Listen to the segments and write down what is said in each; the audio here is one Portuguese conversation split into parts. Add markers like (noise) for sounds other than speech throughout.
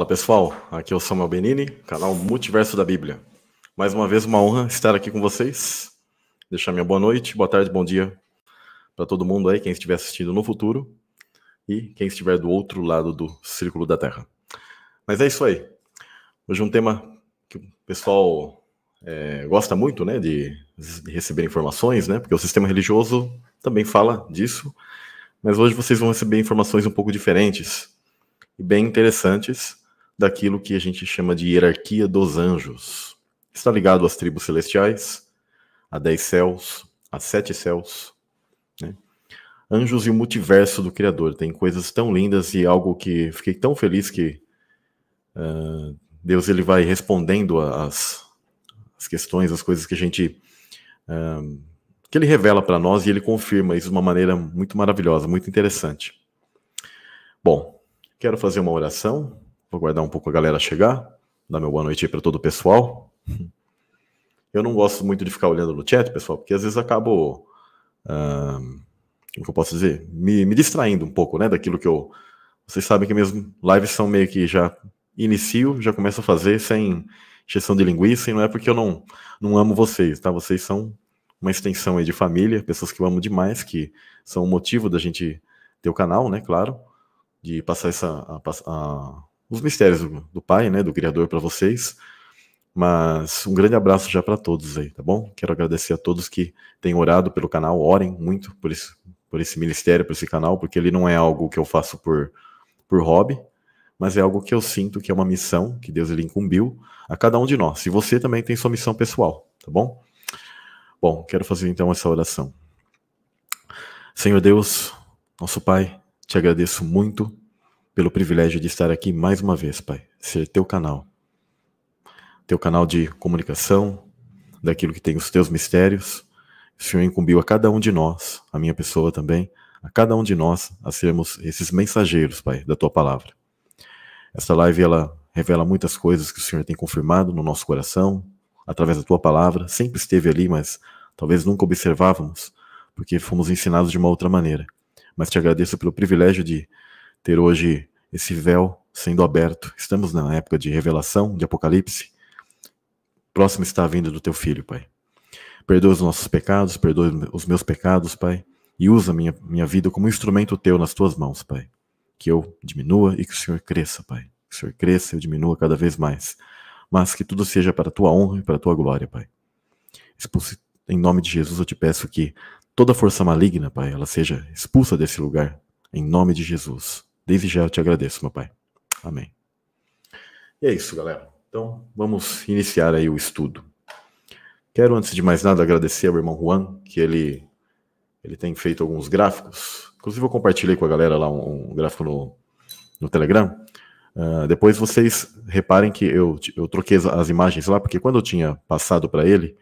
Fala pessoal, aqui é o Samuel Benini, canal Multiverso da Bíblia. Mais uma vez, uma honra estar aqui com vocês. Deixar minha boa noite, boa tarde, bom dia para todo mundo aí, quem estiver assistindo no futuro e quem estiver do outro lado do círculo da Terra. Mas é isso aí. Hoje um tema que o pessoal é, gosta muito, né, de, de receber informações, né, porque o sistema religioso também fala disso. Mas hoje vocês vão receber informações um pouco diferentes e bem interessantes daquilo que a gente chama de hierarquia dos anjos. Está ligado às tribos celestiais, a dez céus, a sete céus. Né? Anjos e o multiverso do Criador. Tem coisas tão lindas e algo que fiquei tão feliz que uh, Deus ele vai respondendo às questões, as coisas que a gente. Uh, que ele revela para nós e ele confirma isso de uma maneira muito maravilhosa, muito interessante. Bom, quero fazer uma oração Vou aguardar um pouco a galera chegar, dar meu boa noite aí para todo o pessoal. Eu não gosto muito de ficar olhando no chat, pessoal, porque às vezes acabo. Uh, o que eu posso dizer? Me, me distraindo um pouco, né? Daquilo que eu. Vocês sabem que minhas lives são meio que já inicio, já começo a fazer sem gestão de linguiça, e não é porque eu não, não amo vocês, tá? Vocês são uma extensão aí de família, pessoas que eu amo demais, que são o motivo da gente ter o canal, né? Claro, de passar essa. A, a, os mistérios do, Pai, né, do Criador para vocês. Mas um grande abraço já para todos aí, tá bom? Quero agradecer a todos que têm orado pelo canal, orem muito por esse, por esse ministério, por esse canal, porque ele não é algo que eu faço por, por hobby, mas é algo que eu sinto que é uma missão que Deus lhe incumbiu a cada um de nós. E você também tem sua missão pessoal, tá bom? Bom, quero fazer então essa oração. Senhor Deus, nosso Pai, te agradeço muito pelo privilégio de estar aqui mais uma vez, Pai, ser teu canal, teu canal de comunicação, daquilo que tem os teus mistérios. O Senhor incumbiu a cada um de nós, a minha pessoa também, a cada um de nós a sermos esses mensageiros, Pai, da tua palavra. Esta live ela revela muitas coisas que o Senhor tem confirmado no nosso coração, através da tua palavra. Sempre esteve ali, mas talvez nunca observávamos, porque fomos ensinados de uma outra maneira. Mas te agradeço pelo privilégio de ter hoje esse véu sendo aberto. Estamos na época de revelação, de apocalipse. Próximo está a vinda do teu filho, Pai. Perdoa os nossos pecados, perdoa os meus pecados, Pai, e usa minha, minha vida como instrumento teu nas tuas mãos, Pai. Que eu diminua e que o Senhor cresça, Pai. Que o Senhor cresça e eu diminua cada vez mais. Mas que tudo seja para a tua honra e para a tua glória, Pai. Expulse, em nome de Jesus, eu te peço que toda força maligna, Pai, ela seja expulsa desse lugar, em nome de Jesus. Desde já eu te agradeço, meu Pai. Amém. E é isso, galera. Então, vamos iniciar aí o estudo. Quero, antes de mais nada, agradecer ao irmão Juan, que ele, ele tem feito alguns gráficos. Inclusive, eu compartilhei com a galera lá um, um gráfico no, no Telegram. Uh, depois vocês reparem que eu, eu troquei as imagens lá, porque quando eu tinha passado para ele,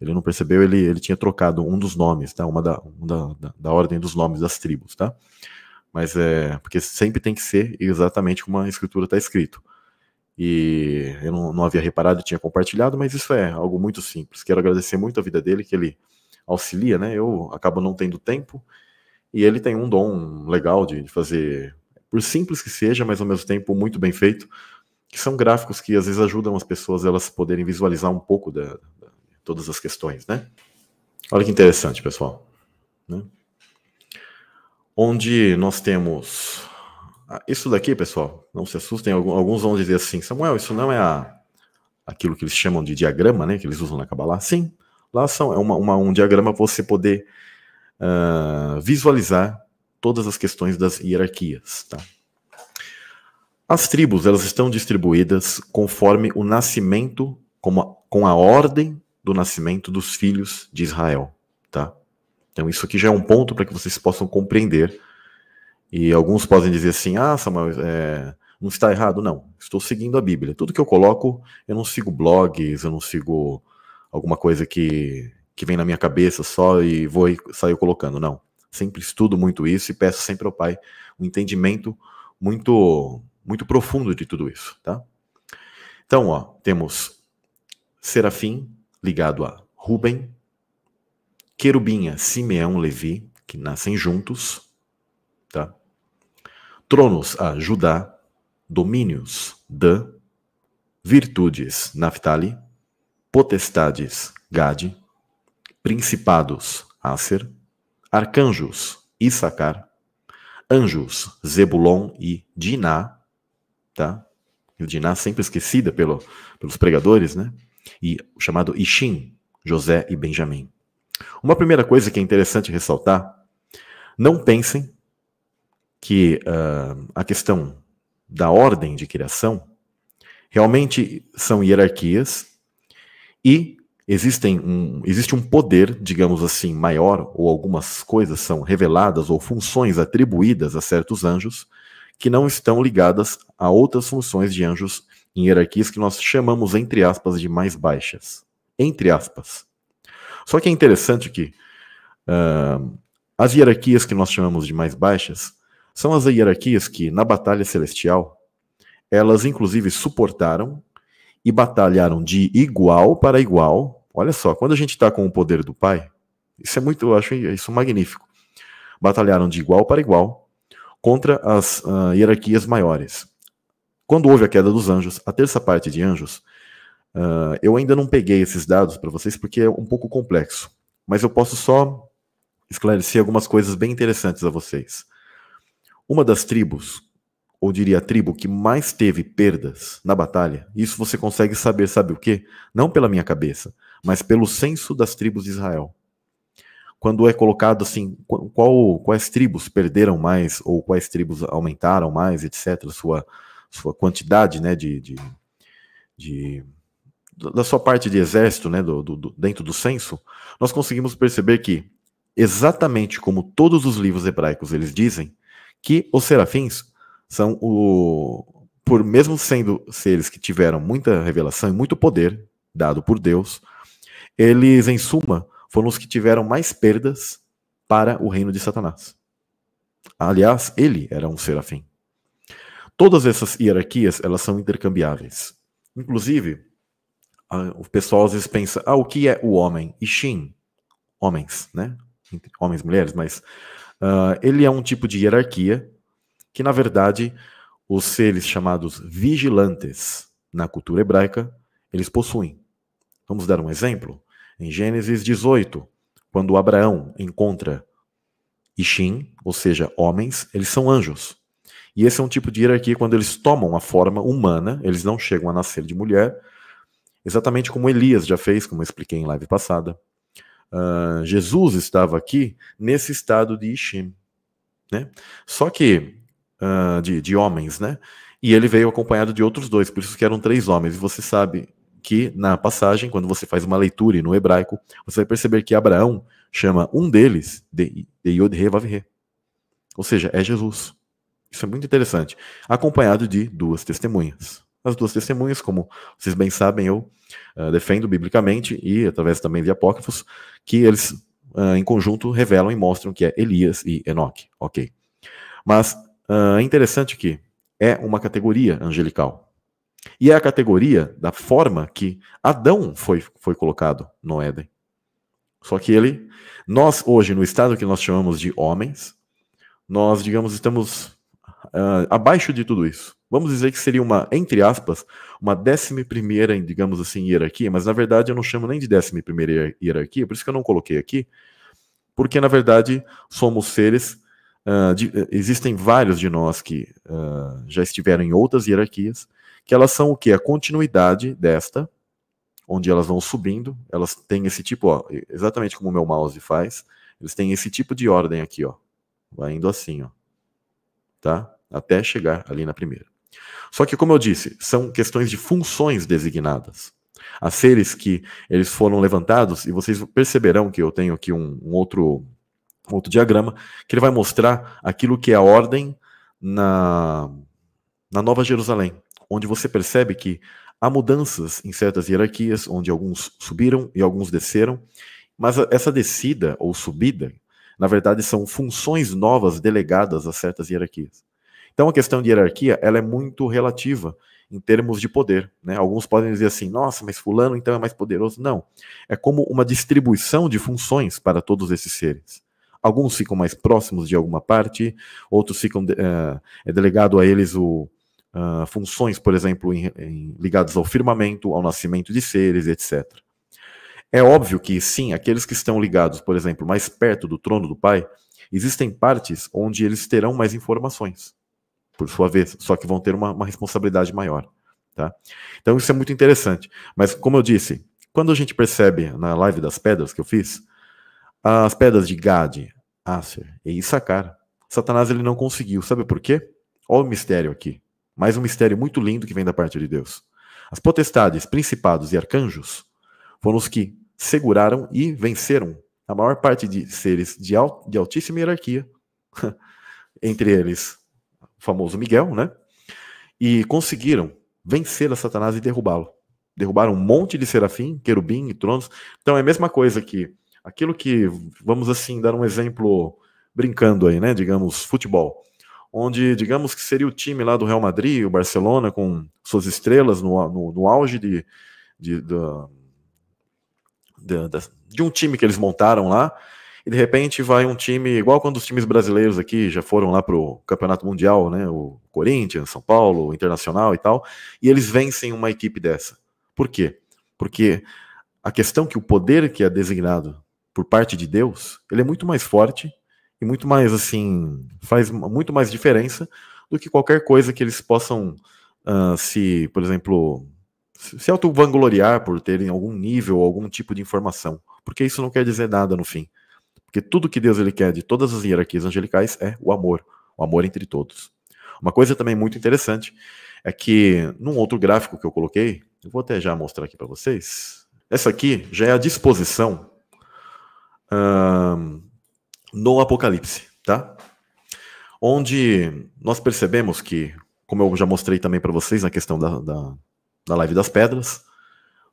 ele não percebeu, ele, ele tinha trocado um dos nomes, tá? Uma, da, uma da, da, ordem dos nomes das tribos, tá? mas é porque sempre tem que ser exatamente como a escritura está escrito. E eu não, não havia reparado, tinha compartilhado, mas isso é algo muito simples. Quero agradecer muito a vida dele, que ele auxilia, né? Eu acabo não tendo tempo e ele tem um dom legal de, de fazer, por simples que seja, mas ao mesmo tempo muito bem feito, que são gráficos que às vezes ajudam as pessoas elas poderem visualizar um pouco de todas as questões, né? Olha que interessante, pessoal. Né? onde nós temos. Ah, isso daqui, pessoal, não se assustem, alguns vão dizer assim, Samuel, isso não é a, aquilo que eles chamam de diagrama, né, que eles usam na Kabbalah? Sim, lá são, é uma, uma um diagrama para você poder uh, visualizar todas as questões das hierarquias. Tá? As tribos, elas estão distribuídas conforme o nascimento, a, com a ordem do nascimento dos filhos de Israel. Então, isso aqui já é um ponto para que vocês possam compreender. E alguns podem dizer assim: ah, Samuel, é, não está errado. Não, estou seguindo a Bíblia. Tudo que eu coloco, eu não sigo blogs, eu não sigo alguma coisa que, que vem na minha cabeça só e vou sair colocando. Não. Sempre estudo muito isso e peço sempre ao Pai um entendimento muito muito profundo de tudo isso, tá? Então, ó, temos Serafim ligado a Rubem, Querubinha, é Simeão, Levi, que nascem juntos, tá? Tronos, a Judá, domínios, Dan, virtudes, Naphtali, potestades, Gade, principados, Acer, arcanjos, Issacar, anjos, Zebulon e Diná, tá? o Diná sempre esquecida pelo, pelos pregadores, né? E o chamado Ishim, José e Benjamim. Uma primeira coisa que é interessante ressaltar: não pensem que uh, a questão da ordem de criação realmente são hierarquias e existem um, existe um poder, digamos assim, maior, ou algumas coisas são reveladas ou funções atribuídas a certos anjos que não estão ligadas a outras funções de anjos em hierarquias que nós chamamos, entre aspas, de mais baixas. Entre aspas. Só que é interessante que uh, as hierarquias que nós chamamos de mais baixas são as hierarquias que, na Batalha Celestial, elas inclusive suportaram e batalharam de igual para igual. Olha só, quando a gente está com o poder do Pai, isso é muito, eu acho isso magnífico. Batalharam de igual para igual contra as uh, hierarquias maiores. Quando houve a queda dos anjos, a terça parte de anjos ah, eu ainda não peguei esses dados para vocês porque é um pouco complexo, mas eu posso só esclarecer algumas coisas bem interessantes a vocês. Uma das tribos, ou diria a tribo que mais teve perdas na batalha, isso você consegue saber, sabe o quê? Não pela minha cabeça, mas pelo censo das tribos de Israel. Quando é colocado assim, qual, quais tribos perderam mais ou quais tribos aumentaram mais, etc., sua, sua quantidade né, de, de, de da sua parte de exército, né, do, do, dentro do censo, nós conseguimos perceber que, exatamente como todos os livros hebraicos eles dizem, que os serafins são o. Por mesmo sendo seres que tiveram muita revelação e muito poder dado por Deus, eles, em suma, foram os que tiveram mais perdas para o reino de Satanás. Aliás, ele era um serafim. Todas essas hierarquias, elas são intercambiáveis. Inclusive, ah, o pessoal às vezes pensa, ah, o que é o homem? E Shin, homens, né? Entre homens e mulheres, mas uh, ele é um tipo de hierarquia que, na verdade, os seres chamados vigilantes na cultura hebraica, eles possuem. Vamos dar um exemplo? Em Gênesis 18, quando Abraão encontra Ishim, ou seja, homens, eles são anjos. E esse é um tipo de hierarquia quando eles tomam a forma humana, eles não chegam a nascer de mulher, exatamente como Elias já fez, como eu expliquei em live passada. Uh, Jesus estava aqui nesse estado de Ishim, né? Só que uh, de, de homens, né? E ele veio acompanhado de outros dois, por isso que eram três homens. E você sabe que na passagem, quando você faz uma leitura no hebraico, você vai perceber que Abraão chama um deles de, de Yod-He Vav-He. Ou seja, é Jesus. Isso é muito interessante. Acompanhado de duas testemunhas as duas testemunhas, como vocês bem sabem, eu uh, defendo biblicamente e através também de apócrifos, que eles uh, em conjunto revelam e mostram que é Elias e Enoque, ok? Mas ah, é interessante que é uma categoria angelical. E é a categoria da forma que Adão foi, foi colocado no Éden. Só que ele, nós hoje, no estado que nós chamamos de homens, nós, digamos, estamos uh, abaixo de tudo isso. Vamos dizer que seria uma, entre aspas, uma décima primeira, digamos assim, hierarquia, mas na verdade eu não chamo nem de décima primeira hierarquia, por isso que eu não coloquei aqui, porque na verdade somos seres, uh, de, existem vários de nós que uh, já estiveram em outras hierarquias, que elas são o que? A continuidade desta, onde elas vão subindo, elas têm esse tipo, ó, exatamente como o meu mouse faz, eles têm esse tipo de ordem aqui, ó, vai indo assim, ó, tá? Até chegar ali na primeira. Só que, como eu disse, são questões de funções designadas. Há seres que eles foram levantados, e vocês perceberão que eu tenho aqui um, um outro, um outro diagrama, que ele vai mostrar aquilo que é a ordem na, na Nova Jerusalém, onde você percebe que há mudanças em certas hierarquias, onde alguns subiram e alguns desceram, mas essa descida ou subida, na verdade, são funções novas delegadas a certas hierarquias. Então a questão de hierarquia ela é muito relativa em termos de poder. Né? Alguns podem dizer assim, nossa, mas fulano então é mais poderoso. Não. É como uma distribuição de funções para todos esses seres. Alguns ficam mais próximos de alguma parte, outros ficam uh, é delegado a eles o, uh, funções, por exemplo, em, em, ligadas ao firmamento, ao nascimento de seres, etc. É óbvio que sim, aqueles que estão ligados, por exemplo, mais perto do trono do Pai, existem partes onde eles terão mais informações por sua vez, só que vão ter uma, uma responsabilidade maior. Tá? Então isso é muito interessante. Mas como eu disse, quando a gente percebe na live das pedras que eu fiz, as pedras de Gad, Acer e Issacar, Satanás ele não conseguiu. Sabe por quê? Olha o mistério aqui. Mais um mistério muito lindo que vem da parte de Deus. As potestades, principados e arcanjos foram os que seguraram e venceram a maior parte de seres de, altíssima hierarquia, (laughs) entre eles famoso Miguel, né? E conseguiram vencer a Satanás e derrubá-lo. Derrubaram um monte de serafim, querubim e tronos. Então é a mesma coisa que aquilo que, vamos assim, dar um exemplo brincando aí, né? Digamos, futebol. Onde, digamos que seria o time lá do Real Madrid, o Barcelona, com suas estrelas no, no, no auge de, de, de, de, de um time que eles montaram lá e de repente vai um time, igual quando os times brasileiros aqui já foram lá para o Campeonato Mundial, né? O Corinthians, São Paulo, Internacional e tal, e eles vencem uma equipe dessa. Por quê? Porque a questão que o poder que é designado por parte de Deus, ele é muito mais forte e muito mais assim, faz muito mais diferença do que qualquer coisa que eles possam uh, se, por exemplo, se auto-vangloriar por terem algum nível, algum tipo de informação. Porque isso não quer dizer nada no fim. Porque tudo que Deus ele quer de todas as hierarquias angelicais é o amor, o amor entre todos. Uma coisa também muito interessante é que num outro gráfico que eu coloquei, eu vou até já mostrar aqui para vocês. Essa aqui já é a disposição hum, no Apocalipse, tá? Onde nós percebemos que, como eu já mostrei também para vocês na questão da, da, da live das pedras,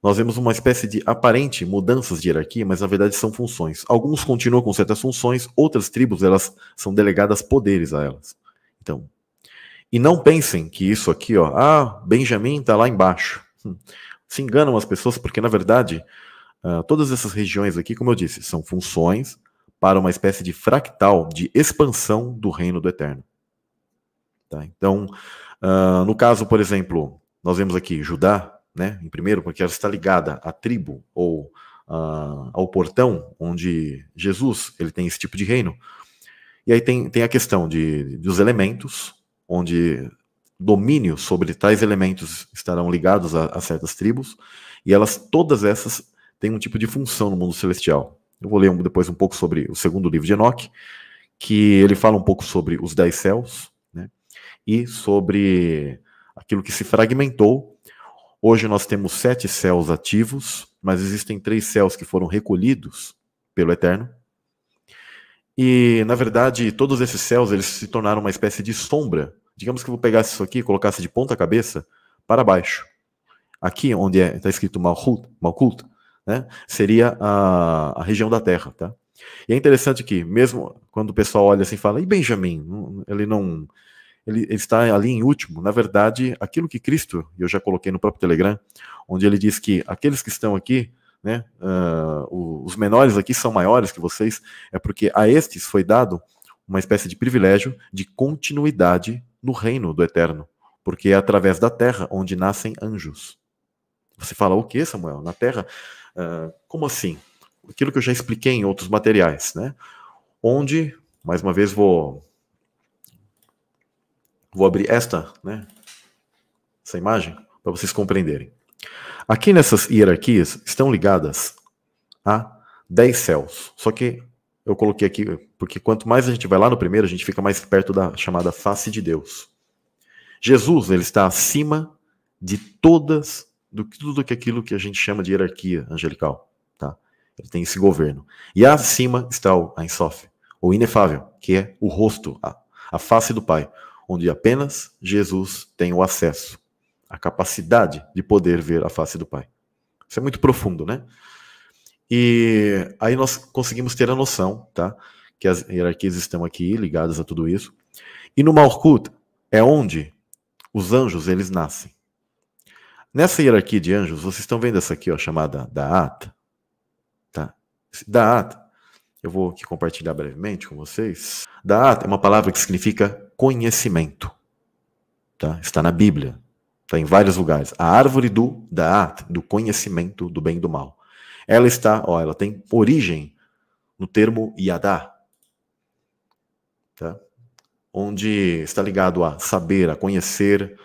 nós vemos uma espécie de aparente mudanças de hierarquia, mas na verdade são funções. Alguns continuam com certas funções, outras tribos elas são delegadas poderes a elas. Então, e não pensem que isso aqui, ó, ah, Benjamin está lá embaixo. Hum. Se enganam as pessoas porque na verdade uh, todas essas regiões aqui, como eu disse, são funções para uma espécie de fractal de expansão do reino do eterno. Tá? Então, uh, no caso, por exemplo, nós vemos aqui Judá, né? Em primeiro, porque ela está ligada à tribo ou uh, ao portão onde Jesus ele tem esse tipo de reino. E aí tem, tem a questão de, dos elementos, onde domínio sobre tais elementos estarão ligados a, a certas tribos, e elas, todas essas, têm um tipo de função no mundo celestial. Eu vou ler depois um pouco sobre o segundo livro de Enoch, que ele fala um pouco sobre os dez céus, né? E sobre aquilo que se fragmentou Hoje nós temos sete céus ativos, mas existem três céus que foram recolhidos pelo Eterno. E, na verdade, todos esses céus eles se tornaram uma espécie de sombra. Digamos que eu pegasse isso aqui e colocasse de ponta cabeça para baixo. Aqui, onde está é, tá escrito Malhut, Malkut, né, seria a, a região da Terra, tá? E é interessante que, mesmo quando o pessoal olha assim e fala, e Benjamin? Ele não, ele, ele, está ali em último. Na verdade, aquilo que Cristo, eu já coloquei no próprio Telegram, onde ele diz que aqueles que estão aqui, né, uh, os menores aqui são maiores que vocês, é porque a estes foi dado uma espécie de privilégio de continuidade no reino do eterno, porque é através da terra onde nascem anjos. Você fala, o que, Samuel? Na terra? Uh, como assim? Aquilo que eu já expliquei em outros materiais, né? Onde, mais uma vez, vou Vou abrir esta, né? Essa imagem para vocês compreenderem. Aqui nessas hierarquias estão ligadas a 10 céus. Só que eu coloquei aqui, porque quanto mais a gente vai lá no primeiro, a gente fica mais perto da chamada face de Deus. Jesus, ele está acima de todas, do tudo que aquilo que a gente chama de hierarquia angelical, tá? Ele tem esse governo. E acima está o Ein Sof, o inefável, que é o rosto, a, a face do Pai, onde apenas Jesus tem o acesso, a capacidade de poder ver a face do Pai. Isso é muito profundo, né? E aí nós conseguimos ter a noção, tá? Que as hierarquias estão aqui ligadas a tudo isso. E no Malkut é onde os anjos eles nascem. Nessa hierarquia de anjos, vocês estão vendo essa aqui, ó, chamada Daat, tá? Daat, eu vou aqui compartilhar brevemente com vocês. Daat é uma palavra que significa conhecimento. Tá? Está na Bíblia, está em vários lugares. A árvore do da do conhecimento do bem e do mal. Ela está, ó, ela tem origem no termo Yadá, tá? onde está ligado a saber, a conhecer,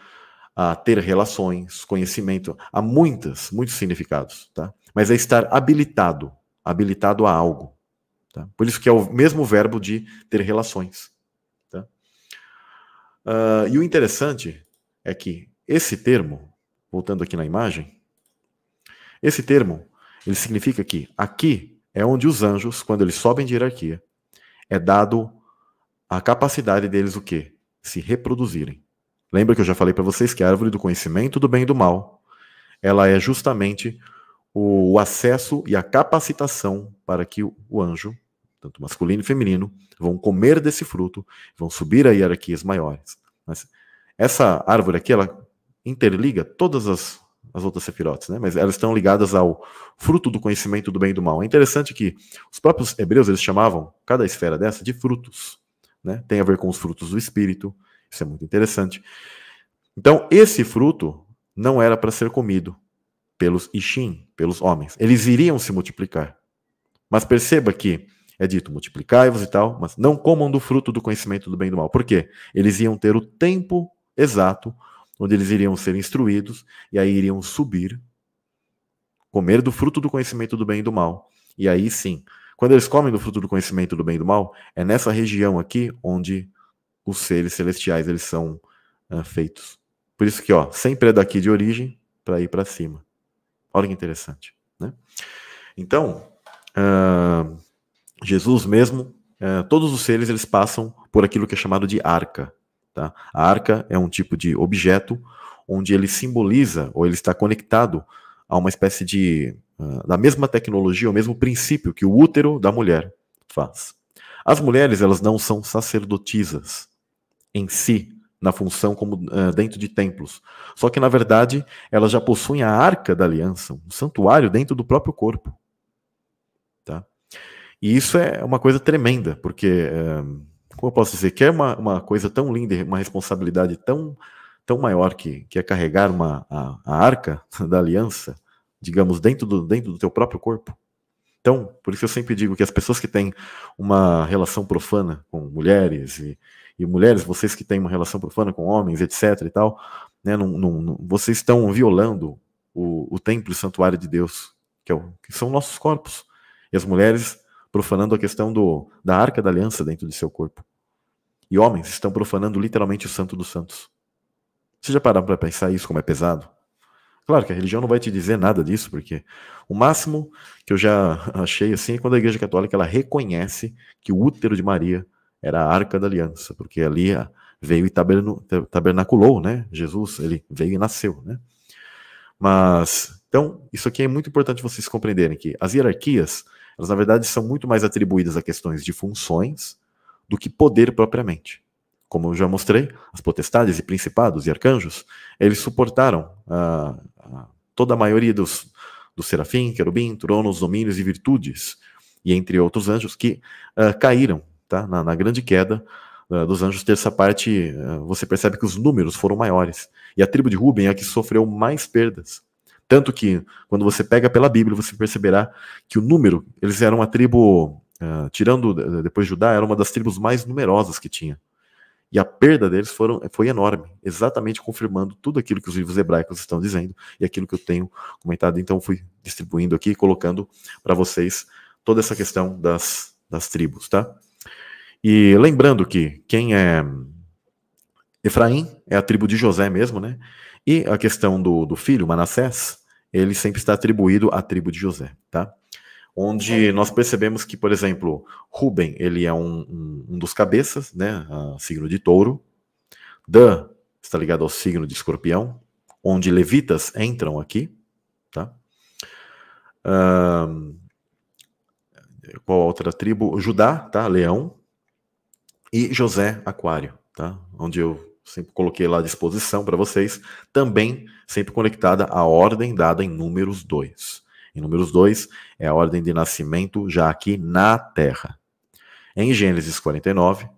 a ter relações, conhecimento. Há muitas, muitos significados, tá? Mas é estar habilitado, habilitado a algo. Tá? Por isso que é o mesmo verbo de ter relações. Ah, e o interessante é que esse termo, voltando aqui na imagem, esse termo, ele significa que aqui é onde os anjos, quando eles sobem de hierarquia, é dado a capacidade deles o quê? Se reproduzirem. Lembra que eu já falei para vocês que a árvore do conhecimento do bem e do mal, ela é justamente o acesso e a capacitação para que o anjo tanto masculino e feminino, vão comer desse fruto, vão subir a hierarquias maiores. Mas essa árvore aqui, ela interliga todas as, as outras sefirotes, né? mas elas estão ligadas ao fruto do conhecimento do bem e do mal. É interessante que os próprios hebreus eles chamavam cada esfera dessa de frutos. Né? Tem a ver com os frutos do espírito, isso é muito interessante. Então, esse fruto não era para ser comido pelos Ishim, pelos homens. Eles iriam se multiplicar. Mas perceba que é dito, multiplicai-vos e tal, mas não comam do fruto do conhecimento do bem e do mal. Por quê? Eles iam ter o tempo exato onde eles iriam ser instruídos e aí iriam subir, comer do fruto do conhecimento do bem e do mal. E aí sim, quando eles comem do fruto do conhecimento do bem e do mal, é nessa região aqui onde os seres celestiais eles são uh, feitos. Por isso que, ó, sempre é daqui de origem para ir para cima. Olha que interessante, né? Então, uh, Jesus mesmo, é, todos os seres eles passam por aquilo que é chamado de arca. Tá? A arca é um tipo de objeto onde ele simboliza ou ele está conectado a uma espécie de uh, da mesma tecnologia, o mesmo princípio que o útero da mulher faz. As mulheres elas não são sacerdotisas em si na função como uh, dentro de templos, só que na verdade elas já possuem a arca da aliança, um santuário dentro do próprio corpo. E isso é uma coisa tremenda, porque, eh, como eu posso dizer, que é uma, uma coisa tão linda, uma responsabilidade tão, tão maior que, que é carregar uma, a, a arca (laughs) da aliança, digamos, dentro do, dentro do teu próprio corpo. Então, por isso eu sempre digo que as pessoas que têm uma relação profana com mulheres e, e mulheres, vocês que têm uma relação profana com homens, etc. e tal, né, não, não, não, vocês estão violando o, o templo e o santuário de Deus, que, é o, que são nossos corpos. E as mulheres profanando a questão do, da arca da aliança dentro de seu corpo. E homens estão profanando literalmente o santo dos santos. Você já pararam para pensar isso como é pesado? Claro que a religião não vai te dizer nada disso, porque o máximo que eu já (laughs) achei assim é quando a Igreja Católica ela reconhece que o útero de Maria era a Arca da Aliança, porque ali ah, veio e tabernaculou, né? Jesus, ele veio e nasceu, né? Mas, então, isso aqui é muito importante vocês compreenderem que as hierarquias, elas, na verdade, são muito mais atribuídas a questões de funções do que poder propriamente. Como eu já mostrei, as potestades e principados e arcanjos, eles suportaram ah, ah, toda a maioria dos, dos serafim, querubim, tronos, domínios e virtudes, e entre outros anjos que ah, caíram tá? na, na grande queda dos anjos. Terça parte, você percebe que os números foram maiores. E a tribo de Ruben é a que sofreu mais perdas tanto que, quando você pega pela Bíblia, você perceberá que o número, eles eram uma tribo, uh, tirando eh, depois Judá, era uma das tribos mais numerosas que tinha. E a perda deles foram, foi enorme, exatamente confirmando tudo aquilo que os livros hebraicos estão dizendo e aquilo que eu tenho comentado. Então, fui distribuindo aqui, colocando para vocês toda essa questão das, das tribos, tá? E lembrando que quem é Efraim é a tribo de José mesmo, né? E a questão do, do filho, Manassés, ele sempre está atribuído à tribo de José, tá? Onde nós percebemos que, por exemplo, Ruben, ele é um, um, um dos cabeças, né? A signo de touro. Dan está ligado ao signo de escorpião, onde levitas entram aqui, tá? Um, qual outra tribo? Judá, tá? Leão. E José, aquário, tá? Onde eu sempre coloquei lá à disposição para vocês, também sempre conectada à ordem dada em números 2. Em números 2 é a ordem de nascimento já aqui na Terra. Em Gênesis 49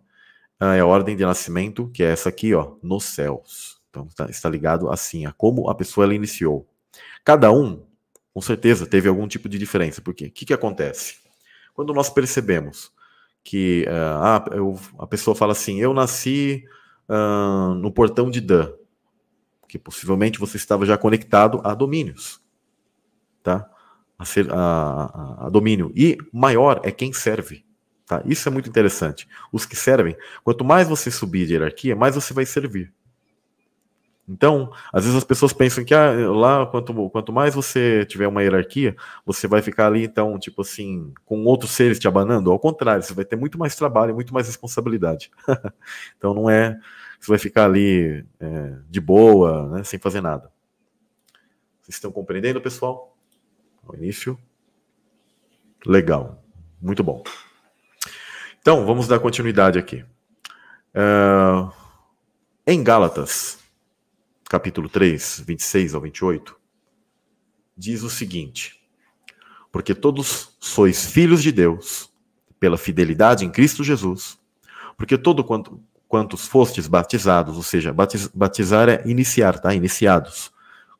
ah, é a ordem de nascimento que é essa aqui, ó, nos céus. Então tá, está, ligado assim a como a pessoa ela iniciou. Cada um, com certeza, teve algum tipo de diferença. Porque o que, que acontece? Quando nós percebemos que uh, ah, a, ah, eu, a pessoa fala assim, eu nasci uh, no portão de Dan, que possivelmente você estava já conectado a domínios, tá? A, ser, a, a, a domínio. E maior é quem serve. Tá? Isso é muito interessante. Os que servem, quanto mais você subir de hierarquia, mais você vai servir. Então, às vezes as pessoas pensam que ah, lá, quanto, quanto mais você tiver uma hierarquia, você vai ficar ali, então, tipo assim, com outros seres te abanando. Ao contrário, você vai ter muito mais trabalho, muito mais responsabilidade. (laughs) então, não é. Você vai ficar ali é, de boa, né, sem fazer nada. Vocês estão compreendendo, pessoal? Ao início. Legal. Muito bom. Então, vamos dar continuidade aqui. Uh, em Gálatas capítulo 3, 26 ao 28, diz o seguinte: Porque todos sois filhos de Deus, pela fidelidade em Cristo Jesus, porque todo quanto, quantos fostes batizados, ou seja, batiz, batizar é iniciar, tá? Iniciados,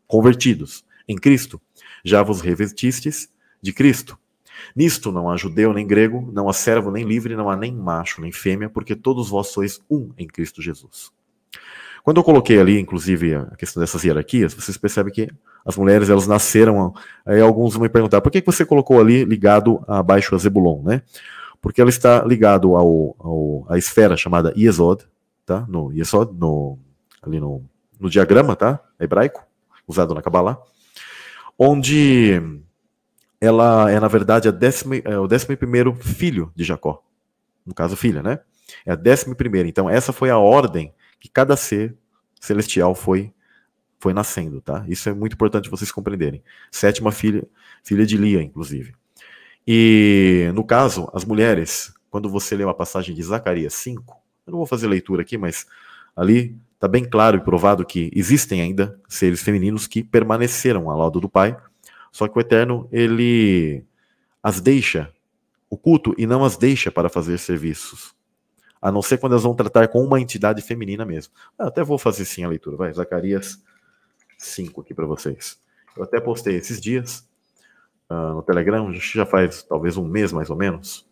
convertidos em Cristo, já vos revestistes de Cristo. Nisto não há judeu nem grego, não há servo nem livre, não há nem macho nem fêmea, porque todos vós sois um em Cristo Jesus. Quando eu coloquei ali, inclusive, a questão dessas hierarquias, vocês percebem que as mulheres, elas nasceram, aí alguns vão me perguntar, por que você colocou ali ligado abaixo a Zebulon, né? Porque ela está ligado ao, ao à esfera chamada Iesod, tá? No Iesod no, ali no, no diagrama, tá? Hebraico, usado na Kabbalah, onde ela é, na verdade, a décima, é o décimo primeiro filho de Jacó. No caso, filha, né? É a décima primeira. Então, essa foi a ordem que cada ser celestial foi foi nascendo, tá? Isso é muito importante vocês compreenderem. Sétima filha, filha de Lia, inclusive. E no caso, as mulheres, quando você lê uma passagem de Zacarias 5, eu não vou fazer leitura aqui, mas ali está bem claro e provado que existem ainda seres femininos que permaneceram ao lado do Pai, só que o Eterno, ele as deixa o culto e não as deixa para fazer serviços a não ser quando elas vão tratar com uma entidade feminina mesmo. Ah, eu até vou fazer sim a leitura, vai, Zacarias 5 aqui para vocês. Eu até postei esses dias uh, no Telegram, já faz talvez um mês mais ou menos,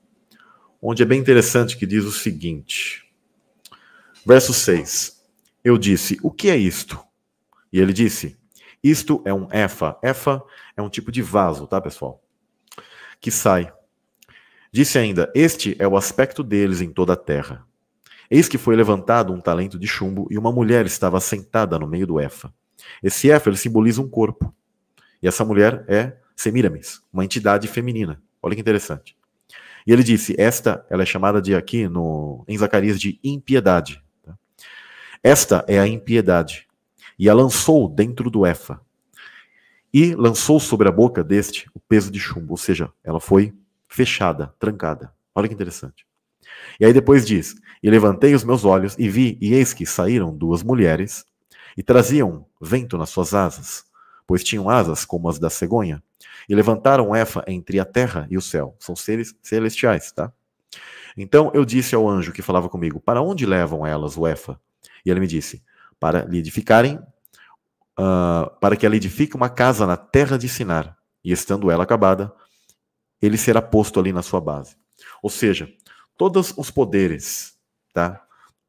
onde é bem interessante que diz o seguinte. Verso 6. Eu disse: "O que é isto?" E ele disse: "Isto é um efa. Efa é um tipo de vaso, tá, pessoal? Que sai Disse ainda: Este é o aspecto deles em toda a terra. Eis que foi levantado um talento de chumbo e uma mulher estava sentada no meio do Efa. Esse Efa ele simboliza um corpo. E essa mulher é Semiramis, uma entidade feminina. Olha que interessante. E ele disse: Esta, ela é chamada de aqui no, em Zacarias de impiedade. Tá? Esta é a impiedade. E a lançou dentro do Efa. E lançou sobre a boca deste o peso de chumbo, ou seja, ela foi fechada, trancada. Olha que interessante. E aí depois diz: E levantei os meus olhos e vi, e eis que saíram duas mulheres e traziam vento nas suas asas, pois tinham asas como as da cegonha, e levantaram Efa entre a terra e o céu. São seres celestiais, tá? Então eu disse ao anjo que falava comigo: Para onde levam elas o Efa? E ele me disse: Para lhe edificarem, uh, para que ela edifique uma casa na terra de Sinar. E estando ela acabada, ele será posto ali na sua base. Ou seja, todos os poderes, tá?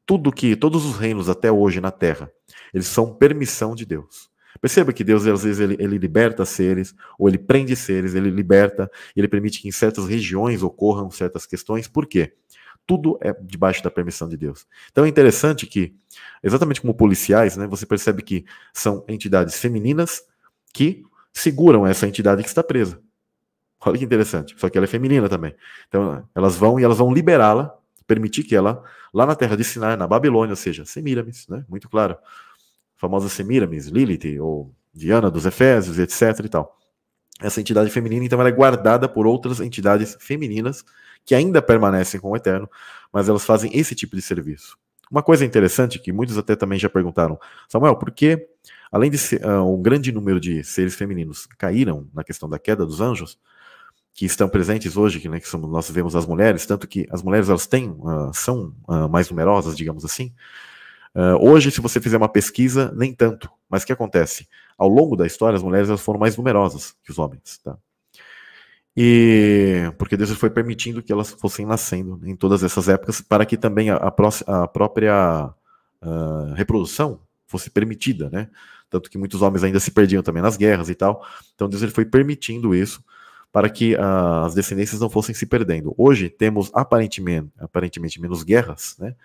Tudo que, todos os reinos até hoje na Terra, eles são permissão de Deus. Perceba que Deus, às vezes, ele, ele liberta seres, ou ele prende seres, ele liberta, ele permite que em certas regiões ocorram certas questões. Por quê? Tudo é debaixo da permissão de Deus. Então é interessante que, exatamente como policiais, né, você percebe que são entidades femininas que seguram essa entidade que está presa. Olha que interessante. Só que ela é feminina também. Então, elas vão e elas vão liberá-la, permitir que ela, lá na terra de Sinai, na Babilônia, ou seja, Semiramis, né? Muito claro. A famosa Semiramis, Lilith, ou Diana dos Efésios, etc e tal. Essa entidade feminina, então, ela é guardada por outras entidades femininas que ainda permanecem com o Eterno, mas elas fazem esse tipo de serviço. Uma coisa interessante que muitos até também já perguntaram, Samuel, por que, além de ser, uh, um grande número de seres femininos caíram na questão da queda dos anjos, que estão presentes hoje, né, que somos, nós vemos as mulheres, tanto que as mulheres elas têm, uh, são uh, mais numerosas, digamos assim. Uh, hoje, se você fizer uma pesquisa, nem tanto. Mas o que acontece? Ao longo da história, as mulheres elas foram mais numerosas que os homens, tá? E porque Deus foi permitindo que elas fossem nascendo em todas essas épocas, para que também a, a, a própria reprodução fosse permitida, né? Tanto que muitos homens ainda se perdiam também nas guerras e tal. Então Deus ele foi permitindo isso para que uh, as descendências não fossem se perdendo. Hoje temos aparentemente, aparentemente menos guerras, né?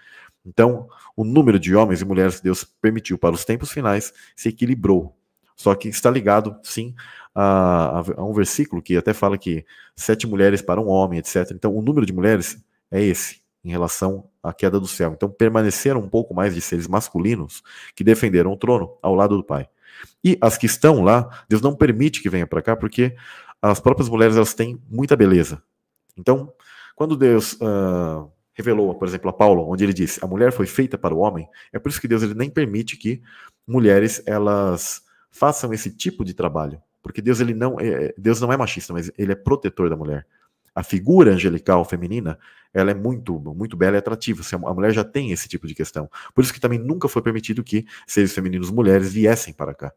Então, o número de homens e mulheres que Deus permitiu para os tempos finais se equilibrou. Só que está ligado, sim, a, a um versículo que até fala que sete mulheres para um homem, etc. Então, o número de mulheres é esse em relação à queda do céu. Então, permaneceram um pouco mais de seres masculinos que defenderam o trono ao lado do Pai. E as que estão lá, Deus não permite que venha para cá, porque as próprias mulheres elas têm muita beleza. Então, quando Deus uh, revelou, por exemplo, a Paulo, onde ele disse: "A mulher foi feita para o homem", é por isso que Deus ele nem permite que mulheres elas façam esse tipo de trabalho, porque Deus ele não é, Deus não é machista, mas ele é protetor da mulher. A figura angelical feminina, ela é muito muito bela e atrativa. A mulher já tem esse tipo de questão. Por isso que também nunca foi permitido que seres femininos mulheres viessem para cá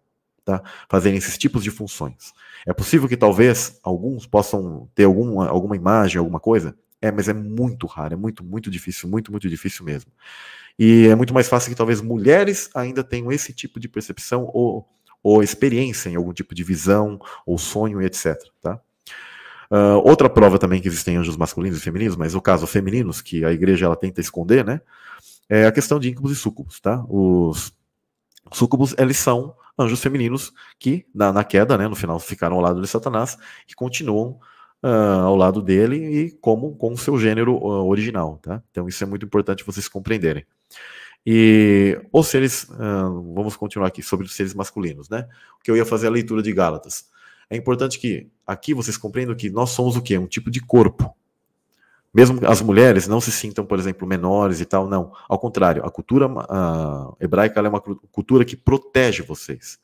tá? fazerem esses tipos de funções. É possível que talvez alguns possam ter alguma, alguma imagem, alguma coisa? É, mas é muito raro, é muito, muito difícil, muito, muito difícil mesmo. E é muito mais fácil que talvez mulheres ainda tenham esse tipo de percepção ou, ou experiência em algum tipo de visão ou sonho e etc. Tá? Uh, outra prova também que existem anjos masculinos e femininos, mas o caso femininos, que a igreja ela tenta esconder, né? É a questão de íncubos e súcubos, tá? Os súcubos, eles são anjos femininos que, na, na queda, né, no final, ficaram ao lado de Satanás e continuam Uh, ao lado dele e como com o seu gênero uh, original, tá? Então isso é muito importante vocês compreenderem. E os seres, uh, ah, vamos continuar aqui sobre os seres masculinos, né? Que eu ia fazer é a leitura de Gálatas. É importante que aqui vocês compreendam que nós somos o quê? Um tipo de corpo mesmo as mulheres não se sintam, por exemplo, menores e tal, não. Ao contrário, a cultura a hebraica é uma cultura que protege vocês.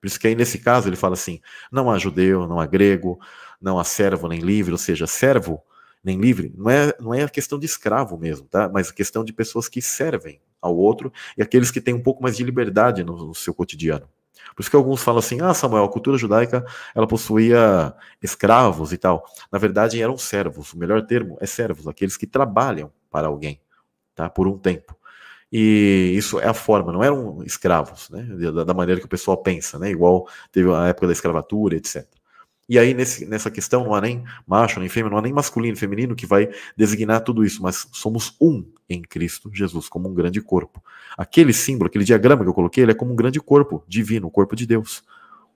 Por isso que aí, nesse caso, ele fala assim: não há judeu, não há grego, não há servo nem livre, ou seja, servo nem livre, não é, não é a questão de escravo mesmo, tá? Mas a questão de pessoas que servem ao outro e aqueles que têm um pouco mais de liberdade no, no seu cotidiano. Por isso que alguns falam assim: ah, Samuel, a cultura judaica ela possuía escravos e tal. Na verdade, eram servos. O melhor termo é servos, aqueles que trabalham para alguém, tá? Por um tempo. E isso é a forma, não eram escravos, né? Da, da maneira que o pessoal pensa, né? Igual teve a época da escravatura, etc. E aí, nesse, nessa questão, não há nem macho, nem fêmea, não há nem masculino, feminino que vai designar tudo isso, mas somos um em Cristo Jesus, como um grande corpo. Aquele símbolo, aquele diagrama que eu coloquei, ele é como um grande corpo divino, o corpo de Deus.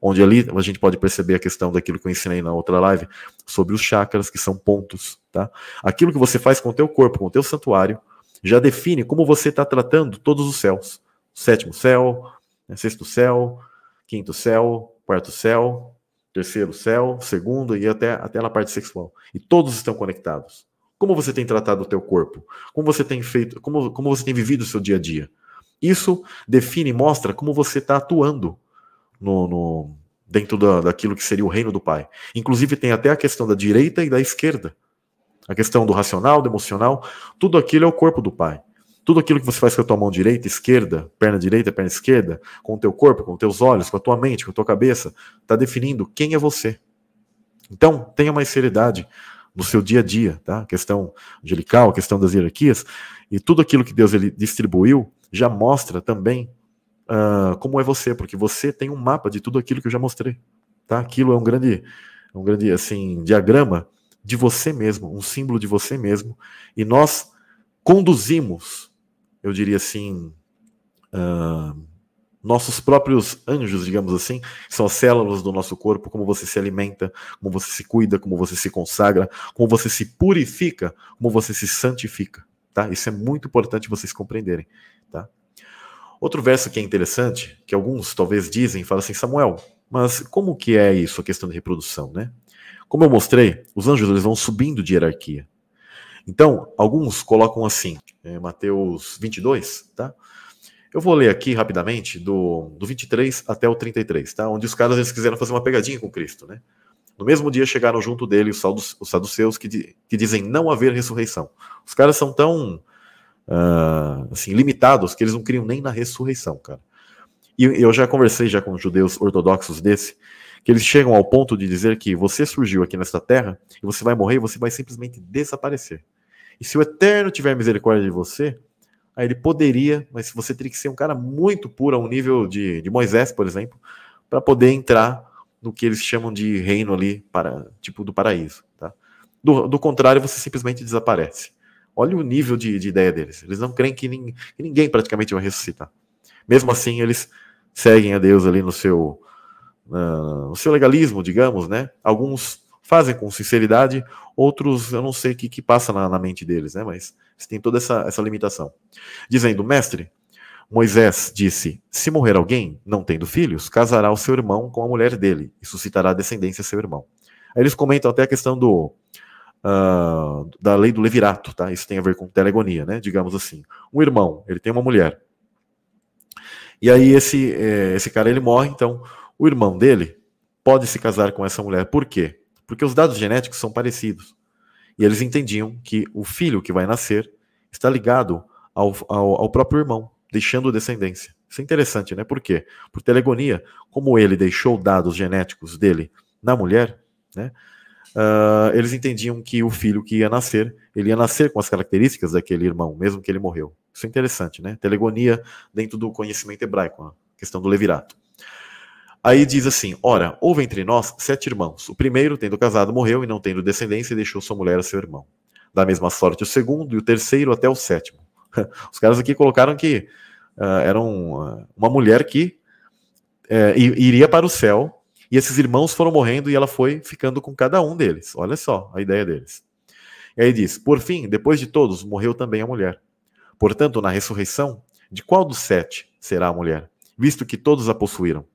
Onde ali a gente pode perceber a questão daquilo que eu ensinei na outra live, sobre os chakras, que são pontos. Tá? Aquilo que você faz com o teu corpo, com o teu santuário, já define como você está tratando todos os céus. Sétimo céu, né, sexto céu, quinto céu, quarto céu, terceiro céu, segundo e até, até na parte sexual. E todos estão conectados. Como você tem tratado o teu corpo? Como você tem feito, como, como você tem vivido o seu dia a dia? Isso define e mostra como você está atuando no, no dentro da, daquilo que seria o reino do Pai. Inclusive tem até a questão da direita e da esquerda. A questão do racional, do emocional, tudo aquilo é o corpo do Pai. Tudo aquilo que você faz com a tua mão direita, esquerda, perna direita, perna esquerda, com o teu corpo, com os teus olhos, com a tua mente, com a tua cabeça, está definindo quem é você. Então, tenha mais seriedade no seu dia a dia, tá? Questão angelical, questão das hierarquias, e tudo aquilo que Deus ele distribuiu já mostra também uh, como é você, porque você tem um mapa de tudo aquilo que eu já mostrei, tá? Aquilo é um grande, é um grande assim diagrama de você mesmo, um símbolo de você mesmo, e nós conduzimos eu diria assim, uh, nossos próprios anjos, digamos assim, são as células do nosso corpo, como você se alimenta, como você se cuida, como você se consagra, como você se purifica, como você se santifica, tá? Isso é muito importante vocês compreenderem, tá? Outro verso que é interessante, que alguns talvez dizem, fala assim, Samuel, mas como que é isso, a questão de reprodução, né? Como eu mostrei, os anjos eles vão subindo de hierarquia, então, alguns colocam assim, é, Mateus 22, tá? Eu vou ler aqui rapidamente, do, do 23 até o 33, tá? Onde os caras eles quiseram fazer uma pegadinha com Cristo, né? No mesmo dia chegaram junto dele os, saduceus que, que dizem não haver ressurreição. Os caras são tão uh, assim, limitados que eles não criam nem na ressurreição, cara. E eu já conversei já com judeus ortodoxos desse, que eles chegam ao ponto de dizer que você surgiu aqui nesta terra e você vai morrer e você vai simplesmente desaparecer. E se o Eterno tiver misericórdia de você, aí ele poderia, mas você teria que ser um cara muito puro, a um nível de, de Moisés, por exemplo, para poder entrar no que eles chamam de reino ali, para, tipo do paraíso. Tá? Do, do contrário, você simplesmente desaparece. Olha o nível de, de ideia deles. Eles não creem que, nin, que ninguém praticamente vai ressuscitar. Mesmo assim, eles seguem a Deus ali no seu uh, o seu legalismo, digamos, né? Alguns fazem com sinceridade, outros eu não sei o que, que passa na, na, mente deles, né? Mas tem toda essa, essa limitação. Dizendo, mestre, Moisés disse: Se morrer alguém, não tendo filhos, casará o seu irmão com a mulher dele e suscitará descendência a seu irmão. Aí eles comentam até a questão do uh, da lei do levirato, tá? Isso tem a ver com telegonia, né? Digamos assim, um irmão, ele tem uma mulher. E aí esse é, esse cara ele morre, então o irmão dele pode se casar com essa mulher. Por quê? Porque os dados genéticos são parecidos. E eles entendiam que o filho que vai nascer está ligado ao, ao, ao próprio irmão, deixando descendência. Isso é interessante, né? Por quê? Por telegonia, como ele deixou dados genéticos dele na mulher, né? Uh, eles entendiam que o filho que ia nascer, ele ia nascer com as características daquele irmão, mesmo que ele morreu. Isso é interessante, né? Telegonia dentro do conhecimento hebraico, a questão do levirato. Aí diz assim: Ora, houve entre nós sete irmãos. O primeiro, tendo casado, morreu e não tendo descendência, deixou sua mulher a seu irmão. Da mesma sorte, o segundo e o terceiro até o sétimo. (laughs) Os caras aqui colocaram que uh, eram ah, uma mulher que uh, iria para o céu e esses irmãos foram morrendo e ela foi ficando com cada um deles. Olha só a ideia deles. E aí diz: Por fim, depois de todos, morreu também a mulher. Portanto, na ressurreição, de qual dos sete será a mulher, visto que todos a possuíram?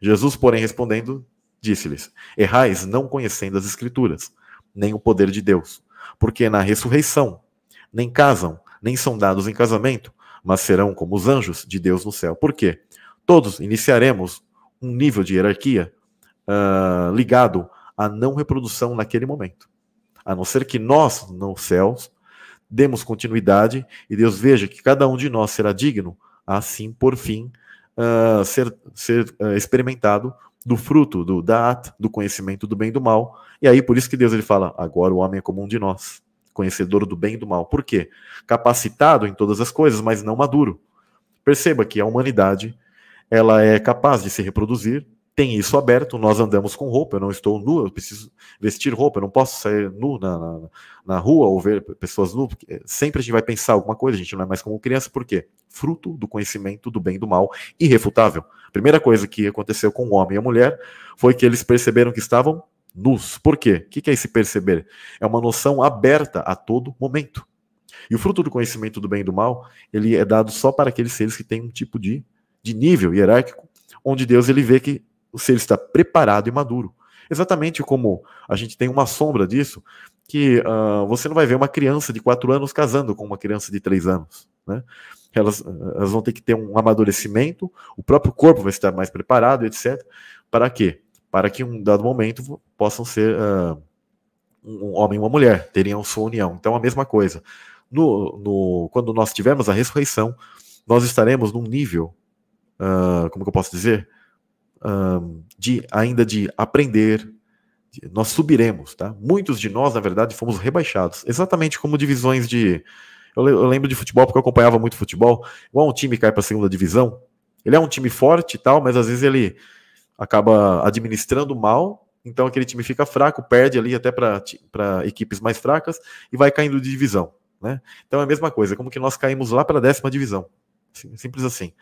Jesus, porém, respondendo, disse-lhes: Errais não conhecendo as Escrituras, nem o poder de Deus, porque na ressurreição nem casam, nem são dados em casamento, mas serão como os anjos de Deus no céu. Por quê? Todos iniciaremos um nível de hierarquia uh, ligado à não reprodução naquele momento. A não ser que nós, nos céus, demos continuidade e Deus veja que cada um de nós será digno, assim por fim ah, ser, ser uh, experimentado do fruto, do da'at, do conhecimento do bem e do mal. E aí, por isso que Deus ele fala, agora o homem é como um de nós, conhecedor do bem e do mal. Por quê? Capacitado em todas as coisas, mas não maduro. Perceba que a humanidade, ela é capaz de se reproduzir, tem isso aberto, nós andamos com roupa, eu não estou nu, eu preciso vestir roupa, eu não posso sair nu na, na, na rua ou ver pessoas nu, eh, sempre a gente vai pensar alguma coisa, a gente não é mais como criança, por quê? Fruto do conhecimento do bem e do mal, irrefutável. A primeira coisa que aconteceu com o homem e a mulher foi que eles perceberam que estavam nus. Por quê? O que é esse perceber? É uma noção aberta a todo momento. E o fruto do conhecimento do bem e do mal, ele é dado só para aqueles seres que têm um tipo de, de nível hierárquico, onde Deus ele vê que se ele está preparado e maduro. Exatamente como a gente tem uma sombra disso, que uh, você não vai ver uma criança de quatro anos casando com uma criança de três anos. Né? Elas, elas vão ter que ter um amadurecimento, o próprio corpo vai estar mais preparado, etc. Para quê? Para que em um dado momento possam ser uh, um homem e uma mulher, teriam sua união. Então, a mesma coisa. No, no, quando nós tivermos a ressurreição, nós estaremos num nível, uh, como que eu posso dizer? um, de ainda de aprender. Nós subiremos, tá? Muitos de nós, na verdade, fomos rebaixados, exatamente como divisões de. Eu, lembro de futebol porque eu acompanhava muito futebol. Igual um time cai para a segunda divisão, ele é um time forte e tal, mas às vezes ele acaba administrando mal, então aquele time fica fraco, perde ali até para equipes mais fracas e vai caindo de divisão. Né? Então é a mesma coisa, como que nós caímos lá para a décima divisão. Simples assim.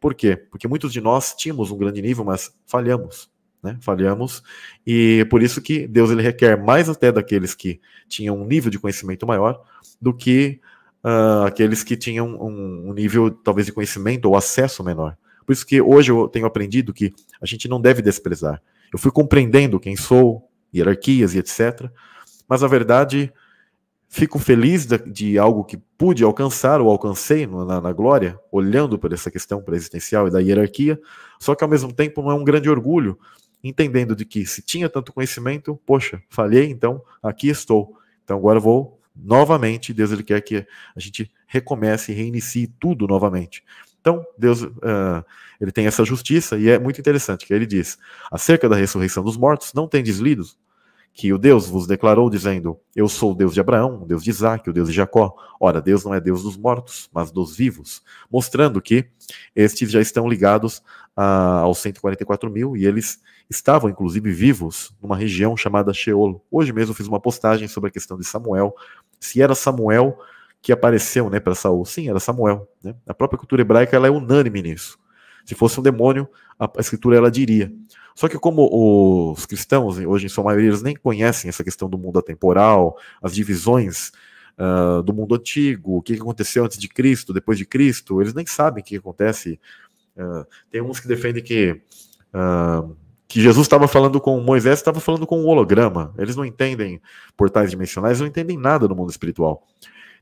Por quê? Porque muitos de nós tínhamos um grande nível, mas falhamos. Né? Falhamos. E por isso que Deus ele requer mais até daqueles que tinham um nível de conhecimento maior do que uh, aqueles que tinham um, um nível, talvez, de conhecimento ou acesso menor. Por isso que hoje eu tenho aprendido que a gente não deve desprezar. Eu fui compreendendo quem sou, hierarquias e etc. Mas a verdade Fico feliz de, de algo que pude alcançar ou alcancei na, na glória, olhando por essa questão presidencial e da hierarquia, só que ao mesmo tempo não é um grande orgulho, entendendo de que se tinha tanto conhecimento, poxa, falhei, então aqui estou. Então agora vou novamente, Deus ele quer que a gente recomece e reinicie tudo novamente. Então, Deus uh, ele tem essa justiça e é muito interessante que ele diz, acerca da ressurreição dos mortos, não tem deslidos, que o Deus vos declarou, dizendo: Eu sou o Deus de Abraão, o Deus de Isaac, o Deus de Jacó. Ora, Deus não é Deus dos mortos, mas dos vivos, mostrando que estes já estão ligados a, ah, aos 144 mil e eles estavam, inclusive, vivos numa região chamada Sheol. Hoje mesmo fiz uma postagem sobre a questão de Samuel, se era Samuel que apareceu né, para Saul. Sim, era Samuel. Né? A própria cultura hebraica ela é unânime nisso. Se fosse um demônio, a escritura ela diria. Só que como os cristãos, hoje em sua maioria, eles nem conhecem essa questão do mundo atemporal, as divisões uh, do mundo antigo, o que aconteceu antes de Cristo, depois de Cristo, eles nem sabem o que acontece. Uh, tem uns que defendem que... Uh, que Jesus estava falando com Moisés, estava falando com um holograma. Eles não entendem portais dimensionais, não entendem nada do mundo espiritual.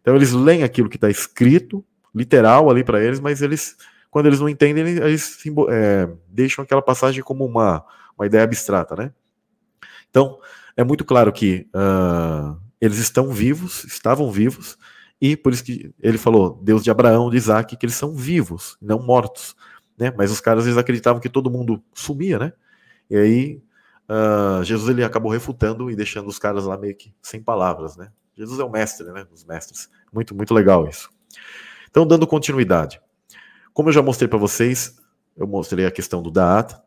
Então eles leem aquilo que está escrito, literal ali para eles, mas eles quando eles não entendem, eles é, deixam aquela passagem como uma, uma ideia abstrata, né? Então, é muito claro que uh, eles estão vivos, estavam vivos, e por isso que ele falou, Deus de Abraão, de Isaac, que eles são vivos, não mortos, né? Mas os caras, eles acreditavam que todo mundo sumia, né? E aí, uh, Jesus, ele acabou refutando e deixando os caras lá meio que sem palavras, né? Jesus é o mestre, né? Dos mestres. Muito, muito legal isso. Então, dando continuidade. Como eu já mostrei para vocês, eu mostrei a questão do data,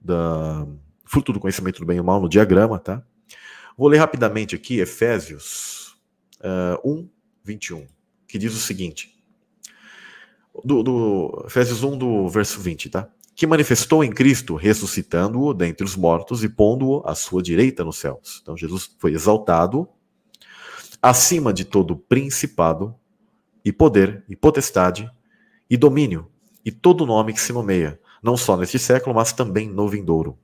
da fruto do conhecimento do bem e do mal no diagrama, tá? Vou ler rapidamente aqui Efésios uh, 1, 21, que diz o seguinte: do, do, Efésios 1, do verso 20, tá? Que manifestou em Cristo, ressuscitando-o dentre os mortos e pondo-o à sua direita nos céus. Então Jesus foi exaltado acima de todo principado e poder e potestade e domínio, e todo nome que se nomeia, não só neste século, mas também no vindouro.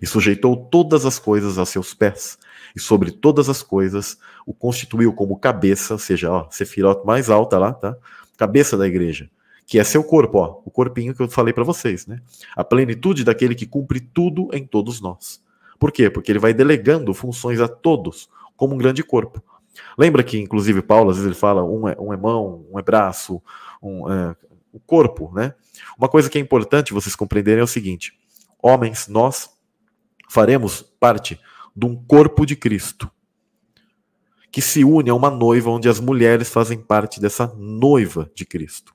E sujeitou todas as coisas a seus pés, e sobre todas as coisas o constituiu como cabeça, ou seja, ó, sefirot mais alta lá, tá? Cabeça da igreja, que é seu corpo, ó, o corpinho que eu falei para vocês, né? A plenitude daquele que cumpre tudo em todos nós. Por quê? Porque ele vai delegando funções a todos, como um grande corpo. Lembra que, inclusive, Paulo, às vezes ele fala um é, um é mão, um é braço, um é, o corpo, né? Uma coisa que é importante vocês compreenderem é o seguinte: homens, nós faremos parte de um corpo de Cristo que se une a uma noiva onde as mulheres fazem parte dessa noiva de Cristo.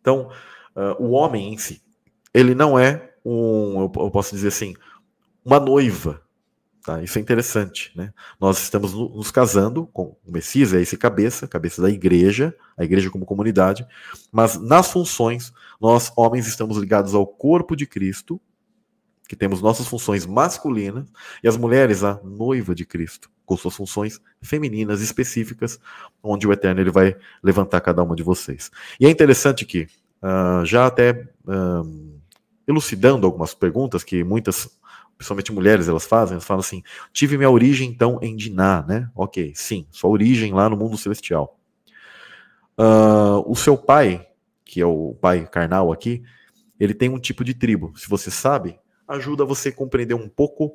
Então, uh, o homem em si, ele não é um, eu posso dizer assim, uma noiva Tá? Isso é interessante. Né? Nós estamos nos casando com o Messias, é esse cabeça, cabeça da igreja, a igreja como comunidade, mas nas funções, nós homens estamos ligados ao corpo de Cristo, que temos nossas funções masculinas, e as mulheres, a noiva de Cristo, com suas funções femininas específicas, onde o Eterno ele vai levantar cada uma de vocês. E é interessante que, uh, já até uh, elucidando algumas perguntas que muitas principalmente mulheres, elas fazem, elas falam assim: tive minha origem então em Diná, né? Ok, sim, sua origem lá no mundo celestial. Uh, o seu pai, que é o pai carnal aqui, ele tem um tipo de tribo. Se você sabe, ajuda você a compreender um pouco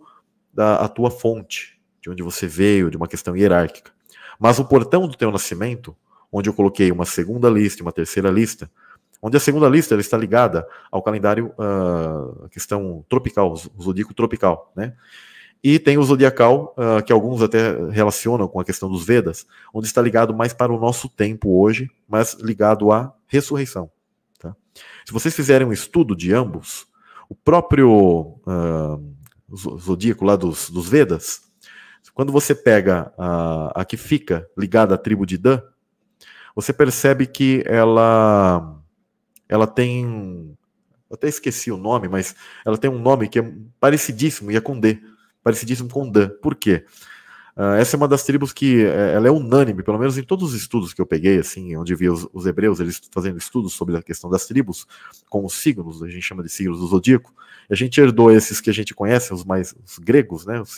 da a tua fonte, de onde você veio, de uma questão hierárquica. Mas o portão do teu nascimento, onde eu coloquei uma segunda lista, uma terceira lista, onde a segunda lista ela está ligada ao calendário, uh, questão tropical, o zodíaco tropical, né? E tem o zodiacal, uh, que alguns até relacionam com a questão dos Vedas, onde está ligado mais para o nosso tempo hoje, mas ligado à ressurreição. Tá? Se vocês fizerem um estudo de ambos, o próprio uh, zodíaco lá dos, dos, Vedas, quando você pega a, a que fica ligada à tribo de Dan, você percebe que ela ela tem. Até esqueci o nome, mas ela tem um nome que é parecidíssimo e é com D. Parecidíssimo com Dan. Por quê? Uh, essa é uma das tribos que é, ela é unânime, pelo menos em todos os estudos que eu peguei, assim, onde vi os, os, hebreus, eles fazendo estudos sobre a questão das tribos, com os signos, a gente chama de signos do zodíaco. a gente herdou esses que a gente conhece, os mais os gregos, né, os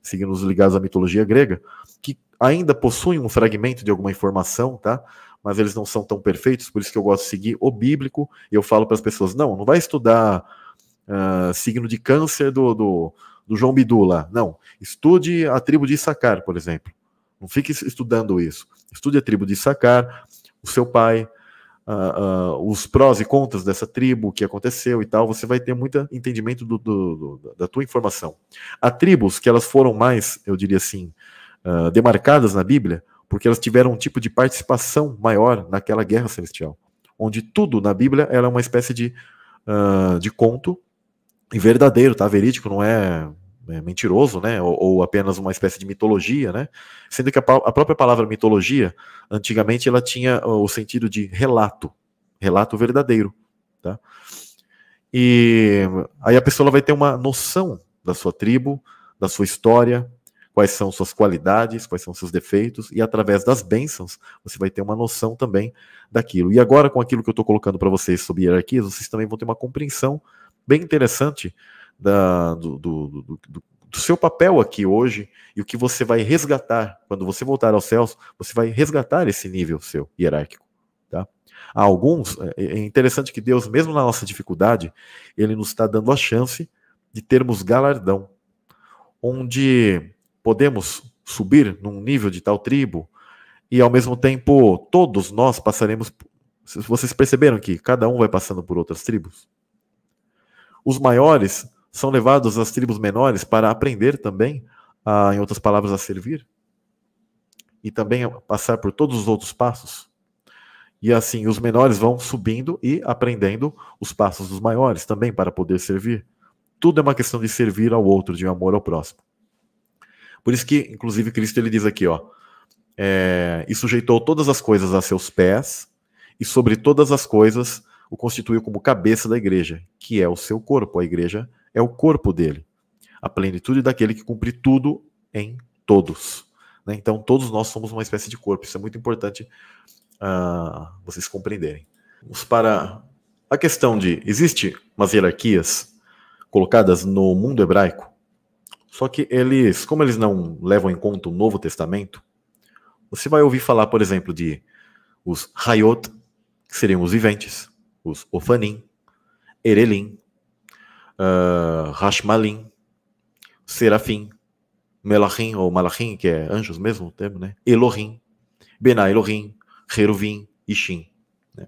signos ligados à mitologia grega, que ainda possuem um fragmento de alguma informação, tá? mas eles não são tão perfeitos, por isso que eu gosto de seguir o bíblico. Eu falo para as pessoas: não, não vai estudar uh, signo de câncer do, do, do João Bidu lá. Não. Estude a tribo de Issacar, por exemplo. Não fique estudando isso. Estude a tribo de Issacar, o seu pai, uh, uh, os prós e contras dessa tribo, o que aconteceu e tal. Você vai ter muito entendimento do, do, da tua informação. Há tribos que elas foram mais, eu diria assim, demarcadas na Bíblia porque elas tiveram um tipo de participação maior naquela guerra celestial, onde tudo na Bíblia era é uma espécie de, uh, de conto e verdadeiro, tá? Verídico, não é, é mentiroso, né? Ou, ou, apenas uma espécie de mitologia, né? Sendo que a, a própria palavra mitologia, antigamente, ela tinha o sentido de relato, relato verdadeiro, tá? E aí a pessoa vai ter uma noção da sua tribo, da sua história, quais são suas qualidades, quais são seus defeitos, e através das bênçãos você vai ter uma noção também daquilo. E agora, com aquilo que eu estou colocando para vocês sobre hierarquias, vocês também vão ter uma compreensão bem interessante da, do, do, do, do do seu papel aqui hoje e o que você vai resgatar quando você voltar aos céus, você vai resgatar esse nível seu hierárquico, tá? Há alguns é, é, é interessante que Deus, mesmo na nossa dificuldade, ele nos está dando a chance de termos galardão, onde podemos subir num nível de tal tribo, e ao mesmo tempo todos nós passaremos. Vocês perceberam que cada um vai passando por outras tribos? Os maiores são levados às tribos menores para aprender também, a, ah, em outras palavras, a servir e também passar por todos os outros passos. E assim, os menores vão subindo e aprendendo os passos dos maiores também para poder servir. Tudo é uma questão de servir ao outro, de um amor ao próximo. Por isso que, inclusive, Cristo ele diz aqui, ó, é, e sujeitou todas as coisas a seus pés, e sobre todas as coisas o constituiu como cabeça da igreja, que é o seu corpo. A igreja é o corpo dele, a plenitude daquele que cumpre tudo em todos. Né? Então, todos nós somos uma espécie de corpo. Isso é muito importante uh, vocês compreenderem. Vamos para a questão de: existe umas hierarquias colocadas no mundo hebraico só que eles, como eles não levam em conta o Novo Testamento, você vai ouvir falar, por exemplo, de os Hayot, que seriam os viventes, os Ofanim, Erelim, uh, ah, Hashmalim, Serafim, Melachim ou Malachim, que é anjos mesmo o termo, né? Elohim, Bená Elohim, Heruvim e Shin. Né?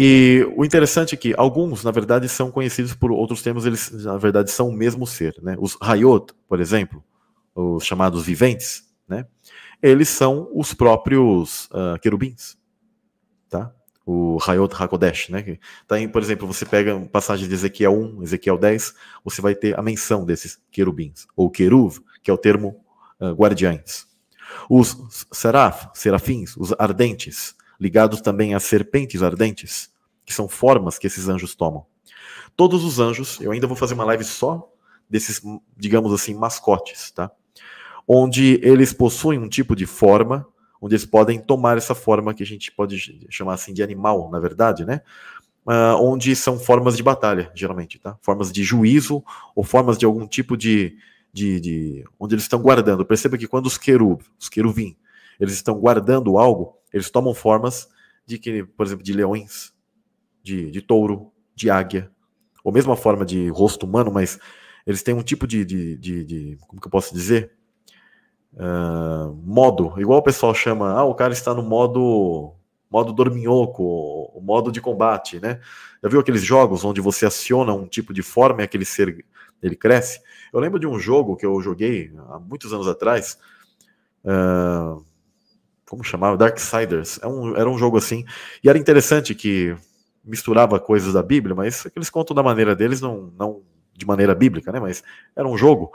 E o interessante é que alguns, na verdade, são conhecidos por outros termos, eles, na verdade, são o mesmo ser. Né? Os Hayot, por exemplo, os chamados viventes, né? eles são os próprios uh, querubins. Tá? O Hayot Hakodesh. Né? tá aí, por exemplo, você pega passagem de Ezequiel 1, Ezequiel 10, você vai ter a menção desses querubins, ou queruv, que é o termo uh, guardiães. Os seraf, serafins, os ardentes, ligados também a serpentes ardentes, que são formas que esses anjos tomam. Todos os anjos, eu ainda vou fazer uma live só desses, digamos assim, mascotes, tá? Onde eles possuem um tipo de forma, onde eles podem tomar essa forma que a gente pode chamar assim de animal, na verdade, né? Uh, onde são formas de batalha, geralmente, tá? Formas de juízo ou formas de algum tipo de, de, de, onde eles estão guardando. Perceba que quando os querubins, os querubim, eles estão guardando algo, eles tomam formas de que, por exemplo, de leões, de, de touro, de águia, ou mesmo a forma de rosto humano, mas eles têm um tipo de, de, de, de como que eu posso dizer? Uh, modo, igual o pessoal chama, ah, o cara está no modo modo dorminhoco, o modo de combate, né? Já viu aqueles jogos onde você aciona um tipo de forma e aquele ser ele cresce? Eu lembro de um jogo que eu joguei há muitos anos atrás, uh, como chamava? Darksiders. É um, era um jogo assim. E era interessante que misturava coisas da Bíblia, mas é eles contam da maneira deles, não, não de maneira bíblica, né? Mas era um jogo.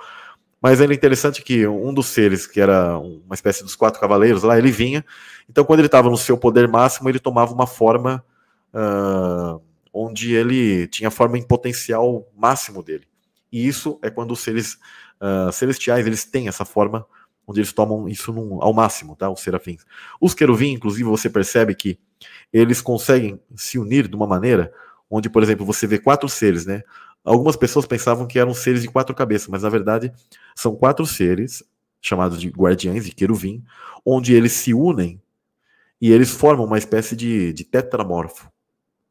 Mas era interessante que um dos seres, que era uma espécie dos quatro cavaleiros lá, ele vinha. Então, quando ele estava no seu poder máximo, ele tomava uma forma uh, onde ele tinha a forma em potencial máximo dele. E isso é quando os seres uh, celestiais eles têm essa forma onde eles tomam isso num, ao máximo, tá? Os serafins. Os querubins, inclusive, você percebe que eles conseguem se unir de uma maneira onde, por exemplo, você vê quatro seres, né? Algumas pessoas pensavam que eram seres de quatro cabeças, mas na verdade são quatro seres chamados de guardiães de querubim, onde eles se unem e eles formam uma espécie de, de tetramorfo,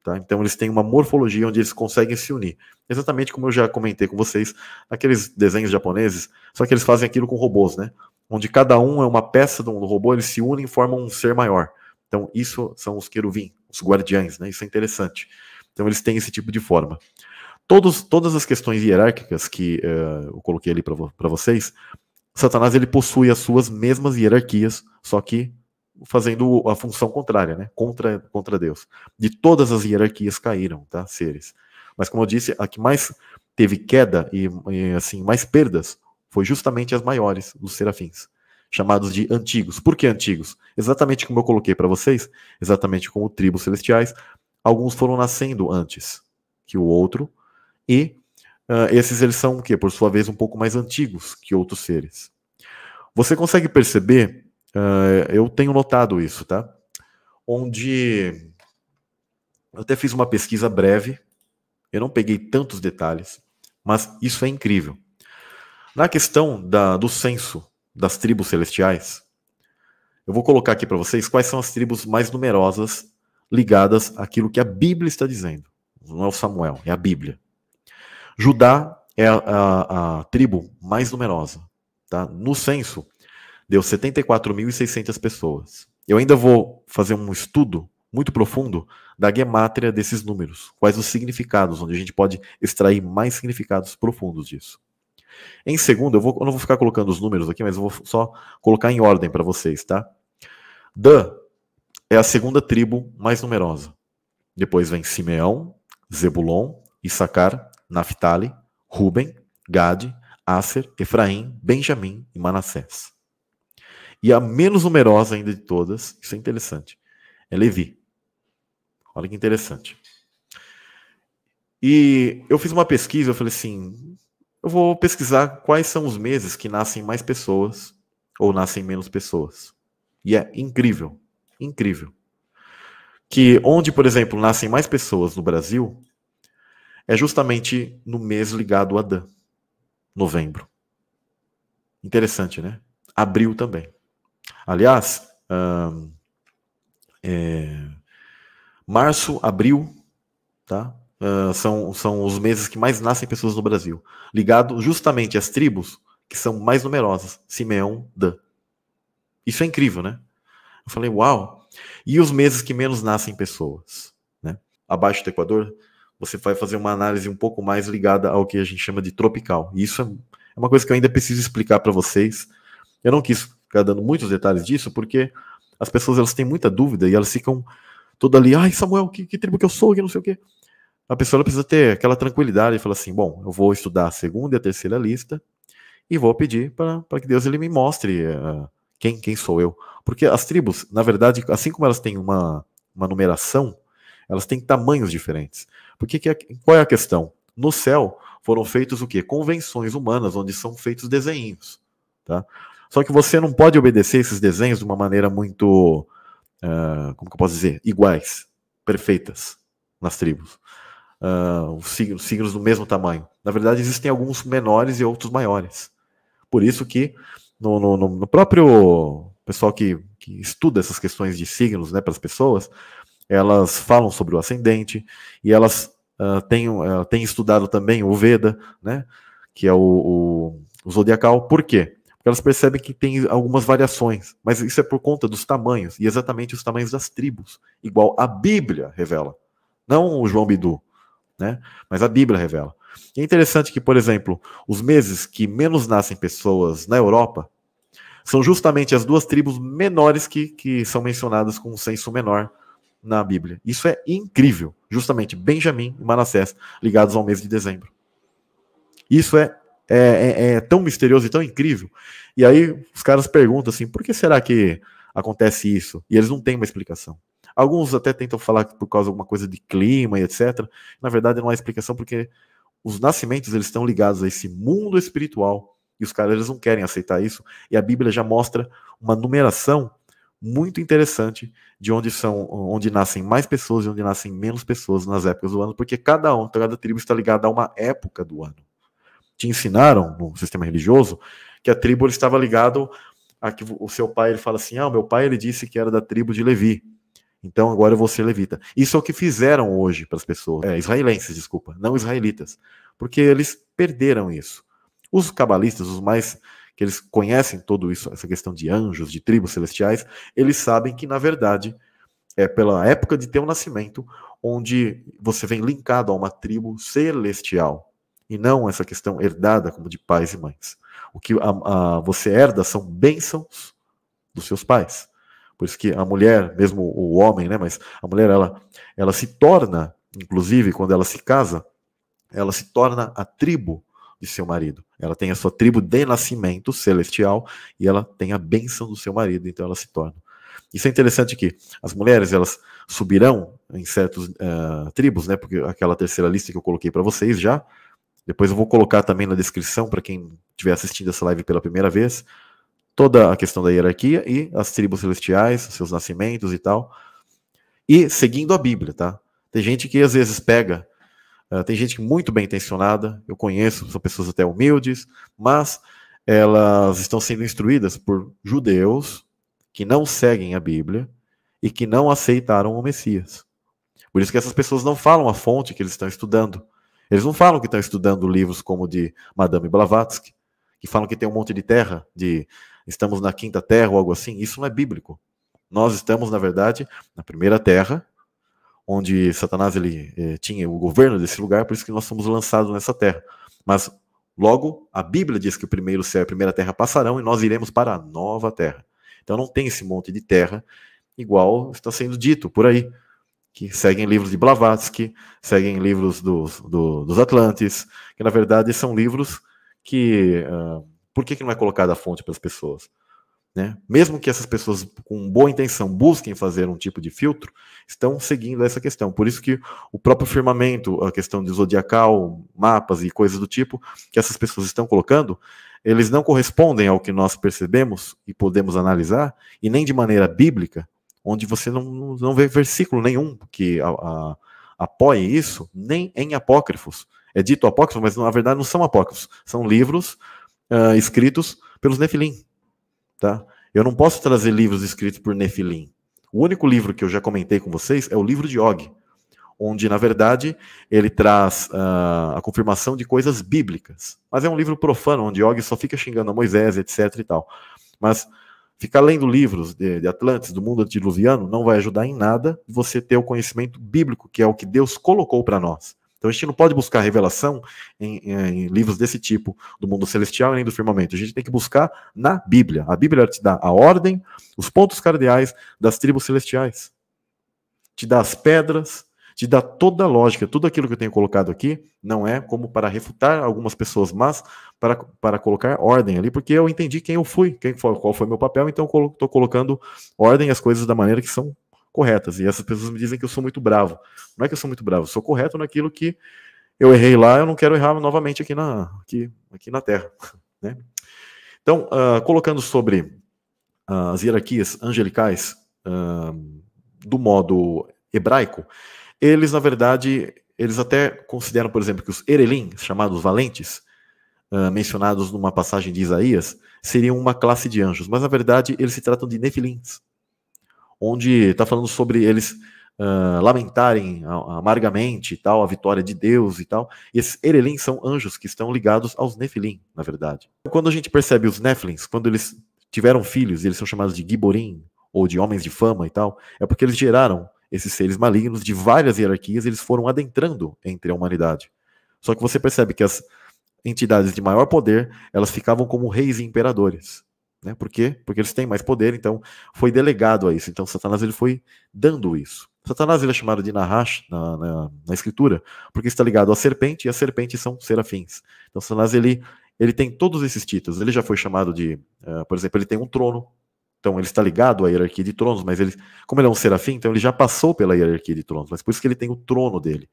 Tá? Então eles têm uma morfologia onde eles conseguem se unir. Exatamente como eu já comentei com vocês, aqueles desenhos japoneses, só que eles fazem aquilo com robôs, né? Onde cada um é uma peça de um robô, eles se unem e formam um ser maior. Então isso são os querubim, os guardiães, né? Isso é interessante. Então eles têm esse tipo de forma. Todos, todas as questões hierárquicas que uh, eu coloquei ali para vocês, Satanás ele possui as suas mesmas hierarquias, só que fazendo a função contrária, né? Contra, contra Deus. De todas as hierarquias caíram, tá? Seres. Mas como eu disse, a que mais teve queda e, e assim mais perdas foi justamente as maiores dos serafins, chamados de antigos. Por que antigos? Exatamente como eu coloquei para vocês, exatamente como tribos celestiais, alguns foram nascendo antes que o outro e uh, esses eles são o quê? Por sua vez um pouco mais antigos que outros seres. Você consegue perceber Uh, eu tenho notado isso, tá? Onde eu até fiz uma pesquisa breve, eu não peguei tantos detalhes, mas isso é incrível. Na questão da, do censo das tribos celestiais, eu vou colocar aqui para vocês quais são as tribos mais numerosas ligadas àquilo que a Bíblia está dizendo. Não é o Samuel, é a Bíblia. Judá é a, a, a tribo mais numerosa. Tá? No censo, deu 74.600 pessoas. Eu ainda vou fazer um estudo muito profundo da gemátria desses números, quais os significados, onde a gente pode extrair mais significados profundos disso. Em segundo, eu, vou, eu não vou ficar colocando os números aqui, mas eu vou só colocar em ordem para vocês, tá? Dan é a segunda tribo mais numerosa. Depois vem Simeão, Zebulon, Issacar, Naphtali, Ruben, Gade, Asser, Efraim, Benjamim e Manassés. E a menos numerosa ainda de todas, isso é interessante, é Levi. Olha que interessante. E eu fiz uma pesquisa, eu falei assim, eu vou pesquisar quais são os meses que nascem mais pessoas ou nascem menos pessoas. E é incrível, incrível. Que onde, por exemplo, nascem mais pessoas no Brasil é justamente no mês ligado a Dan, novembro. Interessante, né? Abril também. Aliás, uh, é, março, abril, tá? Uh, são, são os meses que mais nascem pessoas no Brasil, ligado justamente às tribos que são mais numerosas, Simeão, Dan. Isso é incrível, né? Eu falei, uau! E os meses que menos nascem pessoas, né? Abaixo do Equador, você vai fazer uma análise um pouco mais ligada ao que a gente chama de tropical. E isso é, é uma coisa que eu ainda preciso explicar para vocês. Eu não quis ficar dando muitos detalhes disso, porque as pessoas elas têm muita dúvida e elas ficam toda ali, ai Samuel, que, que tribo que eu sou, que não sei o quê. A pessoa precisa ter aquela tranquilidade e falar assim, bom, eu vou estudar a segunda e a terceira lista e vou pedir para que Deus ele me mostre uh, quem, quem sou eu. Porque as tribos, na verdade, assim como elas têm uma, uma numeração, elas têm tamanhos diferentes. Porque que, é, qual é a questão? No céu foram feitos o quê? Convenções humanas, onde são feitos desenhos. Tá? Só que você não pode obedecer esses desenhos de uma maneira muito, uh, como que eu posso dizer, iguais, perfeitas nas tribos. Uh, os signos, signos do mesmo tamanho. Na verdade, existem alguns menores e outros maiores. Por isso que no, no, no próprio pessoal que, que, estuda essas questões de signos né, para as pessoas, elas falam sobre o ascendente e elas uh, têm, uh, têm estudado também o Veda, né, que é o, o, o zodiacal. Por quê? elas percebem que tem algumas variações, mas isso é por conta dos tamanhos, e exatamente os tamanhos das tribos, igual a Bíblia revela. Não o João Bidu, né? mas a Bíblia revela. E é interessante que, por exemplo, os meses que menos nascem pessoas na Europa são justamente as duas tribos menores que, que são mencionadas com um censo menor na Bíblia. Isso é incrível. Justamente Benjamim e Manassés ligados ao mês de dezembro. Isso é é, é, é, tão misterioso e tão incrível. E aí os caras perguntam assim: por que será que acontece isso? E eles não têm uma explicação. Alguns até tentam falar por causa de alguma coisa de clima e etc. Na verdade, não há explicação porque os nascimentos eles estão ligados a esse mundo espiritual e os caras eles não querem aceitar isso. E a Bíblia já mostra uma numeração muito interessante de onde são, onde nascem mais pessoas e onde nascem menos pessoas nas épocas do ano, porque cada um, cada tribo está ligada a uma época do ano te ensinaram no sistema religioso que a tribo estava ligado a que o seu pai ele fala assim: "Ah, meu pai ele disse que era da tribo de Levi". Então agora eu vou ser levita. Isso é o que fizeram hoje para as pessoas, é, israelenses, desculpa, não israelitas, porque eles perderam isso. Os cabalistas, os mais que eles conhecem todo isso, essa questão de anjos, de tribos celestiais, eles sabem que na verdade é pela época de teu nascimento onde você vem linkado a uma tribo celestial e não essa questão herdada como de pais e mães. O que a, a, você herda são bênçãos dos seus pais. Por isso que a mulher, mesmo o homem, né, mas a mulher ela, ela se torna, inclusive quando ela se casa, ela se torna a tribo de seu marido. Ela tem a sua tribo de nascimento celestial e ela tem a bênção do seu marido, então ela se torna. Isso é interessante que as mulheres elas subirão em certas uh, eh, tribos, né? Porque aquela terceira lista que eu coloquei para vocês já, depois eu vou colocar também na descrição para quem estiver assistindo essa live pela primeira vez toda a questão da hierarquia e as tribos celestiais, seus nascimentos e tal. E seguindo a Bíblia, tá? Tem gente que às vezes pega, uh, tem gente muito bem intencionada, eu conheço, são pessoas até humildes, mas elas estão sendo instruídas por judeus que não seguem a Bíblia e que não aceitaram o Messias. Por isso que essas pessoas não falam a fonte que eles estão estudando. Eles não falam que estão estudando livros como o de Madame Blavatsky, que falam que tem um monte de terra, de estamos na quinta terra ou algo assim. Isso não é bíblico. Nós estamos, na verdade, na primeira terra, onde Satanás ele eh, tinha o governo desse lugar, por isso que nós somos lançados nessa terra. Mas logo a Bíblia diz que o primeiro céu e a primeira terra passarão e nós iremos para a nova terra. Então não tem esse monte de terra igual está sendo dito por aí que seguem livros de Blavatsky, seguem livros dos, do, dos Atlantes, que na verdade são livros que. Uh, por que, que não é colocada a fonte para as pessoas? Né? Mesmo que essas pessoas com boa intenção busquem fazer um tipo de filtro, estão seguindo essa questão. Por isso que o próprio firmamento, a questão de zodiacal, mapas e coisas do tipo que essas pessoas estão colocando, eles não correspondem ao que nós percebemos e podemos analisar, e nem de maneira bíblica, onde você não, não vê versículo nenhum que a, a, apoie isso, nem em apócrifos. É dito apócrifo, mas na verdade não são apócrifos, são livros uh, escritos pelos Nefilim. Tá? Eu não posso trazer livros escritos por Nefilim. O único livro que eu já comentei com vocês é o livro de Og, onde, na verdade, ele traz uh, a confirmação de coisas bíblicas. Mas é um livro profano, onde Og só fica xingando a Moisés, etc. e tal. Mas Ficar lendo livros de, de Atlantes, do mundo antiluviano, não vai ajudar em nada você ter o conhecimento bíblico, que é o que Deus colocou para nós. Então a gente não pode buscar revelação em, em, em, livros desse tipo, do mundo celestial nem do firmamento. A gente tem que buscar na Bíblia. A Bíblia te dá a ordem, os pontos cardeais das tribos celestiais, te dá as pedras, de dar toda a lógica, tudo aquilo que eu tenho colocado aqui, não é como para refutar algumas pessoas, mas para, para colocar ordem ali, porque eu entendi quem eu fui, quem foi, qual foi meu papel, então estou colocando ordem às coisas da maneira que são corretas. E essas pessoas me dizem que eu sou muito bravo. Não é que eu sou muito bravo, eu sou correto naquilo que eu errei lá, eu não quero errar novamente aqui na, aqui, aqui na Terra. (laughs) Né? Então, uh, colocando sobre uh, as hierarquias angelicais uh, do modo hebraico, eles, na verdade, eles até consideram, por exemplo, que os Erelim, chamados valentes, uh, mencionados numa passagem de Isaías, seriam uma classe de anjos, mas na verdade eles se tratam de nefilins, onde está falando sobre eles uh, lamentarem amargamente tal, a vitória de Deus e tal. E esses Erelim são anjos que estão ligados aos nefilim, na verdade. Quando a gente percebe os nefilins, quando eles tiveram filhos, eles são chamados de giborim, ou de homens de fama e tal, é porque eles geraram esses seres malignos de várias hierarquias, eles foram adentrando entre a humanidade. Só que você percebe que as entidades de maior poder, elas ficavam como reis e imperadores. Né? Por quê? Porque eles têm mais poder, então foi delegado a isso. Então Satanás ele foi dando isso. Satanás ele é chamado de Nahash na, na, na escritura, porque está ligado à serpente, e as serpentes são serafins. Então Satanás ele, ele tem todos esses títulos. Ele já foi chamado de, uh, por exemplo, ele tem um trono, então ele está ligado à hierarquia de tronos, mas ele, como ele é um serafim, então ele já passou pela hierarquia de tronos, mas por isso que ele tem o trono dele.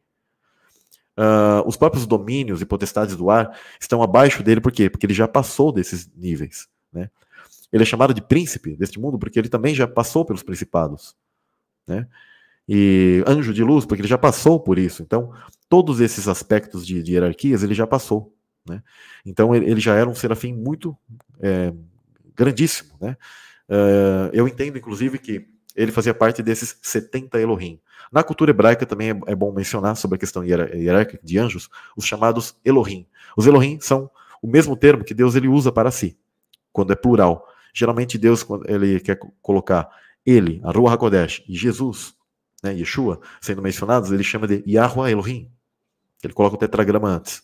Uh, os próprios domínios e potestades do ar estão abaixo dele, por quê? Porque ele já passou desses níveis. Né? Ele é chamado de príncipe deste mundo porque ele também já passou pelos principados. Né? E anjo de luz, porque ele já passou por isso. Então, todos esses aspectos de, de hierarquias ele já passou. Né? Então, ele, ele, já era um serafim muito é, grandíssimo. Né? Uh, eu entendo, inclusive, que ele fazia parte desses 70 Elohim. Na cultura hebraica também é, é bom mencionar sobre a questão hierárquica de anjos, os chamados Elohim. Os Elohim são o mesmo termo que Deus ele usa para si, quando é plural. Geralmente Deus quando ele quer colocar ele, a rua HaKodesh e Jesus, né, Yeshua, sendo mencionados, ele chama de Yahweh Elohim. Ele coloca o tetragrama antes.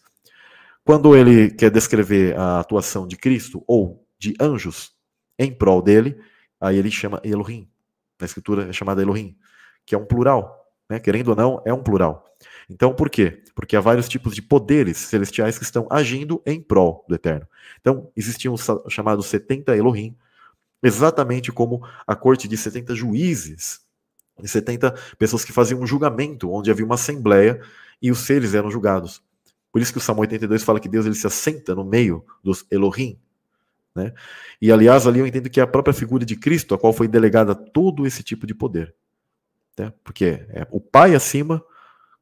Quando ele quer descrever a atuação de Cristo ou de anjos, em prol dele, aí ele chama Elohim. Na escritura é chamada Elohim, que é um plural, né? querendo ou não, é um plural. Então, por quê? Porque há vários tipos de poderes celestiais que estão agindo em prol do Eterno. Então, existiam os chamados 70 Elohim, exatamente como a corte de 70 juízes, de 70 pessoas que faziam um julgamento, onde havia uma assembleia e os seres eram julgados. Por isso que o Salmo 82 fala que Deus ele se assenta no meio dos Elohim, né? E aliás, ali eu entendo que é a própria figura de Cristo a qual foi delegada todo esse tipo de poder. Né? Porque é o Pai acima,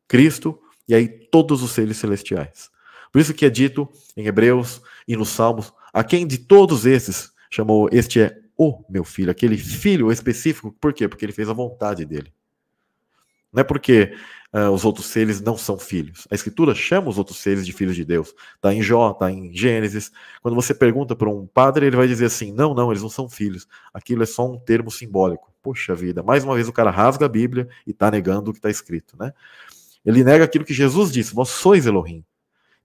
Cristo e aí todos os seres celestiais. Por isso que é dito em Hebreus e nos Salmos, a quem de todos esses chamou, este é o meu filho, aquele filho específico, por quê? Porque ele fez a vontade dele. Não é porque uh, os outros seres não são filhos. A Escritura chama os outros seres de filhos de Deus. Está em Jó, está em Gênesis. Quando você pergunta para um padre, ele vai dizer assim: não, não, eles não são filhos. Aquilo é só um termo simbólico. Poxa vida, mais uma vez o cara rasga a Bíblia e está negando o que está escrito, né? Ele nega aquilo que Jesus disse: vós sois Elohim.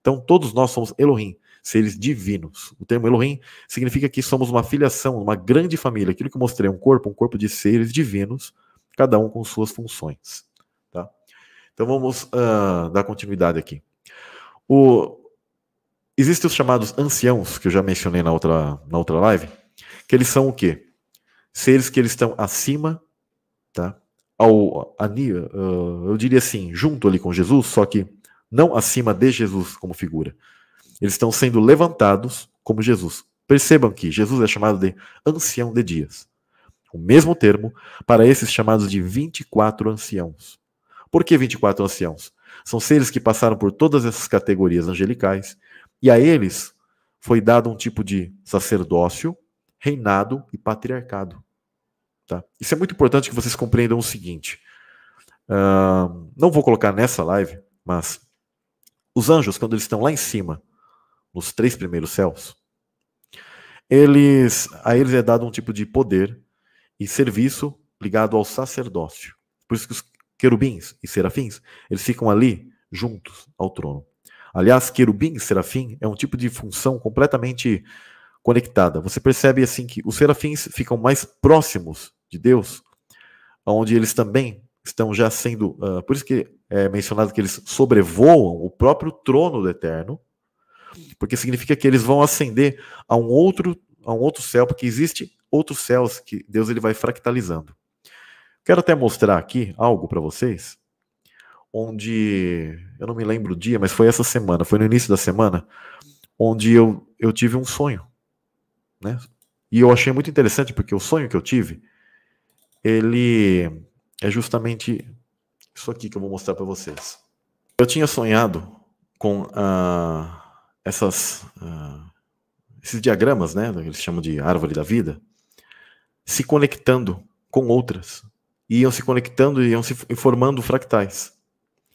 Então todos nós somos Elohim, seres divinos. O termo Elohim significa que somos uma filiação, uma grande família. Aquilo que eu mostrei, um corpo, um corpo de seres divinos, cada um com suas funções. Então vamos uh, dar continuidade aqui. O... Existem os chamados anciãos, que eu já mencionei na outra, na outra live, que eles são o quê? Seres que eles estão acima, tá? Ao, a, uh, eu diria assim, junto ali com Jesus, só que não acima de Jesus como figura. Eles estão sendo levantados como Jesus. Percebam que Jesus é chamado de ancião de dias. O mesmo termo para esses chamados de 24 anciãos. Por que 24 anciãos? São seres que passaram por todas essas categorias angelicais, e a eles foi dado um tipo de sacerdócio, reinado e patriarcado. Tá? Isso é muito importante que vocês compreendam o seguinte. Uh, não vou colocar nessa live, mas os anjos, quando eles estão lá em cima, nos três primeiros céus, eles, a eles é dado um tipo de poder e serviço ligado ao sacerdócio. Por isso que os, querubins e serafins, eles ficam ali juntos ao trono. Aliás, querubim e serafim é um tipo de função completamente conectada. Você percebe assim que os serafins ficam mais próximos de Deus, onde eles também estão já sendo, uh, por isso que é mencionado que eles sobrevoam o próprio trono do Eterno, porque significa que eles vão ascender a um outro a um outro céu, porque existe outros céus que Deus ele vai fractalizando. Quero até mostrar aqui algo para vocês, onde eu não me lembro o dia, mas foi essa semana, foi no início da semana, onde eu, eu tive um sonho, né? E eu achei muito interessante porque o sonho que eu tive, ele é justamente isso aqui que eu vou mostrar para vocês. Eu tinha sonhado com uh, essas ah, esses diagramas, né? Eles chamam de árvore da vida, se conectando com outras e iam se conectando e iam se formando fractais.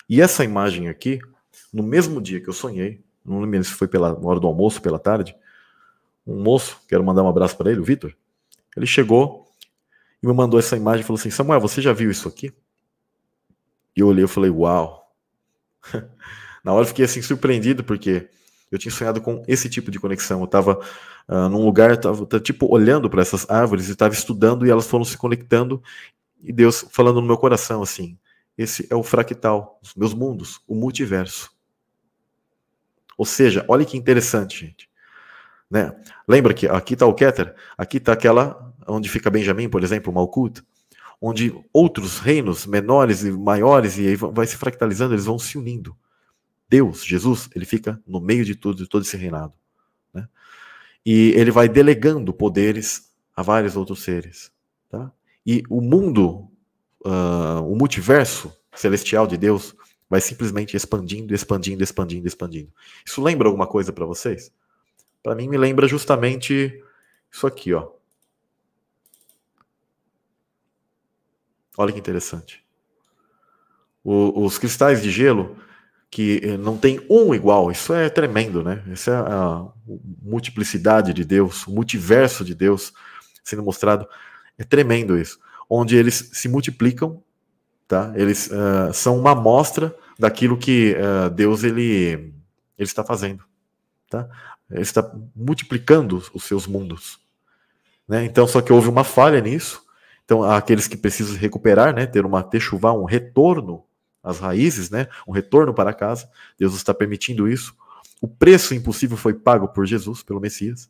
E essa imagem aqui, no mesmo dia que eu sonhei, não lembro se foi pela hora do almoço, pela tarde, um moço, quero mandar um abraço para ele, o Vitor, ele chegou e me mandou essa imagem e falou assim: Samuel, você já viu isso aqui? E eu olhei e falei: Uau! (laughs) Na hora eu fiquei assim surpreendido porque eu tinha sonhado com esse tipo de conexão. Eu estava uh, ah, num lugar, estava tipo olhando para essas árvores e estava estudando e elas foram se conectando e Deus falando no meu coração assim: esse é o fractal os meus mundos, o multiverso. Ou seja, olha que interessante, gente. Né? Lembra que aqui está o Keter, aqui está aquela onde fica Benjamim, por exemplo, Malkut, onde outros reinos menores e maiores e aí vai se fractalizando, eles vão se unindo. Deus, Jesus, ele fica no meio de tudo, de todo esse reinado. Né? E ele vai delegando poderes a vários outros seres. E o mundo, uh, o multiverso celestial de Deus, vai simplesmente expandindo, expandindo, expandindo, expandindo. Isso lembra alguma coisa para vocês? Para mim, me lembra justamente isso aqui, ó. Olha que interessante. O, os cristais de gelo, que eh, não tem um igual, isso é tremendo, né? Essa é a multiplicidade de Deus, o multiverso de Deus sendo mostrado é tremendo isso. Onde eles se multiplicam, tá? Eles uh, são uma amostra daquilo que uh, Deus ele, ele está fazendo, tá? Ele está multiplicando os seus mundos, né? Então só que houve uma falha nisso. Então aqueles que precisam recuperar, né? Ter uma techuva, um retorno às raízes, né? Um retorno para casa. Deus está permitindo isso. O preço impossível foi pago por Jesus, pelo Messias.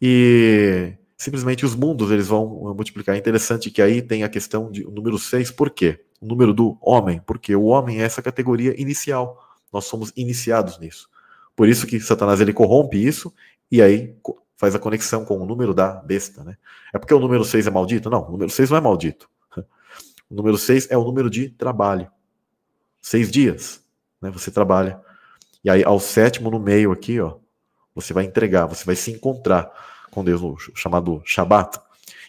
E simplesmente os mundos eles vão multiplicar. É interessante que aí tem a questão de o número 6, por quê? O número do homem, porque o homem é essa categoria inicial. Nós somos iniciados nisso. Por isso que Satanás ele corrompe isso e aí faz a conexão com o número da besta, né? É porque o número 6 é maldito? Não, o número 6 não é maldito. (laughs) O número 6 é o número de trabalho. Seis dias, né? Você trabalha. E aí, ao sétimo no meio aqui, ó, você vai entregar, você vai se encontrar com Deus, o chamado Shabat.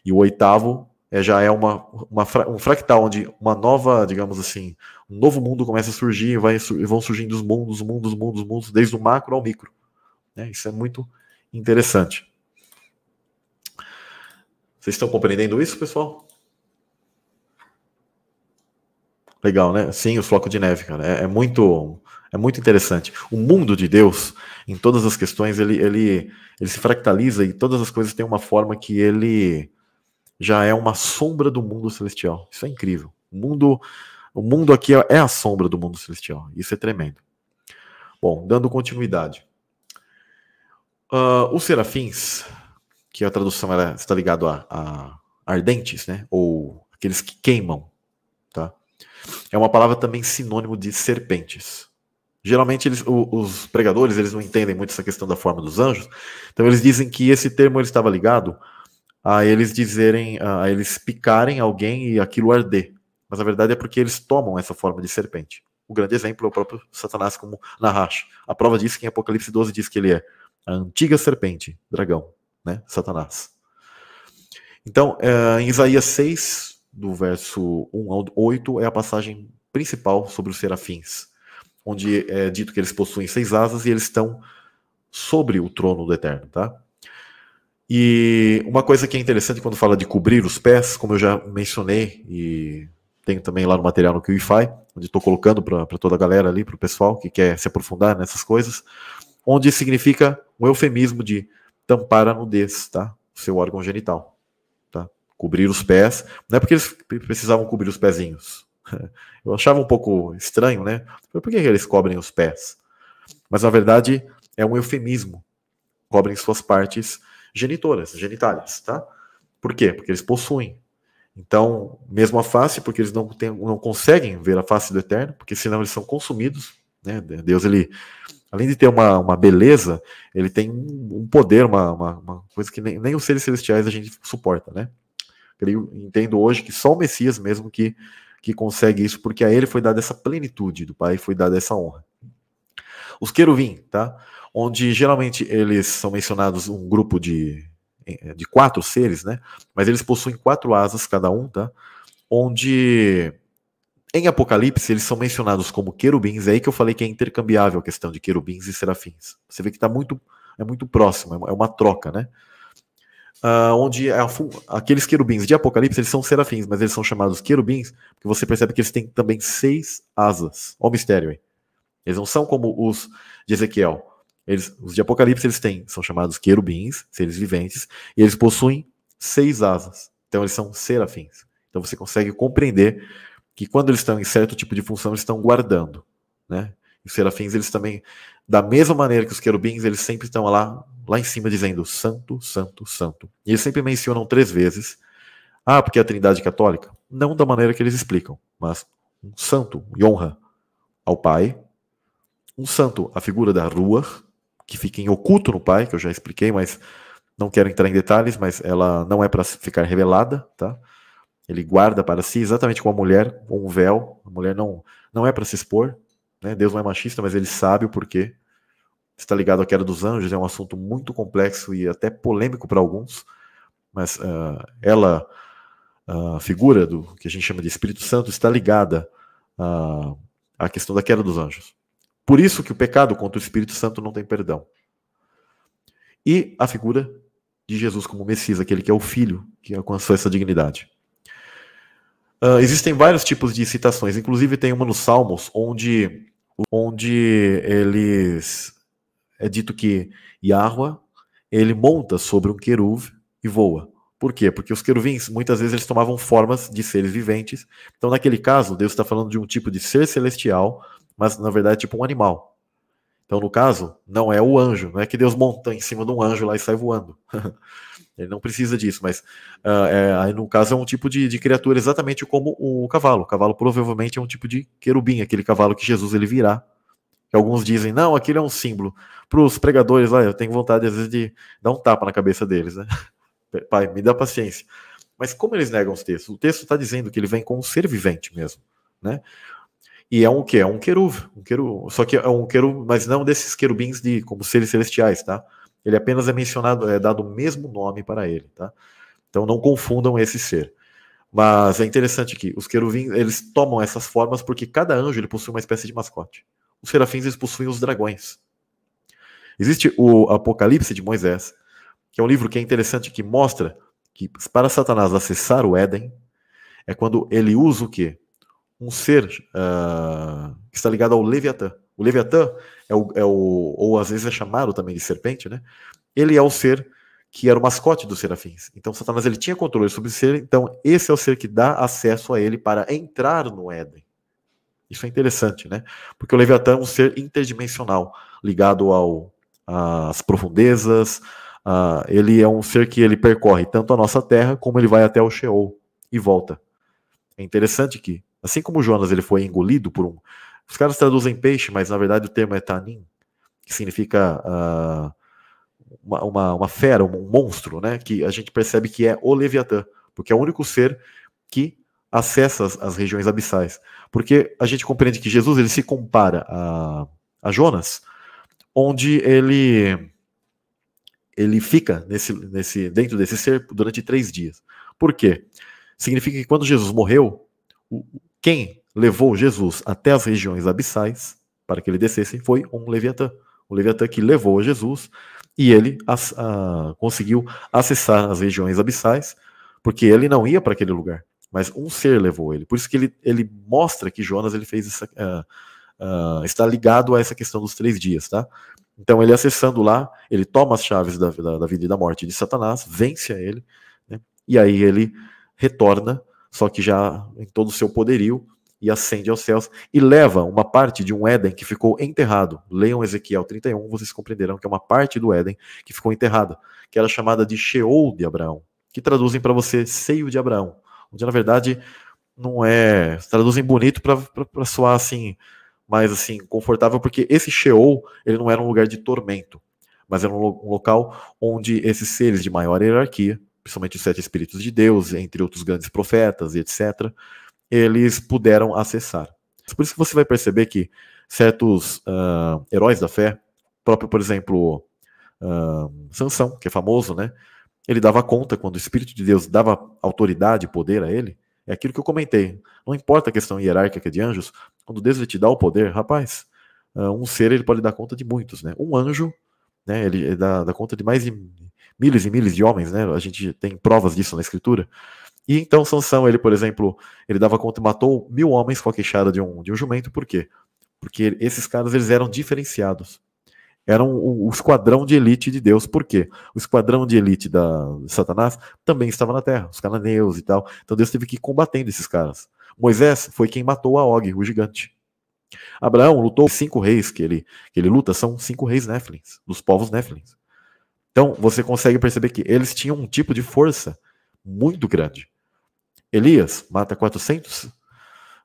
E o oitavo é, já é uma, uma, um fractal onde uma nova, digamos assim, um novo mundo começa a surgir, vai, vão surgindo os mundos, mundos, mundos, mundos, desde o macro ao micro. Né? Isso é muito interessante. Vocês estão compreendendo isso, pessoal? Legal, né? Sim, os flocos de neve, cara. É, é muito. É muito interessante. O mundo de Deus, em todas as questões, ele, ele, ele se fractaliza e todas as coisas têm uma forma que ele já é uma sombra do mundo celestial. Isso é incrível. O mundo, o mundo aqui é a sombra do mundo celestial. Isso é tremendo. Bom, dando continuidade. Uh, os serafins, que a tradução era, está ligado a, a ardentes, né? Ou aqueles que queimam, tá? É uma palavra também sinônimo de serpentes. Geralmente eles, os pregadores eles não entendem muito essa questão da forma dos anjos, então eles dizem que esse termo ele estava ligado a eles dizerem, a eles picarem alguém e aquilo arder. Mas a verdade é porque eles tomam essa forma de serpente. O grande exemplo é o próprio Satanás como Nahash. A prova disso é que em Apocalipse 12 diz que ele é a antiga serpente, dragão, né? Satanás. Então, é, em Isaías 6, do verso 1 ao 8, é a passagem principal sobre os serafins onde é dito que eles possuem seis asas e eles estão sobre o trono do Eterno, tá? E uma coisa que é interessante quando fala de cobrir os pés, como eu já mencionei e tenho também lá no material no QIFI, onde estou colocando para toda a galera ali, para o pessoal que quer se aprofundar nessas coisas, onde significa um eufemismo de tampar a nudez, tá? O seu órgão genital, tá? Cobrir os pés, não é porque eles precisavam cobrir os pezinhos, (laughs) Eu achava um pouco estranho, né? Por que, que eles cobrem os pés? Mas na verdade é um eufemismo. Cobrem suas partes genitoras, genitálias, tá? Por quê? Porque eles possuem. Então, mesmo a face, porque eles não, tem, não conseguem ver a face do Eterno, porque senão eles são consumidos. Né? Deus, ele, além de ter uma, uma beleza, ele tem um poder, uma, uma, uma coisa que nem, nem os seres celestiais a gente suporta, né? Eu entendo hoje que só o Messias mesmo que que consegue isso, porque a ele foi dada essa plenitude do Pai, foi dada essa honra. Os querubim, tá? Onde geralmente eles são mencionados um grupo de, eh, de quatro seres, né? Mas eles possuem quatro asas cada um, tá? Onde em Apocalipse eles são mencionados como querubins. É aí que eu falei que é intercambiável a questão de querubins e serafins. Você vê que tá muito é muito próximo, é uma é troca, né? Uh, onde a, é aqueles querubins de Apocalipse, eles são serafins, mas eles são chamados querubins, porque você percebe que eles têm também seis asas. Olha o mistério aí. Eles não são como os de Ezequiel. Eles, os de Apocalipse, eles têm, são chamados querubins, seres viventes, e eles possuem seis asas. Então, eles são serafins. Então, você consegue compreender que quando eles estão em certo tipo de função, eles estão guardando, né? Os serafins, eles também, da mesma maneira que os querubins, eles sempre estão lá lá em cima dizendo Santo, Santo, Santo. E eles sempre mencionam três vezes. Ah, porque a Trindade Católica? Não da maneira que eles explicam, mas um santo e honra ao Pai, um santo, a figura da rua, que fica em oculto no Pai, que eu já expliquei, mas não quero entrar em detalhes, mas ela não é para ficar revelada, tá? Ele guarda para si, exatamente como a mulher, com um véu. A mulher não, não é para se expor, né? Deus não é machista, mas ele sabe o porquê está ligado à queda dos anjos, é um assunto muito complexo e até polêmico para alguns, mas uh, ela, a figura do que a gente chama de Espírito Santo, está ligada à, à questão da queda dos anjos. Por isso que o pecado contra o Espírito Santo não tem perdão. E a figura de Jesus como Messias, aquele que é o Filho, que alcançou essa dignidade. Uh, existem vários tipos de citações, inclusive tem uma nos Salmos, onde, onde eles é dito que Yahweh ele monta sobre um querub e voa. Por quê? Porque os querubins muitas vezes, eles tomavam formas de seres viventes. Então, naquele caso, Deus está falando de um tipo de ser celestial, mas na verdade é tipo um animal. Então, no caso, não é o anjo, não é que Deus monta em cima de um anjo lá e sai voando. (laughs) Ele não precisa disso, mas uh, é, aí no caso é um tipo de, de, criatura exatamente como o cavalo. O cavalo provavelmente é um tipo de querubim, aquele cavalo que Jesus ele virá que alguns dizem, não, aquilo é um símbolo. Para os pregadores lá, eu tenho vontade às vezes de dar um tapa na cabeça deles, né? (laughs) Pai, me dá paciência. Mas como eles negam os textos? O texto está dizendo que ele vem como um ser vivente mesmo, né? E é um que é um querub, um querub, só que é um querub, mas não desses querubins de como seres celestiais, tá? Ele apenas é mencionado, é dado o mesmo nome para ele, tá? Então não confundam esse ser. Mas é interessante que os querubins, eles tomam essas formas porque cada anjo ele possui uma espécie de mascote. Os serafins eles possuem os dragões. Existe o Apocalipse de Moisés, que é um livro que é interessante, que mostra que para Satanás acessar o Éden, é quando ele usa o quê? Um ser uh, que está ligado ao Leviatã. O Leviatã é o, é o, ou às vezes é chamado também de serpente, né? Ele é o ser que era o mascote dos serafins. Então Satanás ele tinha controle sobre o ser, então esse é o ser que dá acesso a ele para entrar no Éden. Isso é interessante, né? Porque o Leviatã é um ser interdimensional, ligado ao, às profundezas. ele é um ser que ele percorre tanto a nossa Terra como ele vai até o Sheol e volta. É interessante que, assim como Jonas ele foi engolido por um. Os caras traduzem peixe, mas na verdade o termo é tanin, que significa uh, uma, uma, uma, fera, um monstro, né? Que a gente percebe que é o Leviatã, porque é o único ser que acessa as, as, regiões abissais. Porque a gente compreende que Jesus ele se compara a, a Jonas, onde ele ele fica nesse, nesse, dentro desse ser durante três dias. Por quê? Significa que quando Jesus morreu, quem levou Jesus até as regiões abissais para que ele descesse foi um Leviatã. O Leviatã que levou Jesus e ele a, conseguiu acessar as regiões abissais, porque ele não ia para aquele lugar mas um ser levou ele. Por isso que ele, ele mostra que Jonas ele fez essa, uh, uh, está ligado a essa questão dos três dias, tá? Então ele acessando lá, ele toma as chaves da, da, da vida e da morte de Satanás, vence a ele, né? e aí ele retorna, só que já em todo o seu poderio, e ascende aos céus e leva uma parte de um Éden que ficou enterrado. Leiam Ezequiel 31, vocês compreenderão que é uma parte do Éden que ficou enterrada, que era chamada de Sheol de Abraão, que traduzem para você seio de Abraão onde na verdade não é. Traduzem bonito para soar assim, mais assim, confortável, porque esse Sheol, ele não era um lugar de tormento, mas era um, um local onde esses seres de maior hierarquia, principalmente os sete espíritos de Deus, entre outros grandes profetas e etc., eles puderam acessar. Por isso que você vai perceber que certos uh, heróis da fé, próprio, por exemplo, uh, Sansão, que é famoso, né? ele dava conta quando o Espírito de Deus dava autoridade e poder a ele. É aquilo que eu comentei. Não importa a questão hierárquica de anjos, quando Deus te dá o poder, rapaz, ah, um ser ele pode dar conta de muitos, né? Um anjo, né? Ele dá, dá conta de mais de milhas e milhas de homens, né? A gente tem provas disso na escritura. E então Sansão, ele, por exemplo, ele dava conta e matou mil homens com a queixada de um, de um jumento, por quê? Porque esses caras, eles eram diferenciados eram o, esquadrão de elite de Deus. Por quê? O esquadrão de elite da Satanás também estava na Terra, os cananeus e tal. Então Deus teve que ir combatendo esses caras. Moisés foi quem matou a Og, o gigante. Abraão lutou cinco reis que ele, que ele luta, são cinco reis néflins, dos povos néflins. Então você consegue perceber que eles tinham um tipo de força muito grande. Elias mata 400,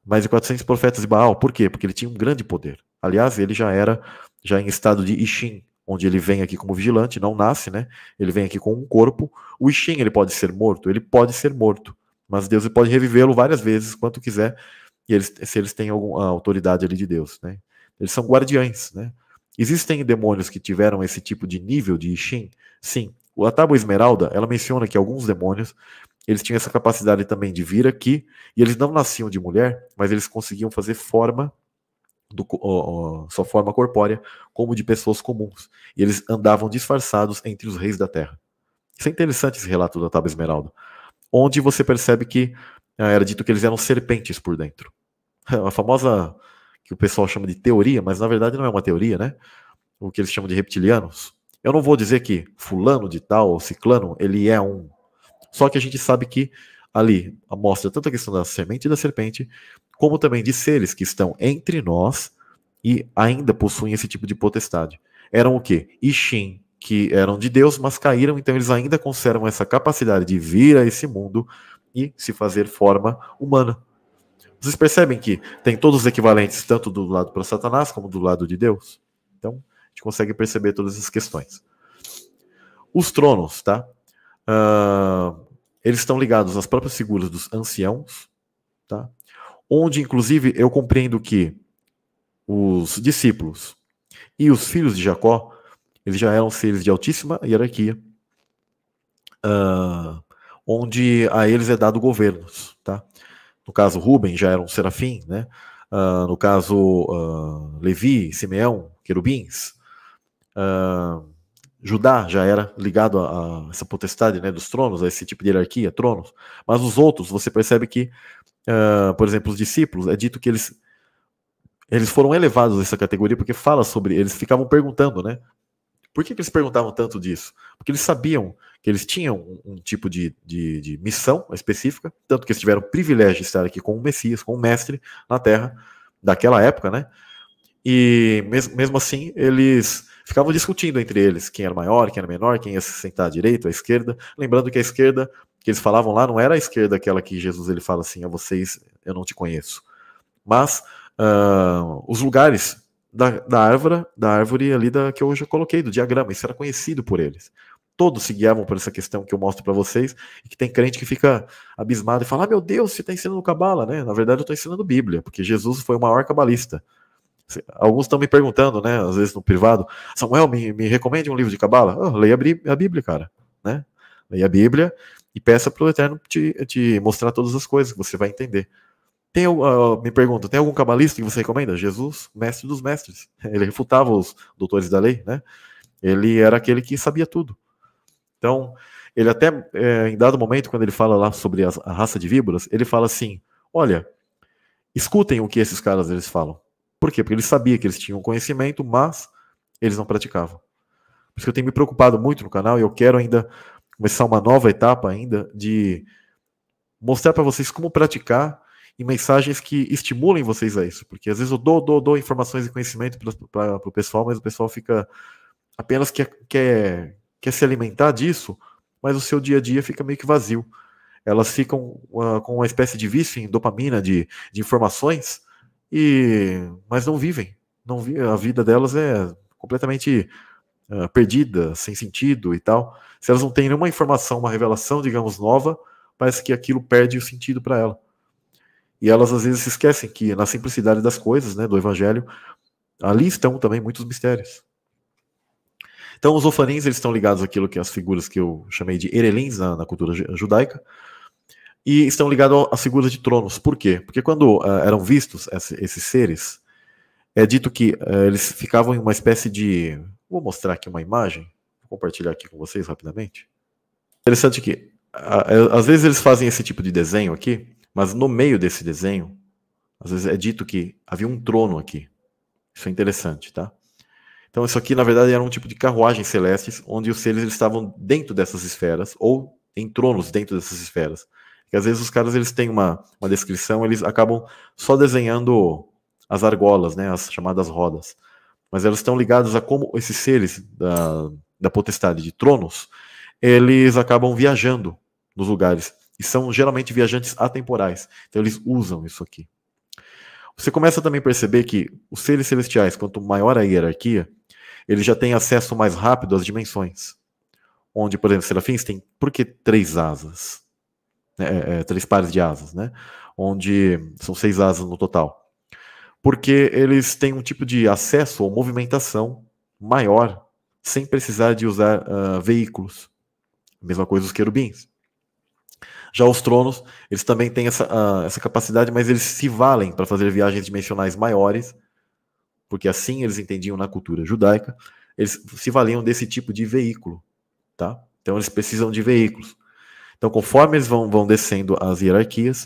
mais de 400 profetas de Baal. Por quê? Porque ele tinha um grande poder. Aliás, ele já era já em estado de Ishin, onde ele vem aqui como vigilante, não nasce, né? Ele vem aqui com um corpo. O Ishin, ele pode ser morto? Ele pode ser morto. Mas Deus pode revivê-lo várias vezes, quanto quiser, e eles, se eles têm alguma autoridade ali de Deus, né? Eles são guardiães, né? Existem demônios que tiveram esse tipo de nível de Ishin? Sim. A tábua esmeralda, ela menciona que alguns demônios, eles tinham essa capacidade também de vir aqui, e eles não nasciam de mulher, mas eles conseguiam fazer forma do, ó, ó, sua forma corpórea como de pessoas comuns, e eles andavam disfarçados entre os reis da terra. Isso é interessante esse relato da Tábua Esmeralda, onde você percebe que ah, era dito que eles eram serpentes por dentro. É a famosa que o pessoal chama de teoria, mas na verdade não é uma teoria, né? O que eles chamam de reptilianos. Eu não vou dizer que fulano de tal ou ciclano, ele é um. Só que a gente sabe que ali mostra tanto a questão da semente e da serpente como também de seres que estão entre nós e ainda possuem esse tipo de potestade. Eram o quê? Ishin, que eram de Deus, mas caíram, então eles ainda conservam essa capacidade de vir a esse mundo e se fazer forma humana. Vocês percebem que tem todos os equivalentes, tanto do lado para Satanás como do lado de Deus? Então, a gente consegue perceber todas essas questões. Os tronos, tá? Uh, eles estão ligados às próprias figuras dos anciãos, tá? onde inclusive eu compreendo que os discípulos e os filhos de Jacó, eles já eram seres de altíssima hierarquia, uh, onde a eles é dado governos, tá? No caso, Rubem já era um serafim, né? Uh, no caso, uh, Levi, Simeão, querubins. Uh, Judá já era ligado a, a, essa potestade né, dos tronos, a esse tipo de hierarquia, tronos. Mas os outros, você percebe que, uh, por exemplo, os discípulos, é dito que eles, eles foram elevados a essa categoria porque fala sobre. Eles ficavam perguntando, né? Por que, que eles perguntavam tanto disso? Porque eles sabiam que eles tinham um, um tipo de, de, de, missão específica, tanto que eles tiveram o privilégio de estar aqui com o Messias, com o Mestre na Terra, daquela época, né? E mesmo, mesmo assim, eles Ficavam discutindo entre eles quem era maior, quem era menor, quem ia se sentar à direita, à esquerda. Lembrando que a esquerda que eles falavam lá não era a esquerda aquela que Jesus ele fala assim: a vocês eu não te conheço. Mas uh, os lugares da, da árvore, da árvore ali da, que eu já coloquei, do diagrama, isso era conhecido por eles todos se guiavam por essa questão que eu mostro para vocês, e que tem crente que fica abismado e fala: ah, meu Deus, você está ensinando Cabala, né? Na verdade, eu estou ensinando Bíblia, porque Jesus foi o maior cabalista. Alguns estão me perguntando, né? Às vezes no privado, Samuel, me, me recomende um livro de Cabala? Oh, leia a Bíblia, cara, né? Leia a Bíblia e peça para o Eterno te, te mostrar todas as coisas que você vai entender. Tem, uh, me pergunta, tem algum cabalista que você recomenda? Jesus, mestre dos mestres. (laughs) Ele refutava os doutores da lei, né? Ele era aquele que sabia tudo. Então, ele até, é, em dado momento, quando ele fala lá sobre a, a raça de víboras, ele fala assim: olha, escutem o que esses caras eles falam. Por quê? Porque ele sabia que eles tinham conhecimento, mas eles não praticavam. Por isso que eu tenho me preocupado muito no canal e eu quero ainda começar uma nova etapa ainda de mostrar para vocês como praticar e mensagens que estimulem vocês a isso. Porque às vezes eu dou, dou, dou informações e conhecimento para o pessoal, mas o pessoal fica apenas quer, quer, quer se alimentar disso, mas o seu dia a dia fica meio que vazio. Elas ficam uh, com uma espécie de vício em dopamina de, de informações e mas não vivem. Não vi, a vida delas é completamente uh, perdida, sem sentido e tal. Se elas não têm nenhuma informação, uma revelação, digamos, nova, parece que aquilo perde o sentido para ela. E elas às vezes se esquecem que na simplicidade das coisas, né, do evangelho, ali estão também muitos mistérios. Então, os ofanins eles estão ligados àquilo que as figuras que eu chamei de erelins na, na cultura judaica e estão ligados às figuras de tronos. Por quê? Porque quando uh, eram vistos esses seres, é dito que uh, eles ficavam em uma espécie de. Vou mostrar aqui uma imagem, vou compartilhar aqui com vocês rapidamente. Interessante que uh, às vezes eles fazem esse tipo de desenho aqui, mas no meio desse desenho, às vezes é dito que havia um trono aqui. Isso é interessante, tá? Então isso aqui na verdade era um tipo de carruagem celestes, onde os seres eles estavam dentro dessas esferas ou em tronos dentro dessas esferas. E às vezes os caras eles têm uma, uma descrição, eles acabam só desenhando as argolas, né, as chamadas rodas. Mas elas estão ligadas a como esses seres da, da potestade de tronos, eles acabam viajando nos lugares. E são geralmente viajantes atemporais. Então eles usam isso aqui. Você começa também a perceber que os seres celestiais, quanto maior a hierarquia, eles já têm acesso mais rápido às dimensões. Onde, por exemplo, serafins têm por que três asas? Né, é, é, três pares de asas, né? Onde são seis asas no total. Porque eles têm um tipo de acesso ou movimentação maior, sem precisar de usar uh, veículos. Mesma coisa os querubins. Já os tronos, eles também têm essa, uh, essa capacidade, mas eles se valem para fazer viagens dimensionais maiores, porque assim eles entendiam na cultura judaica, eles se valiam desse tipo de veículo, tá? Então eles precisam de veículos. Então, conforme eles vão, vão descendo as hierarquias,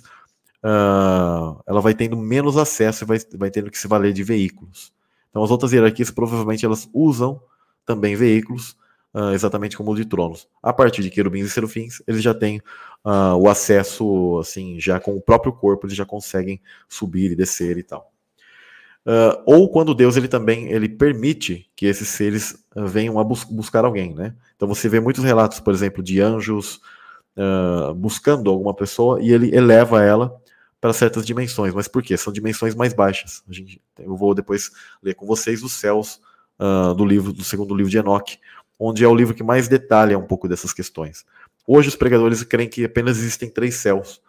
uh, ela vai tendo menos acesso e vai, vai tendo que se valer de veículos. Então, as outras hierarquias provavelmente elas usam também veículos, uh, exatamente como o de Tronos. A partir de querubins e serufins, eles já têm uh, o acesso, assim, já com o próprio corpo, eles já conseguem subir e descer e tal. Uh, ou quando Deus ele também ele permite que esses seres venham a bus buscar alguém, né? Então você vê muitos relatos, por exemplo, de anjos, uh, buscando alguma pessoa e ele eleva ela para certas dimensões. Mas por quê? São dimensões mais baixas. A gente, eu vou depois ler com vocês os céus uh, do livro do segundo livro de Enoch, onde é o livro que mais detalha um pouco dessas questões. Hoje os pregadores creem que apenas existem três céus,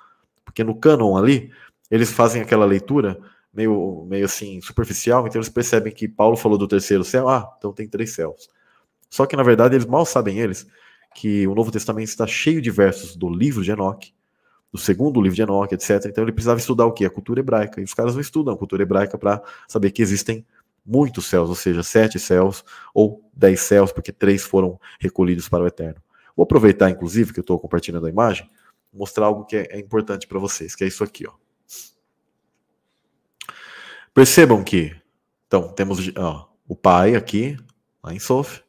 porque no cânon ali eles fazem aquela leitura meio, meio assim superficial, então eles percebem que Paulo falou do terceiro céu, ah, então tem três céus. Só que na verdade eles mal sabem eles que o Novo Testamento está cheio de versos do livro de Enoque, do segundo livro de Enoque, etc. Então ele precisava estudar o que? A cultura hebraica. E os caras não estudam a cultura hebraica para saber que existem muitos céus, ou seja, sete céus ou dez céus, porque três foram recolhidos para o eterno. Vou aproveitar, inclusive, que eu estou compartilhando a imagem, mostrar algo que é, é importante para vocês, que é isso aqui. Ó. Percebam que, então, temos ó, o Pai aqui, lá em Sof,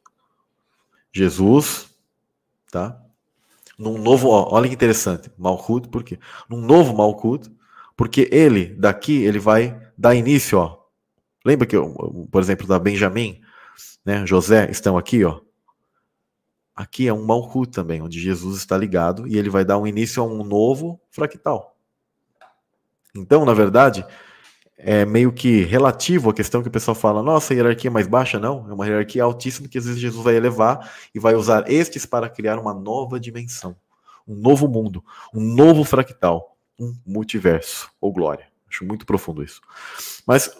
Jesus, tá? Num novo, ó, olha que interessante, Malhut, por quê? Num novo Malhut, porque ele, daqui, ele vai dar início, ó. Lembra que, por exemplo, da Benjamim, né, José, estão aqui, ó. Aqui é um Malhut também, onde Jesus está ligado e ele vai dar um início a um novo fractal. Então, na verdade, é meio que relativo à questão que o pessoal fala, nossa, hierarquia é mais baixa, não, é uma hierarquia altíssima que às vezes Jesus vai elevar e vai usar estes para criar uma nova dimensão, um novo mundo, um novo fractal, um multiverso, ou glória. Acho muito profundo isso. Mas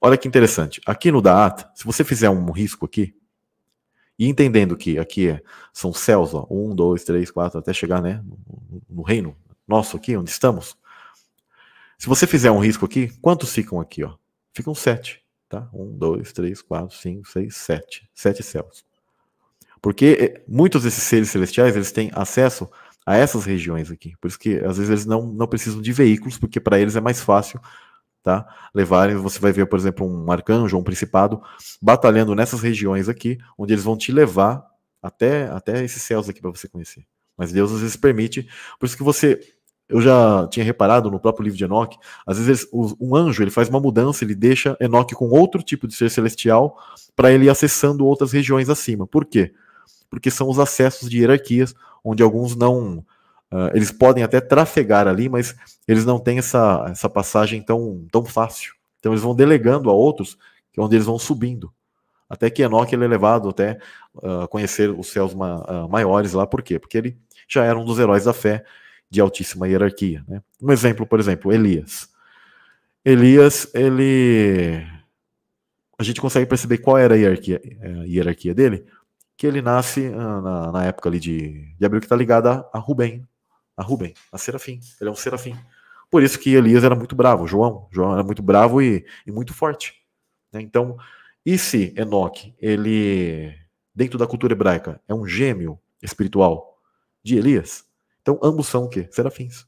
olha que interessante, aqui no Daat, se você fizer um risco aqui, e entendendo que aqui é, são céus, ó, um, dois, três, quatro, até chegar né, no, no reino nosso aqui, onde estamos, se você fizer um risco aqui, quantos ficam aqui? Ó? Ficam sete. Tá? Um, dois, três, quatro, cinco, seis, sete. Sete céus. Porque eh, muitos desses seres celestiais eles têm acesso a essas regiões aqui. Por isso que às vezes eles não, não precisam de veículos, porque para eles é mais fácil tá? levarem. Você vai ver, por exemplo, um arcanjo ou um principado batalhando nessas regiões aqui, onde eles vão te levar até, até esses céus aqui para você conhecer. Mas Deus às vezes permite. Por isso que você eu já tinha reparado no próprio livro de Enoch, às vezes um anjo ele faz uma mudança, ele deixa Enoch com outro tipo de ser celestial para ele ir acessando outras regiões acima. Por quê? Porque são os acessos de hierarquias onde alguns não uh, eles podem até trafegar ali, mas eles não têm essa, essa passagem tão, tão fácil. Então eles vão delegando a outros, é onde eles vão subindo. Até que Enoch ele é levado até uh, conhecer os céus ma uh, maiores lá. Por quê? Porque ele já era um dos heróis da fé de altíssima hierarquia. Né? Um exemplo, por exemplo, Elias. Elias, ele. A gente consegue perceber qual era a hierarquia, é, a hierarquia dele, que ele nasce ah, na, na época ali de, de Abril, que está ligada a Rubem, a Rubem, a Serafim. Ele é um Serafim. Por isso que Elias era muito bravo, João. João era muito bravo e, e muito forte. Né? Então, e se Enoque, ele, dentro da cultura hebraica, é um gêmeo espiritual de Elias, então, ambos são o quê? Serafins.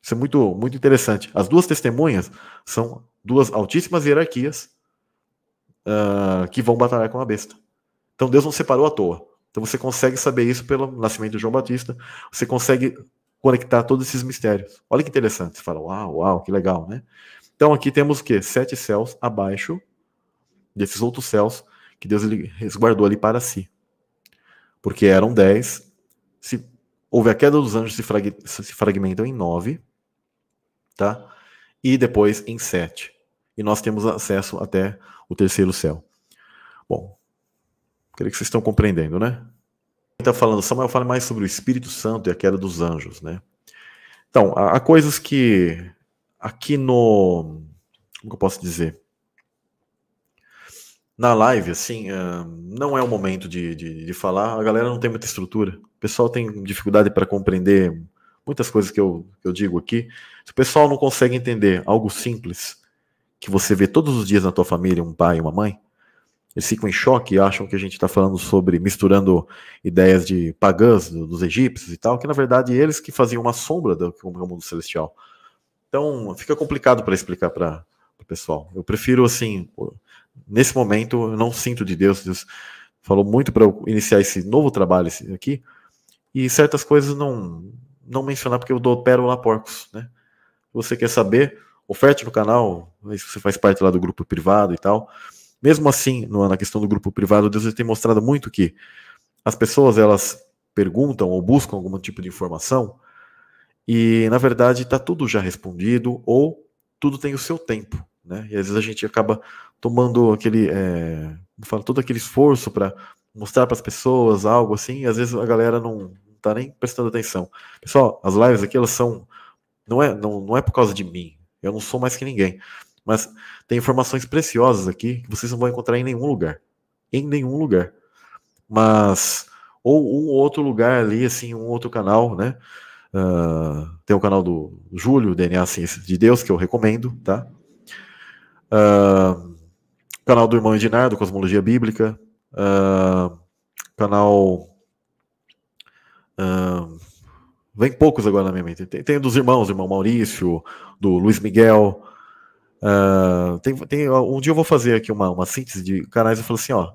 Isso é muito, muito interessante. As duas testemunhas são duas altíssimas hierarquias uh, que vão batalhar com a besta. Então, Deus não separou à toa. Então, você consegue saber isso pelo nascimento de João Batista. Você consegue conectar todos esses mistérios. Olha que interessante. Você fala, uau, uau, que legal, né? Então, aqui temos o quê? Sete céus abaixo desses outros céus que Deus resguardou ali para si. Porque eram dez, se houve a queda dos anjos se, frag se fragmentam em nove, tá? E depois em sete. E nós temos acesso até o terceiro céu. Bom, creio que vocês estão compreendendo, né? Está falando, Samuel fala mais sobre o Espírito Santo e a queda dos anjos, né? Então, há, há coisas que aqui no, como eu posso dizer? Na live, assim, uh, não é o momento de, de, de falar, a galera não tem muita estrutura o pessoal tem dificuldade para compreender muitas coisas que eu, que eu digo aqui. Se o pessoal não consegue entender algo simples que você vê todos os dias na tua família, um pai, e uma mãe, eles ficam em choque e acham que a gente está falando sobre misturando ideias de pagãs dos egípcios e tal, que na verdade eles que faziam uma sombra do mundo celestial. Então fica complicado para explicar para o pessoal. Eu prefiro assim, nesse momento eu não sinto de Deus. Deus falou muito para eu iniciar esse novo trabalho aqui e certas coisas não não mencionar porque eu dou pérola porcos, né? Se você quer saber, oferte no canal, se você faz parte lá do grupo privado e tal. Mesmo assim, no, na questão do grupo privado, Deus tem mostrado muito que as pessoas elas perguntam ou buscam algum tipo de informação e na verdade está tudo já respondido ou tudo tem o seu tempo, né? E às vezes a gente acaba tomando aquele, é, fala todo aquele esforço para mostrar para as pessoas algo assim, às vezes a galera não tá nem prestando atenção. Pessoal, as lives aqui elas são não é não, não é por causa de mim. Eu não sou mais que ninguém, mas tem informações preciosas aqui que vocês não vão encontrar em nenhum lugar. Em nenhum lugar. Mas ou um outro lugar ali assim, um outro canal, né? Uh, tem o canal do Júlio, DNA Ciências de Deus, que eu recomendo, tá? Uh, canal do irmão Edinardo, Cosmologia Bíblica, Uh, canal. Uh, vem poucos agora na minha mente. Tem, tem dos irmãos, irmão Maurício, do Luiz Miguel. Uh, tem, tem, um dia eu vou fazer aqui uma, uma síntese de canais e falo assim: ó,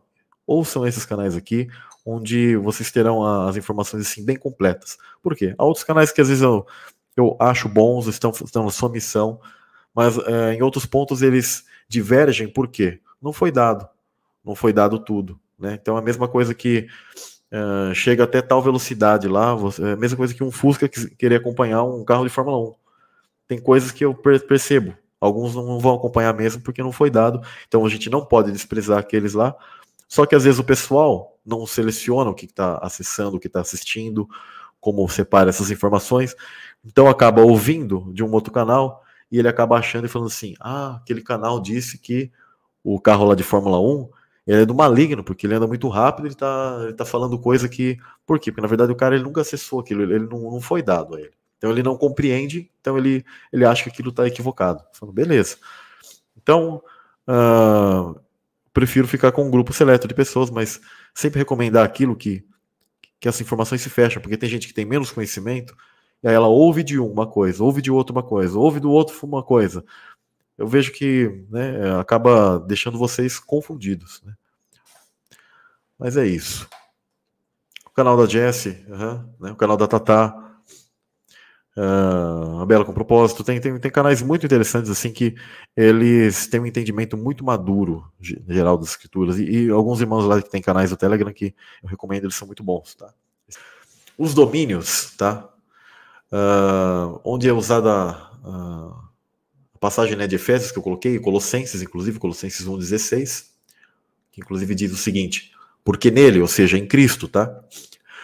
ouçam esses canais aqui, onde vocês terão as informações assim bem completas. Por quê? Há outros canais que às vezes eu, eu acho bons, estão, estão na sua missão, mas eh, em outros pontos eles divergem, por quê? Não foi dado. Não foi dado tudo. Né? Então, a mesma coisa que uh, chega até tal velocidade lá, você, é a mesma coisa que um Fusca que, querer acompanhar um carro de Fórmula 1. Tem coisas que eu percebo, alguns não vão acompanhar mesmo porque não foi dado, então a gente não pode desprezar aqueles lá. Só que às vezes o pessoal não seleciona o que está acessando, o que está assistindo, como separa essas informações, então acaba ouvindo de um outro canal e ele acaba achando e falando assim: ah, aquele canal disse que o carro lá de Fórmula 1 ele é do maligno, porque ele anda muito rápido, ele tá, ele tá falando coisa que. Por quê? Porque na verdade o cara ele nunca acessou aquilo, ele, não, não foi dado a ele. Então ele não compreende, então ele, ele acha que aquilo está equivocado. Falo, beleza. Então, uh, prefiro ficar com um grupo seleto de pessoas, mas sempre recomendar aquilo que, que as informações se fecham, porque tem gente que tem menos conhecimento, e aí ela ouve de uma coisa, ouve de outra uma coisa, ouve do outro uma coisa eu vejo que né, acaba deixando vocês confundidos. Né? Mas é isso. O canal da Jessie, né, o canal da Tatá, uh, a Bela com Propósito, tem, tem, tem canais muito interessantes assim que eles têm um entendimento muito maduro geral das escrituras. E, e alguns irmãos lá que têm canais do Telegram que eu recomendo, eles são muito bons. Tá? Os domínios, tá? Uh, onde é usada. Uh, passagem né, de Efésios que eu coloquei, Colossenses, inclusive, Colossenses 1,16, que inclusive diz o seguinte: Porque nele, ou seja, em Cristo, tá?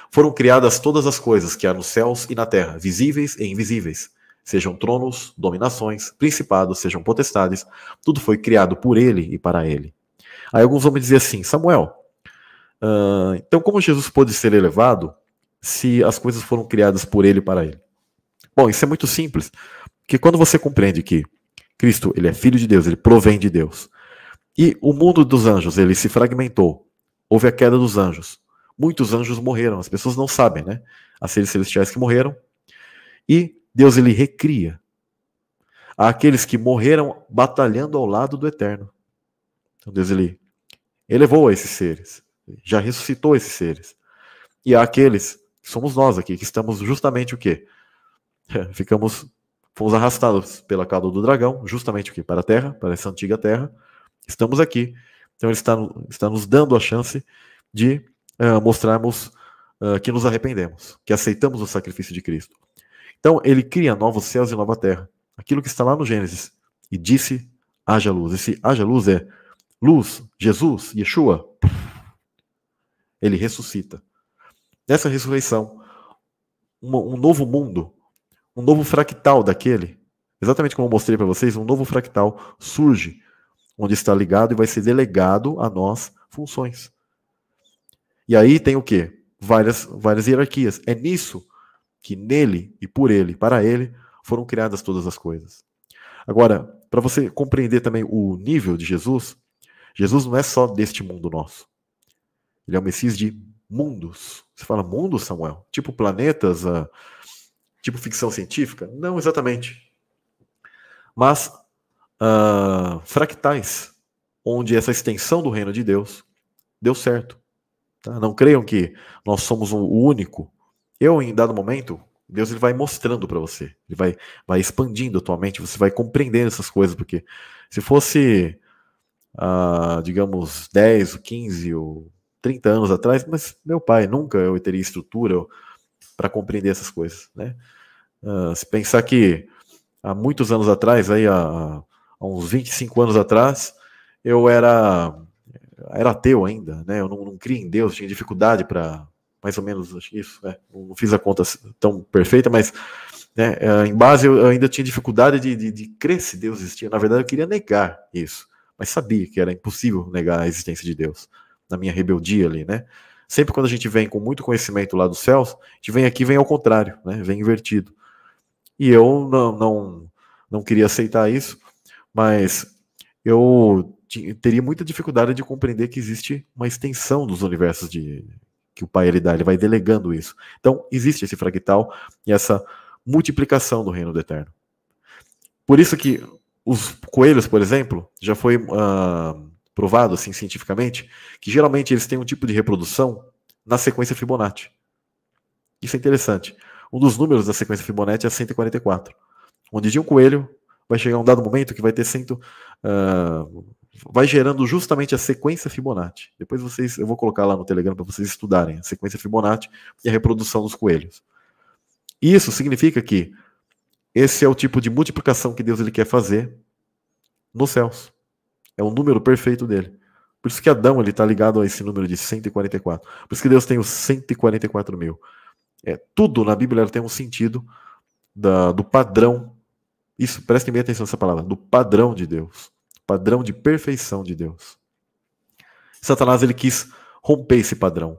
Foram criadas todas as coisas que há nos céus e na terra, visíveis e invisíveis, sejam tronos, dominações, principados, sejam potestades, tudo foi criado por ele e para ele. Aí alguns vão me dizer assim, Samuel, uh, então como Jesus pôde ser elevado se as coisas foram criadas por ele e para ele? Bom, isso é muito simples, porque quando você compreende que Cristo, ele é filho de Deus, ele provém de Deus. E o mundo dos anjos, ele se fragmentou. Houve a queda dos anjos. Muitos anjos morreram, as pessoas não sabem, né? As seres celestiais que morreram. E Deus ele recria aqueles que morreram batalhando ao lado do Eterno. Então Deus ele elevou esses seres, já ressuscitou esses seres. E há aqueles somos nós aqui, que estamos justamente o quê? (laughs) Ficamos Fomos arrastados pela cauda do dragão, justamente Para a terra, para essa antiga terra. Estamos aqui. Então ele está, está nos dando a chance de uh, mostrarmos uh, que nos arrependemos, que aceitamos o sacrifício de Cristo. Então ele cria novos céus e nova terra. Aquilo que está lá no Gênesis. E disse: haja luz. Esse haja luz é luz, Jesus, Yeshua. Ele ressuscita. Nessa ressurreição, um, um novo mundo um novo fractal daquele, exatamente como eu mostrei para vocês, um novo fractal surge, onde está ligado e vai ser delegado a nós funções. E aí tem o quê? Várias, várias hierarquias. É nisso que nele e por ele, para ele, foram criadas todas as coisas. Agora, para você compreender também o nível de Jesus, Jesus não é só deste mundo nosso. Ele é o Messias de mundos. Você fala mundo, Samuel? Tipo planetas, ah, tipo ficção científica? Não exatamente. Mas uh, fractais, onde essa extensão do reino de Deus deu certo. Tá? Não creiam que nós somos o único. Eu, em dado momento, Deus ele vai mostrando para você, ele vai, vai expandindo a tua mente, você vai compreendendo essas coisas, porque se fosse, uh, digamos, 10, 15 ou 30 anos atrás, mas meu pai, nunca eu teria estrutura, eu, para compreender essas coisas, né? Uh, se pensar que há muitos anos atrás, aí há, há uns 25 anos atrás, eu era era ateu ainda, né? Eu não, não cria em Deus, tinha dificuldade para mais ou menos isso, né? Não fiz a conta tão perfeita, mas né, eh, em base eu ainda tinha dificuldade de, de, de crer se Deus existia. Na verdade, eu queria negar isso, mas sabia que era impossível negar a existência de Deus na minha rebeldia ali, né? Sempre quando a gente vem com muito conhecimento lá dos céus, a gente vem aqui vem ao contrário, né? vem invertido. E eu não, não, não queria aceitar isso, mas eu teria muita dificuldade de compreender que existe uma extensão dos universos de que o pai ele dá, ele vai delegando isso. Então, existe esse fractal e essa multiplicação do reino do eterno. Por isso que os coelhos, por exemplo, já foi uh, provado assim cientificamente, que geralmente eles têm um tipo de reprodução na sequência Fibonacci. Isso é interessante. Um dos números da sequência Fibonacci é 144, onde de um coelho vai chegar um dado momento que vai ter cento, uh, vai gerando justamente a sequência Fibonacci. Depois vocês, eu vou colocar lá no Telegram para vocês estudarem a sequência Fibonacci e a reprodução dos coelhos. Isso significa que esse é o tipo de multiplicação que Deus ele quer fazer nos céus. É o número perfeito dele. Por isso que Adão ele está ligado a esse número de 144. Por isso que Deus tem os 144 mil. É, tudo na Bíblia tem um sentido da, do padrão. Isso, prestem bem atenção nessa palavra. Do padrão de Deus. Padrão de perfeição de Deus. Satanás ele quis romper esse padrão.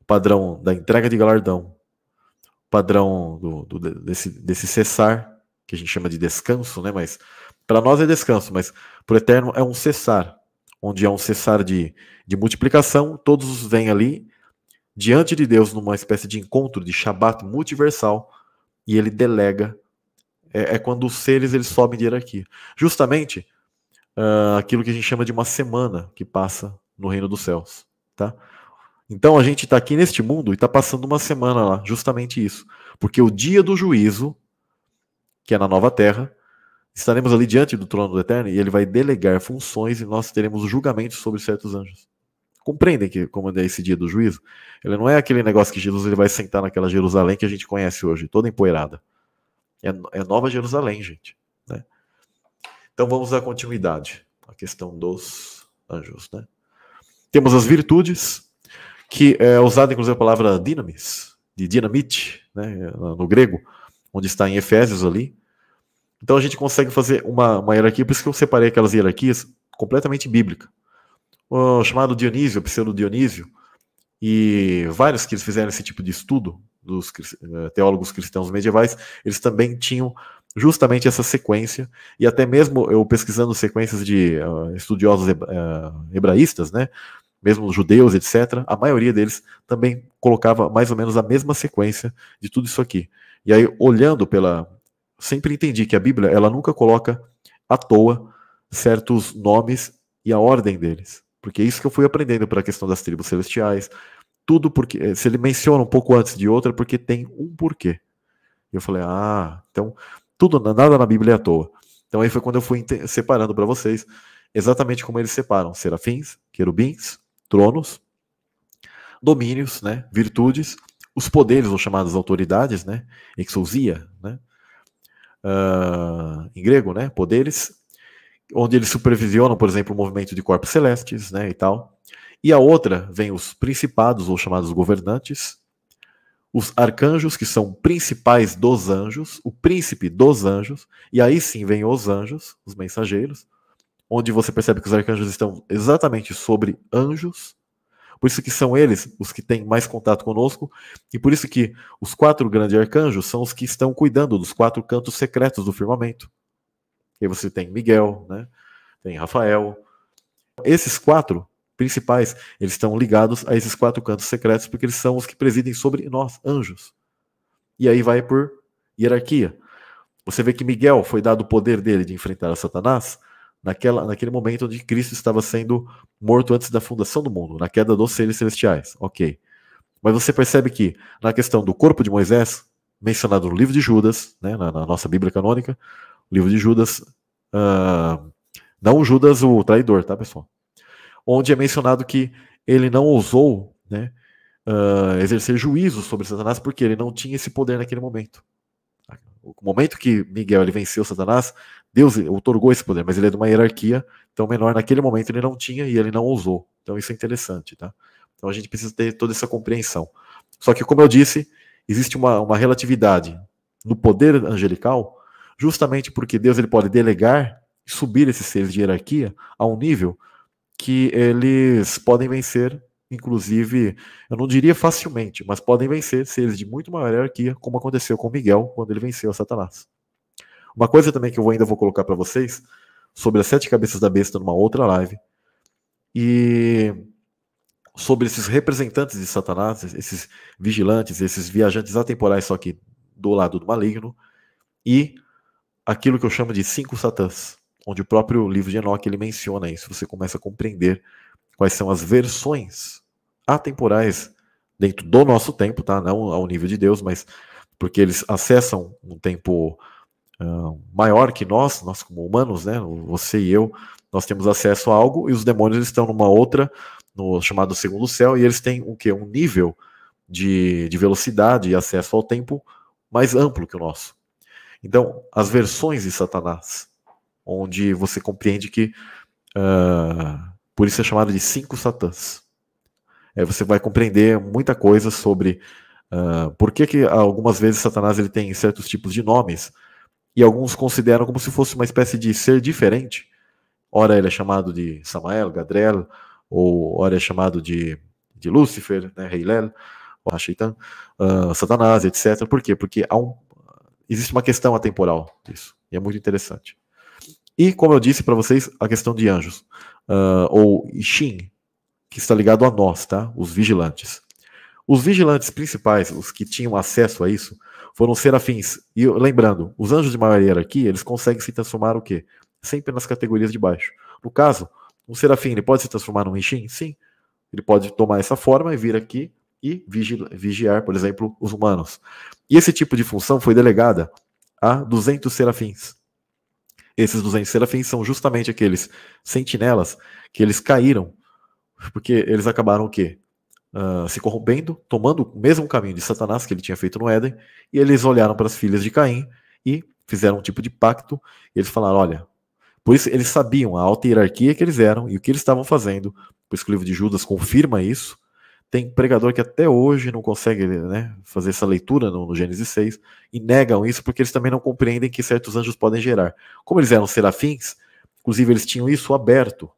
O padrão da entrega de galardão. O padrão do, do, desse, desse cessar, que a gente chama de descanso, né? mas para nós é descanso, mas para o eterno é um cessar, onde é um cessar de, de multiplicação, todos vêm ali diante de Deus numa espécie de encontro de Shabat multiversal e ele delega. É, é quando os seres eles sobem de hierarquia. Justamente uh, aquilo que a gente chama de uma semana que passa no reino dos céus, tá? Então a gente está aqui neste mundo e está passando uma semana lá, justamente isso. Porque o dia do juízo, que é na nova terra, estaremos ali diante do trono do Eterno e ele vai delegar funções e nós teremos julgamento sobre certos anjos. Compreendem que, como é esse dia do juízo, ele não é aquele negócio que Jesus ele vai sentar naquela Jerusalém que a gente conhece hoje, toda empoeirada. É, é Nova Jerusalém, gente. Né? Então vamos dar continuidade à questão dos anjos. Né? Temos as virtudes, que é usada inclusive a palavra dinamis, de dinamite, né, no grego, onde está em Efésios ali, então a gente consegue fazer uma, uma hierarquia, por isso que eu separei aquelas hierarquias completamente bíblica. O ah, chamado Dionísio, pseudo Dionísio, e vários que eles fizeram esse tipo de estudo dos eh, teólogos cristãos medievais, eles também tinham justamente essa sequência, e até mesmo eu pesquisando sequências de uh, estudiosos hebra uh, hebraístas, né, mesmo judeus, etc., a maioria deles também colocava mais ou menos a mesma sequência de tudo isso aqui. E aí, olhando pela, sempre entendi que a Bíblia ela nunca coloca à toa certos nomes e a ordem deles, porque é isso que eu fui aprendendo para a questão das tribos celestiais, tudo porque eh, se ele menciona um pouco antes de outra porque tem um porquê. E eu falei, ah, então tudo nada na Bíblia é à toa. Então aí foi quando eu fui separando para vocês exatamente como eles separam serafins, querubins, tronos, domínios, né, virtudes, os poderes ou chamadas autoridades, né, exousia, né, uh, em grego, né? Poderes, onde eles supervisionam, por exemplo, o movimento de corpos celestes, né, e tal. E a outra vem os principados, ou chamados governantes, os arcanjos, que são principais dos anjos, o príncipe dos anjos, e aí sim vem os anjos, os mensageiros, onde você percebe que os arcanjos estão exatamente sobre anjos, por isso que são eles os que têm mais contato conosco, e por isso que os quatro grandes arcanjos são os que estão cuidando dos quatro cantos secretos do firmamento. E aí você tem Miguel, né? tem Rafael. Esses quatro principais, eles estão ligados a esses quatro cantos secretos, porque eles são os que presidem sobre nós, anjos. E aí vai por hierarquia. Você vê que Miguel foi dado o poder dele de enfrentar a Satanás, naquela, naquele momento onde Cristo estava sendo morto antes da fundação do mundo, na queda dos seres celestiais. Ok. Mas você percebe que na questão do corpo de Moisés, mencionado no livro de Judas, né, na, na nossa Bíblia canônica, livro de Judas, uh, não Judas o traidor, tá pessoal? Onde é mencionado que ele não ousou né, uh, exercer juízo sobre Satanás porque ele não tinha esse poder naquele momento o momento que Miguel ele venceu Satanás, Deus otorgou esse poder, mas ele é de uma hierarquia tão menor. Naquele momento ele não tinha e ele não usou. Então isso é interessante, tá? Então a gente precisa ter toda essa compreensão. Só que, como eu disse, existe uma, uma relatividade no poder angelical, justamente porque Deus ele pode delegar e subir esses seres de hierarquia a um nível que eles podem vencer inclusive, eu não diria facilmente, mas podem vencer seres de muito maior hierarquia, como aconteceu com Miguel quando ele venceu a Satanás. Uma coisa também que eu ainda vou colocar para vocês sobre as sete cabeças da besta numa outra live e sobre esses representantes de Satanás, esses vigilantes, esses viajantes atemporais, só que do lado do maligno, e aquilo que eu chamo de cinco satãs, onde o próprio livro de Enoch ele menciona isso. Você começa a compreender quais são as versões atemporais dentro do nosso tempo, tá? Não ao nível de Deus, mas porque eles acessam um tempo uh, maior que nós, nós como humanos, né? Você e eu, nós temos acesso a algo e os demônios estão numa outra, no chamado segundo céu, e eles têm o que? Um nível de, de velocidade e acesso ao tempo mais amplo que o nosso. Então, as versões de Satanás, onde você compreende que uh, por isso é chamado de cinco satãs. É, você vai compreender muita coisa sobre uh, por que, que algumas vezes Satanás ele tem certos tipos de nomes e alguns consideram como se fosse uma espécie de ser diferente. Ora ele é chamado de Samael, Gadrel, ou ora é chamado de, de Lúcifer, né, Heilel, ou Hashitan, uh, ah, Satanás, etc. Por quê? Porque um, existe uma questão atemporal disso, e é muito interessante. E, como eu disse para vocês, a questão de anjos uh, ou Ishin, que está ligado a nós, tá? Os vigilantes. Os vigilantes principais, os que tinham acesso a isso, foram serafins. E lembrando, os anjos de maior hierarquia, eles conseguem se transformar o quê? Sempre nas categorias de baixo. No caso, um serafim, ele pode se transformar num Ishin? Sim. Ele pode tomar essa forma e vir aqui e vigiar, por exemplo, os humanos. E esse tipo de função foi delegada a 200 serafins. Esses 200 serafins são justamente aqueles sentinelas que eles caíram, porque eles acabaram o quê? Uh, se corrompendo, tomando o mesmo caminho de Satanás que ele tinha feito no Éden, e eles olharam para as filhas de Caim e fizeram um tipo de pacto. eles falaram: olha, por isso eles sabiam a alta hierarquia que eles eram e o que eles estavam fazendo, por isso que o livro de Judas confirma isso. Tem pregador que até hoje não consegue né, fazer essa leitura no, no, Gênesis 6 e negam isso porque eles também não compreendem que certos anjos podem gerar. Como eles eram serafins, inclusive eles tinham isso aberto,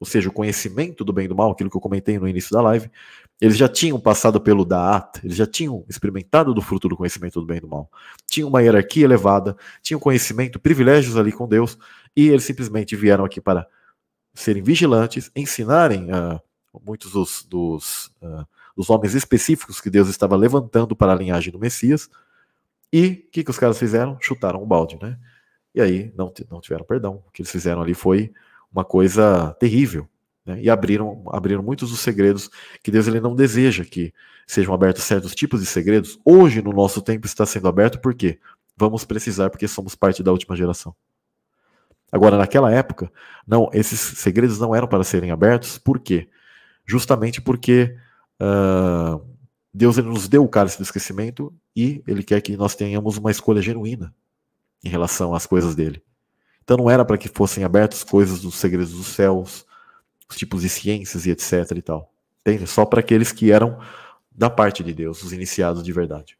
ou seja, o conhecimento do bem e do mal, aquilo que eu comentei no início da live, eles já tinham passado pelo Da'at, eles já tinham experimentado do fruto do conhecimento do bem e do mal. Tinham uma hierarquia elevada, tinham conhecimento, privilégios ali com Deus, e eles simplesmente vieram aqui para serem vigilantes, ensinarem a muitos dos, dos, uh, dos homens específicos que Deus estava levantando para a linhagem do Messias. E o que, que os caras fizeram? Chutaram o um balde, né? E aí não, não tiveram perdão. O que eles fizeram ali foi uma coisa terrível. Né? E abriram, abriram muitos dos segredos que Deus ele não deseja que sejam abertos certos tipos de segredos. Hoje, no nosso tempo, está sendo aberto porque vamos precisar, porque somos parte da última geração. Agora, naquela época, não, esses segredos não eram para serem abertos, por quê? justamente porque uh, Deus ele nos deu o cálice do esquecimento e ele quer que nós tenhamos uma escolha genuína em relação às coisas dele. Então não era para que fossem abertas coisas dos segredos dos céus, os tipos de ciências e etc e tal. Entende? Só para aqueles que eram da parte de Deus, os iniciados de verdade.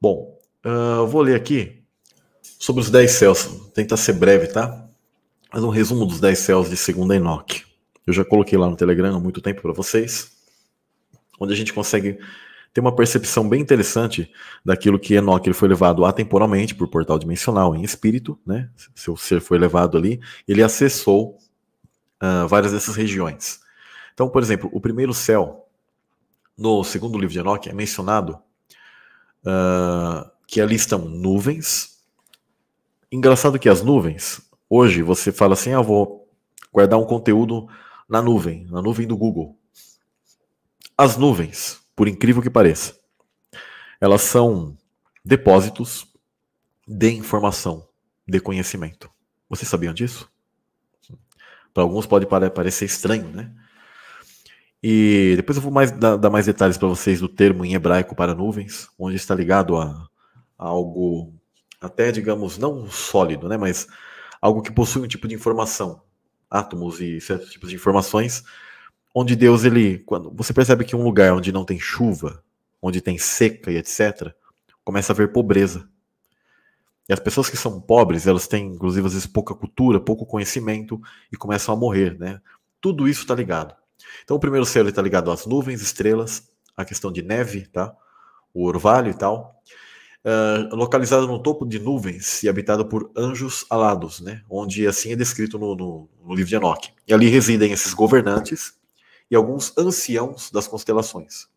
Bom, uh, vou ler aqui sobre os dez céus. Tenta ser breve, tá? Mas um resumo dos dez céus de segunda Enoque eu já coloquei lá no Telegram há muito tempo para vocês, onde a gente consegue ter uma percepção bem interessante daquilo que Enoch ele foi levado atemporalmente por portal dimensional em espírito, né? Seu ser foi levado ali, ele acessou uh, várias dessas regiões. Então, por exemplo, o primeiro céu no segundo livro de Enoch é mencionado uh, que ali estão nuvens. Engraçado que as nuvens, hoje você fala assim, ah, vou guardar um conteúdo na nuvem, na nuvem do Google. As nuvens, por incrível que pareça, elas são depósitos de informação, de conhecimento. Vocês sabiam disso? Para alguns pode parecer estranho, né? E depois eu vou mais, dar, mais detalhes para vocês do termo em hebraico para nuvens, onde está ligado a, a algo até, digamos, não sólido, né? Mas algo que possui um tipo de informação, átomos e certos tipos de informações, onde Deus ele, quando você percebe que um lugar onde não tem chuva, onde tem seca e etc, começa a haver pobreza. E as pessoas que são pobres, elas têm inclusive às vezes pouca cultura, pouco conhecimento e começam a morrer, né? Tudo isso está ligado. Então o primeiro céu está ligado às nuvens, estrelas, a questão de neve, tá? O orvalho e tal localizada eh, localizado no topo de nuvens e habitado por anjos alados, né? onde assim é descrito no, no, no livro de Enoch. E ali residem esses governantes e alguns anciãos das constelações,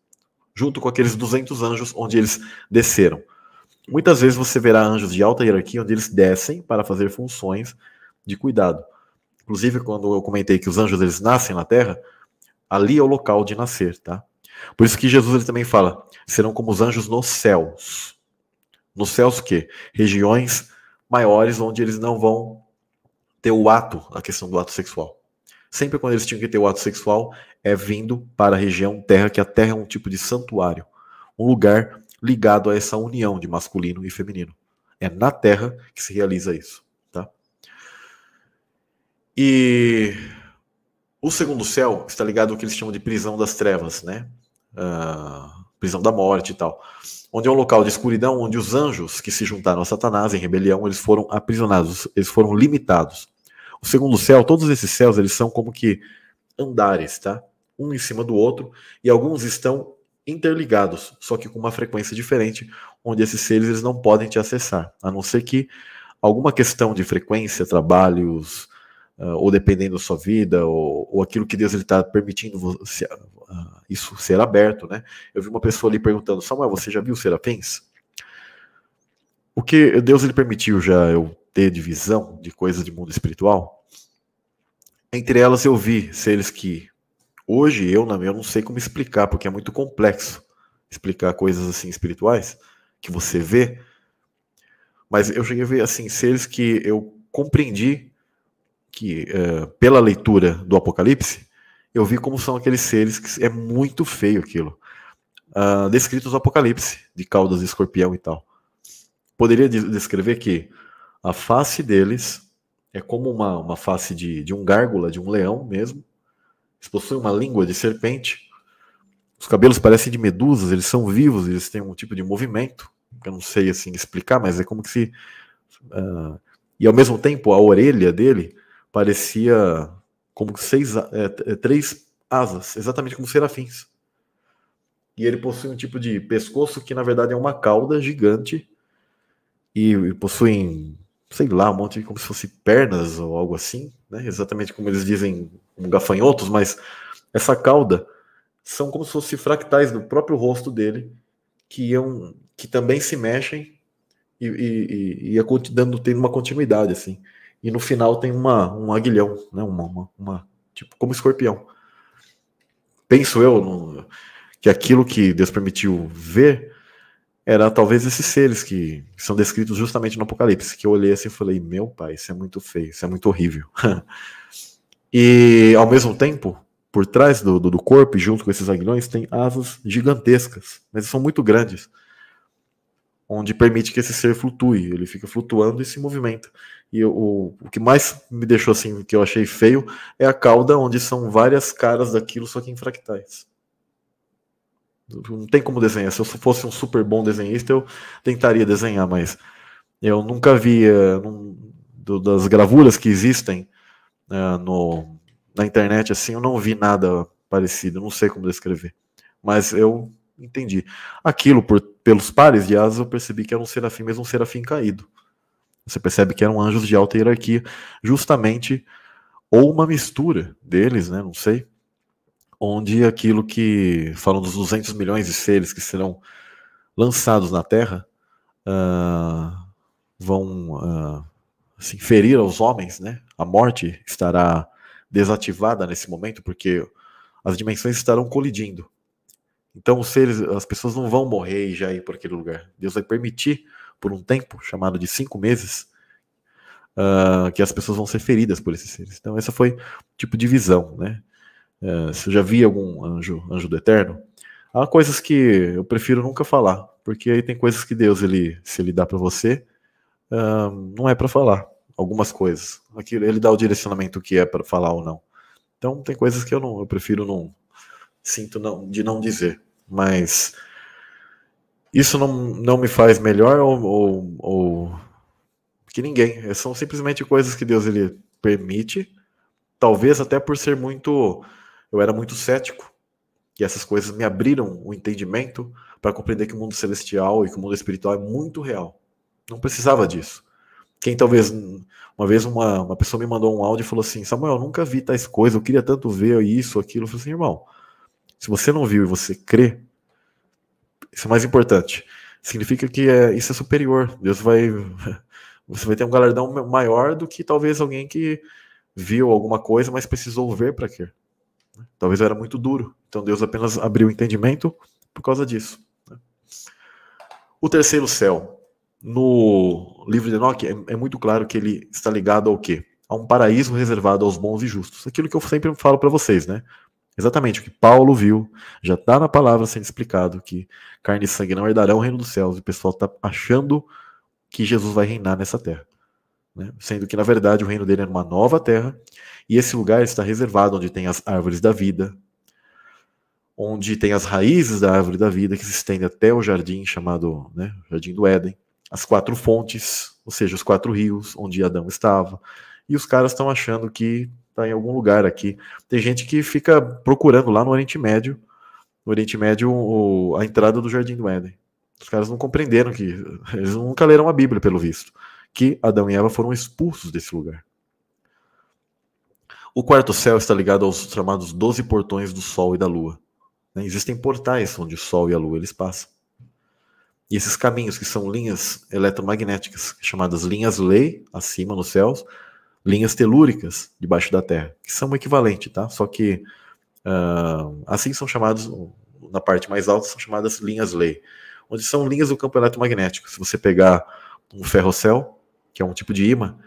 junto com aqueles 200 anjos onde eles desceram. Muitas vezes você verá anjos de alta hierarquia onde eles descem para fazer funções de cuidado. Inclusive, quando eu comentei que os anjos eles nascem na Terra, ali é o local de nascer, tá? Por isso que Jesus ele também fala: serão como os anjos nos céus nos céus o quê? Regiões maiores onde eles não vão ter o ato, a questão do ato sexual. Sempre quando eles tinham que ter o ato sexual, é vindo para a região terra, que a terra é um tipo de santuário, um lugar ligado a essa união de masculino e feminino. É na terra que se realiza isso, tá? E o segundo céu está ligado ao que eles chamam de prisão das trevas, né? Uh, prisão da morte e tal onde é um local de escuridão onde os anjos que se juntaram a Satanás em rebelião, eles foram aprisionados, eles foram limitados. O segundo céu, todos esses céus, eles são como que andares, tá? Um em cima do outro, e alguns estão interligados, só que com uma frequência diferente, onde esses seres eles não podem te acessar, a não ser que alguma questão de frequência, trabalhos, ah, ou dependendo da sua vida, ou, ou aquilo que Deus está permitindo você, uh, ah, isso ser aberto, né? Eu vi uma pessoa ali perguntando, Samuel, você já viu serafins? O que Deus ele permitiu já eu ter divisão de, de coisas de mundo espiritual? Entre elas eu vi seres que hoje eu, na minha, eu não sei como explicar, porque é muito complexo explicar coisas assim espirituais que você vê, mas eu cheguei a ver assim seres que eu compreendi que uh, pela leitura do Apocalipse, eu vi como são aqueles seres que é muito feio aquilo. Uh, descritos no Apocalipse, de caudas de escorpião e tal. Poderia descrever que a face deles é como uma, uma face de, de um gárgula, de um leão mesmo. Eles possuem uma língua de serpente. Os cabelos parecem de medusas, eles são vivos, eles têm um tipo de movimento. Eu não sei assim explicar, mas é como que se. Uh, e ao mesmo tempo, a orelha dele parecia como seis, é, é, três asas, exatamente como serafins. E ele possui um tipo de pescoço que, na verdade, é uma cauda gigante. E, e possuem, sei lá, um monte de como se fosse pernas ou algo assim, né? exatamente como eles dizem, gafanhotos, mas essa cauda são como se fossem fractais do próprio rosto dele, que, iam, que também se mexem e, e, e, e dando, tendo uma continuidade, assim e no final tem uma, um aguilhão, né? Uma, uma, uma, tipo como escorpião. Penso eu no, que aquilo que Deus permitiu ver era talvez esses seres que são descritos justamente no Apocalipse, que eu olhei assim e falei, meu pai, isso é muito feio, isso é muito horrível. (laughs) e ao mesmo tempo, por trás do, do, do, corpo, junto com esses aguilhões, tem asas gigantescas, mas são muito grandes, onde permite que esse ser flutue, ele fica flutuando e se movimenta. E o, o que mais me deixou assim, que eu achei feio, é a cauda, onde são várias caras daquilo, só que em fractais. Não tem como desenhar. Se eu fosse um super bom desenhista, eu tentaria desenhar, mas eu nunca via eh, num, do, das gravuras que existem eh, no, na internet, assim, eu não vi nada parecido. Não sei como descrever. Mas eu entendi. Aquilo, por, pelos pares de asas, eu percebi que era um serafim, mesmo um serafim caído. Você percebe que eram anjos de alta hierarquia, justamente, ou uma mistura deles, né? Não sei. Onde aquilo que falam dos 200 milhões de seres que serão lançados na Terra uh, vão uh, se inferir aos homens, né? A morte estará desativada nesse momento, porque as dimensões estarão colidindo. Então, os seres, as pessoas não vão morrer e já ir por aquele lugar. Deus vai permitir por um tempo, chamado de cinco meses, uh, que as pessoas vão ser feridas por esses seres. Então, essa foi tipo de visão, né? Uh, se eu já vi algum anjo, anjo do eterno, há coisas que eu prefiro nunca falar, porque aí tem coisas que Deus, ele, se ele dá para você, uh, não é para falar. Algumas coisas. Aqui ele dá o direcionamento que é para falar ou não. Então, tem coisas que eu, não, eu prefiro não. Sinto não, de não dizer. Mas isso não, não me faz melhor ou, ou, ou, que ninguém. São simplesmente coisas que Deus ele permite. Talvez até por ser muito. Eu era muito cético. E essas coisas me abriram o entendimento para compreender que o mundo celestial e que o mundo espiritual é muito real. Não precisava disso. Quem talvez. Uma vez uma, uma pessoa me mandou um áudio e falou assim: Samuel, eu nunca vi tais coisas, eu queria tanto ver isso, aquilo. Eu falei assim, irmão, se você não viu e você crê, isso é mais importante. Significa que é, isso é superior. Deus vai. (laughs) Você vai ter um galardão maior do que talvez alguém que viu alguma coisa, mas precisou ver para quê. Né? Talvez era muito duro. Então Deus apenas abriu o entendimento por causa disso. Né? O terceiro céu. No livro de Enoque é, é, muito claro que ele está ligado ao quê? A um paraíso reservado aos bons e justos. Aquilo que eu sempre falo para vocês, né? Exatamente o que Paulo viu, já está na palavra sendo explicado que carne e sangue não herdarão o reino dos céus, e o pessoal está achando que Jesus vai reinar nessa terra. Né? Sendo que, na verdade, o reino dele é uma nova terra, e esse lugar está reservado onde tem as árvores da vida, onde tem as raízes da árvore da vida que se estende até o jardim chamado né, Jardim do Éden, as quatro fontes, ou seja, os quatro rios onde Adão estava, e os caras estão achando que está em algum lugar aqui. Tem gente que fica procurando lá no Oriente Médio, no Oriente Médio, o, a entrada do Jardim do Éden. Os caras não compreenderam que. (laughs) Eles nunca leram a Bíblia, pelo visto. Que Adão e Eva foram expulsos desse lugar. O quarto céu está ligado aos chamados doze portões do Sol e da Lua. Né? Existem portais onde o Sol e a Lua eles passam. E esses caminhos, que são linhas eletromagnéticas, chamadas linhas lei, acima nos céus, linhas telúricas debaixo da Terra, que são o equivalente, tá? Só que uh, assim são chamados, na parte mais alta, são chamadas linhas lei, onde são linhas do campo eletromagnético. Se você pegar um ferrocel, que é um tipo de imã,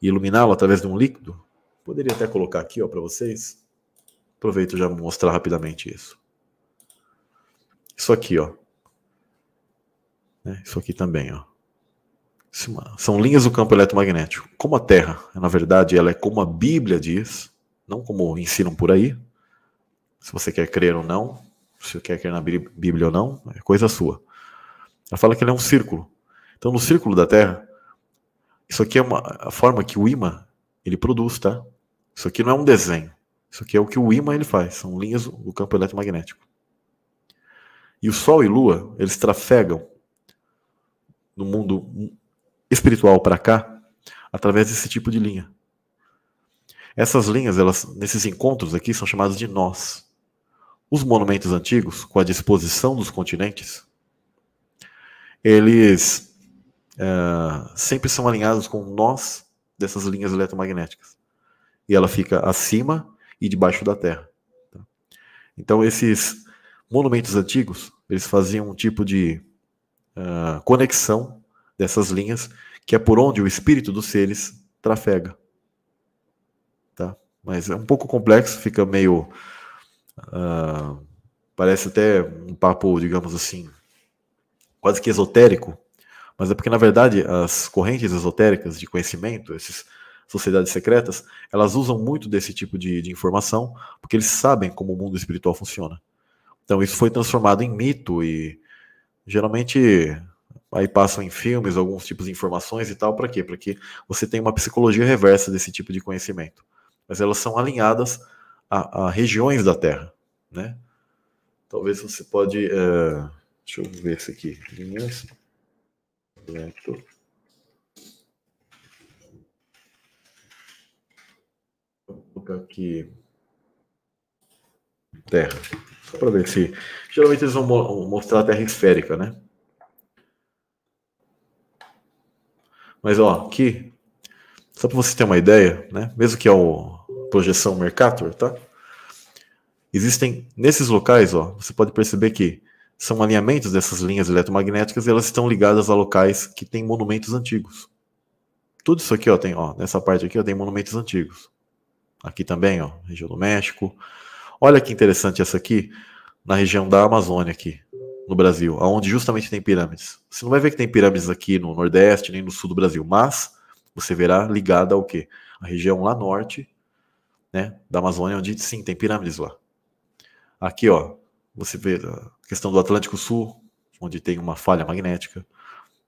e iluminá-lo através de um líquido, poderia até colocar aqui ó, para vocês. Aproveito já mostrar rapidamente isso. Isso aqui, ó. Né, isso aqui também, ó. São linhas do campo eletromagnético. Como a Terra, na verdade, ela é como a Bíblia diz, não como ensinam por aí. Se você quer crer ou não, se você quer crer na Bíblia ou não, é coisa sua. Ela fala que ele é um círculo. Então, no círculo da Terra, isso aqui é uma, a forma que o imã ele produz, tá? Isso aqui não é um desenho. Isso aqui é o que o imã ele faz. São linhas do campo eletromagnético. E o Sol e Lua, eles trafegam no mundo espiritual para cá através desse tipo de linha. Essas linhas, elas, nesses encontros aqui, são chamadas de nós. Os monumentos antigos, com a disposição dos continentes, eles é, sempre são alinhados com nós dessas linhas eletromagnéticas. E ela fica acima e debaixo da Terra. Tá? Então, esses monumentos antigos, eles faziam um tipo de uh, conexão dessas linhas, que é por onde o espírito dos seres trafega. Tá? Mas é um pouco complexo, fica meio. Uh, parece até um papo, digamos assim, quase que esotérico, mas é porque, na verdade, as correntes esotéricas de conhecimento, essas sociedades secretas, elas usam muito desse tipo de, de informação, porque eles sabem como o mundo espiritual funciona. Então, isso foi transformado em mito e geralmente aí passam em filmes alguns tipos de informações e tal, para quê? Para que você tenha uma psicologia reversa desse tipo de conhecimento. Mas elas são alinhadas a, a regiões da Terra, né? Talvez você pode, é, deixa eu ver esse aqui, linhas lento. Vou colocar aqui Terra, só para ver se. Geralmente eles vão mostrar a Terra esférica, né? Mas ó, aqui, só para você ter uma ideia, né? Mesmo que é o projeção Mercator, tá? Existem nesses locais, ó, você pode perceber que são alinhamentos dessas linhas eletromagnéticas e elas estão ligadas a locais que têm monumentos antigos. Tudo isso aqui, ó, tem, ó, nessa parte aqui, ó, tem monumentos antigos. Aqui também, ó, região do México. Olha que interessante essa aqui, na região da Amazônia aqui no Brasil, aonde justamente tem pirâmides. Você não vai ver que tem pirâmides aqui no Nordeste nem no Sul do Brasil, mas você verá ligada ao quê? A região lá norte, né, da Amazônia, onde sim tem pirâmides lá. Aqui, ó, você vê a questão do Atlântico Sul, onde tem uma falha magnética.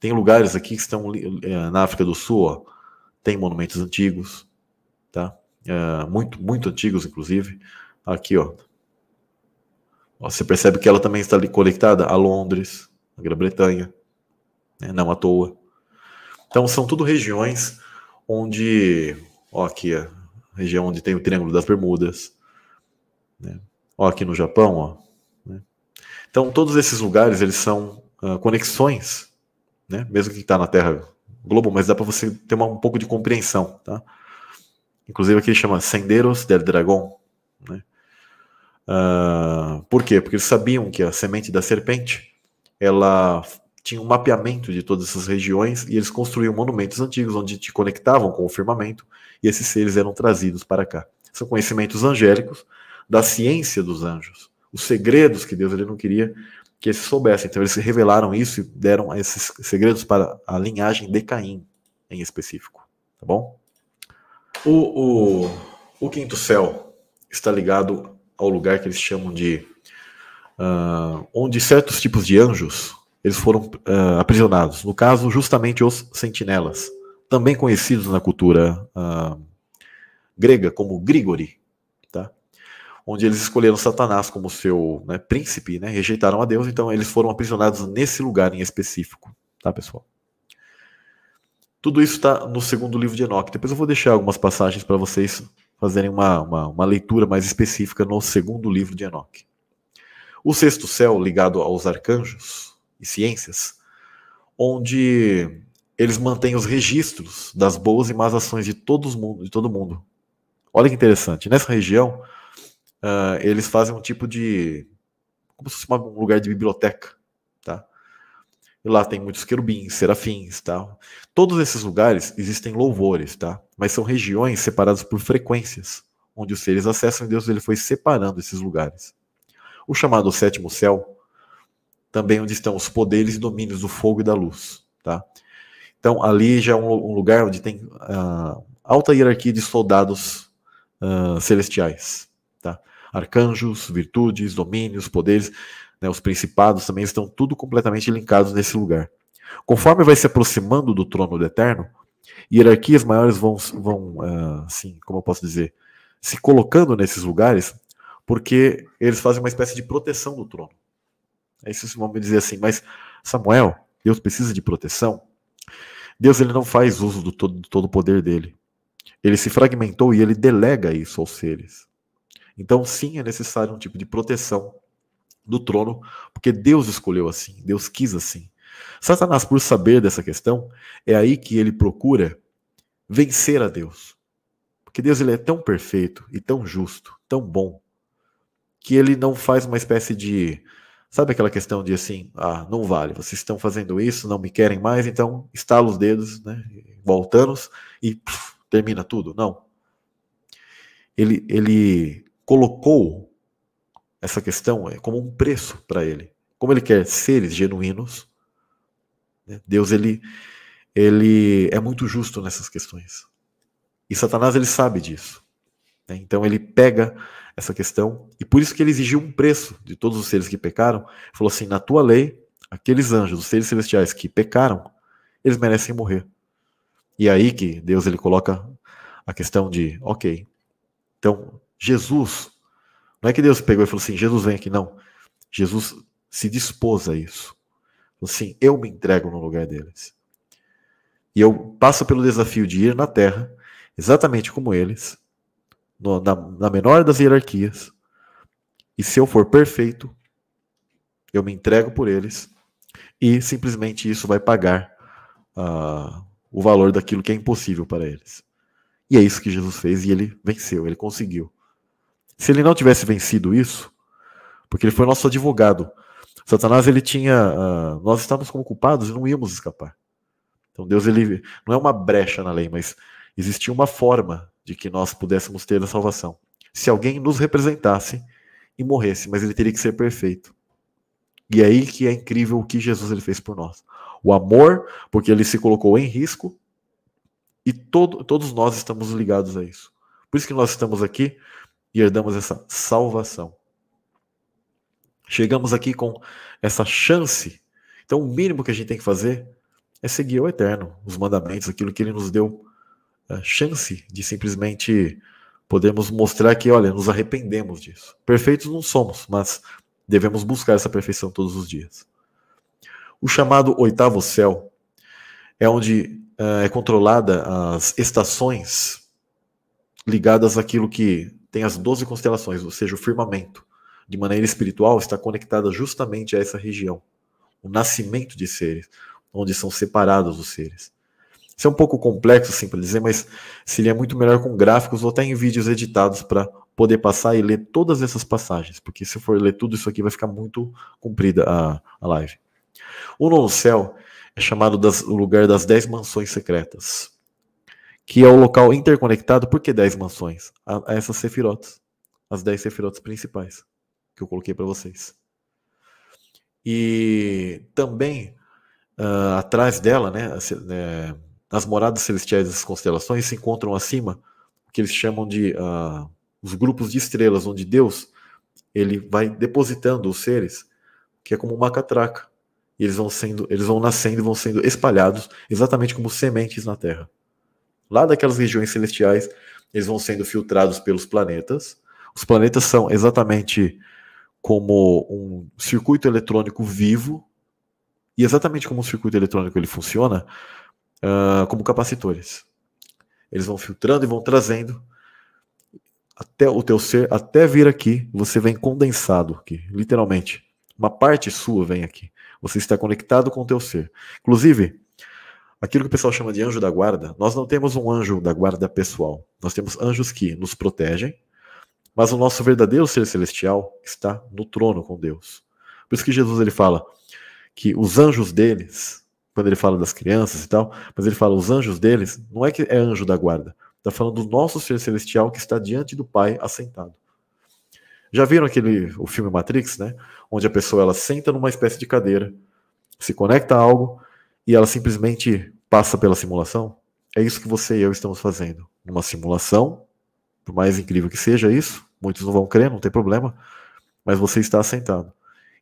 Tem lugares aqui que estão eh, na África do Sul, ó, tem monumentos antigos, tá? É, muito, muito antigos, inclusive. Aqui, ó, você percebe que ela também está ali conectada a Londres, a Grã-Bretanha, né? não à toa. Então são tudo regiões onde, ó, aqui a região onde tem o Triângulo das Bermudas, né? ó, aqui no Japão, ó. Né? Então todos esses lugares eles são uh, conexões, né? mesmo que está na Terra Globo, mas dá para você ter uma, um pouco de compreensão, tá? Inclusive aqui ele chama Senderos del Dragão, né? Uh, por quê? Porque eles sabiam que a semente da serpente ela tinha um mapeamento de todas essas regiões e eles construíam monumentos antigos onde te conectavam com o firmamento e esses seres eram trazidos para cá. São conhecimentos angélicos da ciência dos anjos, os segredos que Deus ele não queria que eles soubessem. Então eles revelaram isso e deram esses segredos para a linhagem de Caim em específico, tá bom? O, o, o quinto céu está ligado ao lugar que eles chamam de uh, onde certos tipos de anjos eles foram uh, aprisionados. No caso, justamente os sentinelas, também conhecidos na cultura uh, grega como Grigori, tá? onde eles escolheram Satanás como seu né, príncipe, né? rejeitaram a Deus, então eles foram aprisionados nesse lugar em específico, tá, pessoal? Tudo isso está no segundo livro de Enoque. Depois eu vou deixar algumas passagens para vocês fazerem uma, uma, uma leitura mais específica no segundo livro de Enoch. O sexto céu, ligado aos arcanjos e ciências, onde eles mantêm os registros das boas e más ações de, todos, de todo mundo. Olha que interessante. Nessa região, uh, eles fazem um tipo de. como se fosse um lugar de biblioteca. Tá? lá tem muitos querubins, serafins, tal. Tá? Todos esses lugares existem louvores, tá? Mas são regiões separadas por frequências, onde os seres acessam e Deus ele foi separando esses lugares. O chamado sétimo céu, também onde estão os poderes e domínios do fogo e da luz, tá? Então ali já é um, lugar onde tem uh, alta hierarquia de soldados uh, celestiais, tá? Arcanjos, virtudes, domínios, poderes né, os principados também estão tudo completamente linkados nesse lugar. Conforme vai se aproximando do trono do Eterno, hierarquias maiores vão, vão ah, assim, como eu posso dizer, se colocando nesses lugares, porque eles fazem uma espécie de proteção do trono. Aí é vocês vão me dizer assim, mas Samuel, Deus precisa de proteção? Deus ele não faz uso do todo, todo o poder dele. Ele se fragmentou e ele delega isso aos seres. Então, sim, é necessário um tipo de proteção do trono, porque Deus escolheu assim, Deus quis assim. Satanás, por saber dessa questão, é aí que ele procura vencer a Deus. Porque Deus ele é tão perfeito e tão justo, tão bom, que ele não faz uma espécie de. Sabe aquela questão de assim, ah, não vale, vocês estão fazendo isso, não me querem mais, então estala os dedos, né, voltamos e puf, termina tudo. Não. Ele, ele colocou essa questão é como um preço para ele. Como ele quer seres genuínos, né? Deus ele ele é muito justo nessas questões. E Satanás ele sabe disso. Né? Então ele pega essa questão e por isso que ele exigiu um preço de todos os seres que pecaram. Falou assim: na tua lei, aqueles anjos, os seres celestiais que pecaram, eles merecem morrer. E é aí que Deus ele coloca a questão de, ok, então Jesus não é que Deus pegou e falou assim: Jesus vem aqui, não. Jesus se dispôs a isso. Assim, eu me entrego no lugar deles. E eu passo pelo desafio de ir na terra, exatamente como eles, no, na, na menor das hierarquias. E se eu for perfeito, eu me entrego por eles. E simplesmente isso vai pagar uh, o valor daquilo que é impossível para eles. E é isso que Jesus fez e ele venceu, ele conseguiu. Se ele não tivesse vencido isso, porque ele foi nosso advogado, Satanás ele tinha, uh, nós estávamos como culpados e não íamos escapar. Então Deus ele não é uma brecha na lei, mas existia uma forma de que nós pudéssemos ter a salvação. Se alguém nos representasse e morresse, mas ele teria que ser perfeito. E é aí que é incrível o que Jesus ele fez por nós. O amor, porque ele se colocou em risco, e todo, todos nós estamos ligados a isso. Por isso que nós estamos aqui, herdamos essa salvação. Chegamos aqui com essa chance. Então, o mínimo que a gente tem que fazer é seguir o Eterno, os mandamentos, aquilo que ele nos deu a eh, chance de simplesmente podermos mostrar que, olha, nos arrependemos disso. Perfeitos não somos, mas devemos buscar essa perfeição todos os dias. O chamado oitavo céu é onde uh, é controlada as estações ligadas àquilo que tem as 12 constelações, ou seja, o firmamento, de maneira espiritual, está conectada justamente a essa região, o nascimento de seres, onde são separados os seres. Isso é um pouco complexo, assim, para dizer, mas seria muito melhor com gráficos ou até em vídeos editados para poder passar e ler todas essas passagens, porque se eu for ler tudo isso aqui vai ficar muito comprida a, a live. O nono céu é chamado das, o lugar das dez mansões secretas que é o local interconectado, por que 10 mansões? A, a essas sefirotas. as 10 sefirotas principais que eu coloquei para vocês. E também uh, atrás dela, né, as, né, as moradas celestiais das constelações se encontram acima, o que eles chamam de uh, os grupos de estrelas, onde Deus ele vai depositando os seres, que é como uma catraca. E eles vão sendo, eles vão nascendo e vão sendo espalhados, exatamente como sementes na terra lá daquelas regiões celestiais, eles vão sendo filtrados pelos planetas. Os planetas são exatamente como um circuito eletrônico vivo, e exatamente como um circuito eletrônico ele funciona, uh, como capacitores. Eles vão filtrando e vão trazendo até o teu ser, até vir aqui, você vem condensado aqui, literalmente. Uma parte sua vem aqui. Você está conectado com o teu ser. Inclusive, aquilo que o pessoal chama de anjo da guarda, nós não temos um anjo da guarda pessoal. Nós temos anjos que nos protegem, mas o nosso verdadeiro ser celestial está no trono com Deus. Por isso que Jesus ele fala que os anjos deles, quando ele fala das crianças e tal, mas ele fala os anjos deles, não é que é anjo da guarda, está falando do nosso ser celestial que está diante do Pai assentado. Já viram aquele o filme Matrix, né? Onde a pessoa ela senta numa espécie de cadeira, se conecta a algo e ela simplesmente passa pela simulação? É isso que você e eu estamos fazendo. Uma simulação, por mais incrível que seja isso, muitos não vão crer, não tem problema, mas você está assentado.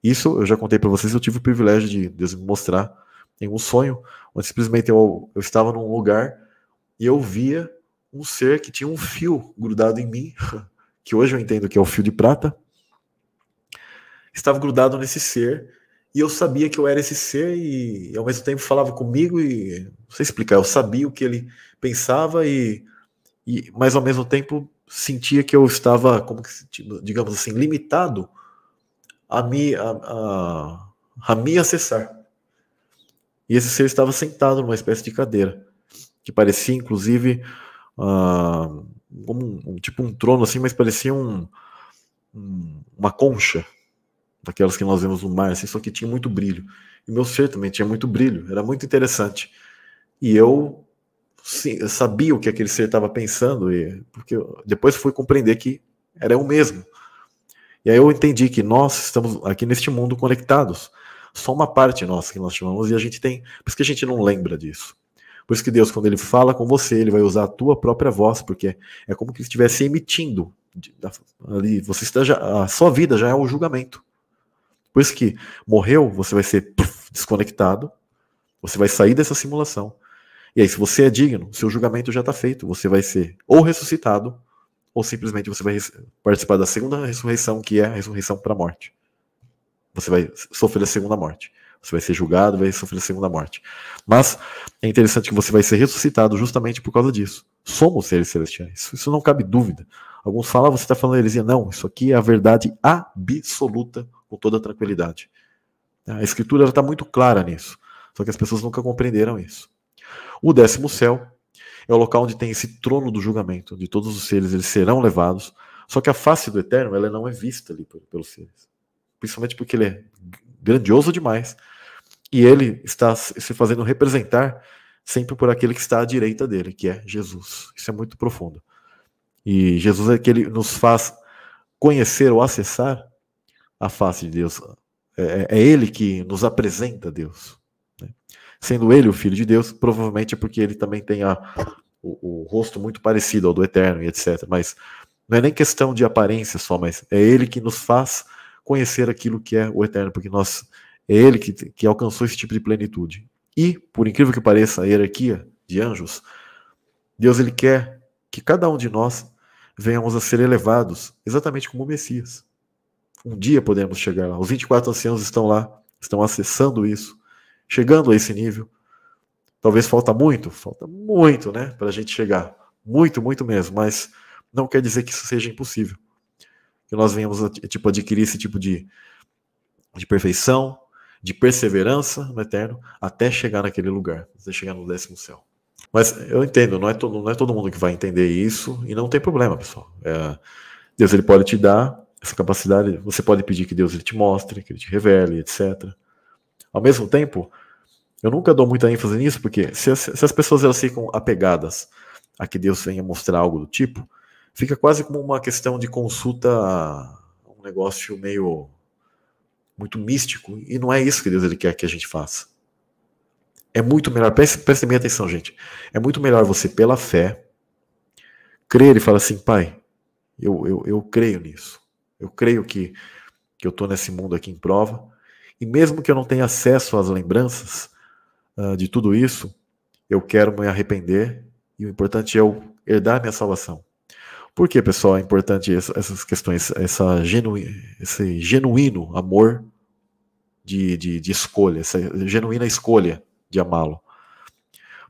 Isso eu já contei para vocês, eu tive o privilégio de Deus me mostrar em um sonho, onde simplesmente eu, eu estava num lugar e eu via um ser que tinha um fio grudado em mim, (laughs) que hoje eu entendo que é o fio de prata, estava grudado nesse ser e eu sabia que eu era esse ser e ao mesmo tempo falava comigo e não sei explicar, eu sabia o que ele pensava e, e mas ao mesmo tempo sentia que eu estava, como que, digamos assim, limitado a me, a, a, a me acessar. E esse ser estava sentado numa espécie de cadeira, que parecia inclusive uh, um, um, tipo um trono assim, mas parecia um, um uma concha daquelas que nós vemos no mar, assim, só que tinha muito brilho. E meu ser também tinha muito brilho, era muito interessante. E eu, sim, eu sabia o que aquele ser estava pensando, e porque depois fui compreender que era o mesmo. E aí eu entendi que nós estamos aqui neste mundo conectados. Só uma parte nossa que nós chamamos, e a gente tem. Por isso que a gente não lembra disso. Por isso que Deus, quando ele fala com você, ele vai usar a tua própria voz, porque é como que estivesse emitindo. Ali, você está a sua vida já é um julgamento. Por isso que morreu, você vai ser desconectado, você vai sair dessa simulação. E aí, se você é digno, seu julgamento já está feito. Você vai ser ou ressuscitado, ou simplesmente você vai participar da segunda ressurreição, que é a ressurreição para a morte. Você vai sofrer a segunda morte. Você vai ser julgado, vai sofrer a segunda morte. Mas é interessante que você vai ser ressuscitado justamente por causa disso. Somos seres celestiais. Isso, isso não cabe dúvida. Alguns falam, ah, você está falando heresia. Não, isso aqui é a verdade absoluta com toda tranquilidade. A escritura está muito clara nisso, só que as pessoas nunca compreenderam isso. O décimo céu é o local onde tem esse trono do julgamento, de todos os seres eles serão levados, só que a face do eterno ela não é vista ali pelos seres, principalmente porque ele é grandioso demais e ele está se fazendo representar sempre por aquele que está à direita dele, que é Jesus. Isso é muito profundo. E Jesus é que ele nos faz conhecer ou acessar a face de Deus. É, é, é Ele que nos apresenta Deus. Né? Sendo Ele o Filho de Deus, provavelmente é porque Ele também tem a, o, o, rosto muito parecido ao do Eterno e etc. Mas não é nem questão de aparência só, mas é Ele que nos faz conhecer aquilo que é o Eterno, porque nós é Ele que, que alcançou esse tipo de plenitude. E, por incrível que pareça, a hierarquia de anjos, Deus ele quer que cada um de nós venhamos a ser elevados, exatamente como o Messias. Um dia podemos chegar lá. Os 24 anciãos estão lá, estão acessando isso, chegando a esse nível. Talvez falta muito, falta muito, né, para a gente chegar. Muito, muito mesmo, mas não quer dizer que isso seja impossível. Que nós venhamos tipo, adquirir esse tipo de, de perfeição, de perseverança no eterno, até chegar naquele lugar, até chegar no décimo céu. Mas eu entendo, não é todo, não é todo mundo que vai entender isso, e não tem problema, pessoal. É, Deus ele pode te dar essa capacidade, você pode pedir que Deus ele te mostre, que ele te revele, etc. Ao mesmo tempo, eu nunca dou muita ênfase nisso, porque se as, se as pessoas elas ficam apegadas a que Deus venha mostrar algo do tipo, fica quase como uma questão de consulta, um negócio meio muito místico, e não é isso que Deus ele quer que a gente faça. É muito melhor, preste, preste bem atenção, gente. É muito melhor você, pela fé, crer e falar assim: Pai, eu, eu, eu creio nisso. Eu creio que, que eu estou nesse mundo aqui em prova. E mesmo que eu não tenha acesso às lembranças uh, de tudo isso, eu quero me arrepender e o importante é eu herdar minha salvação. Por que, pessoal, é importante essas questões, essa genu, esse genuíno amor de, de, de escolha, essa genuína escolha de amá-lo?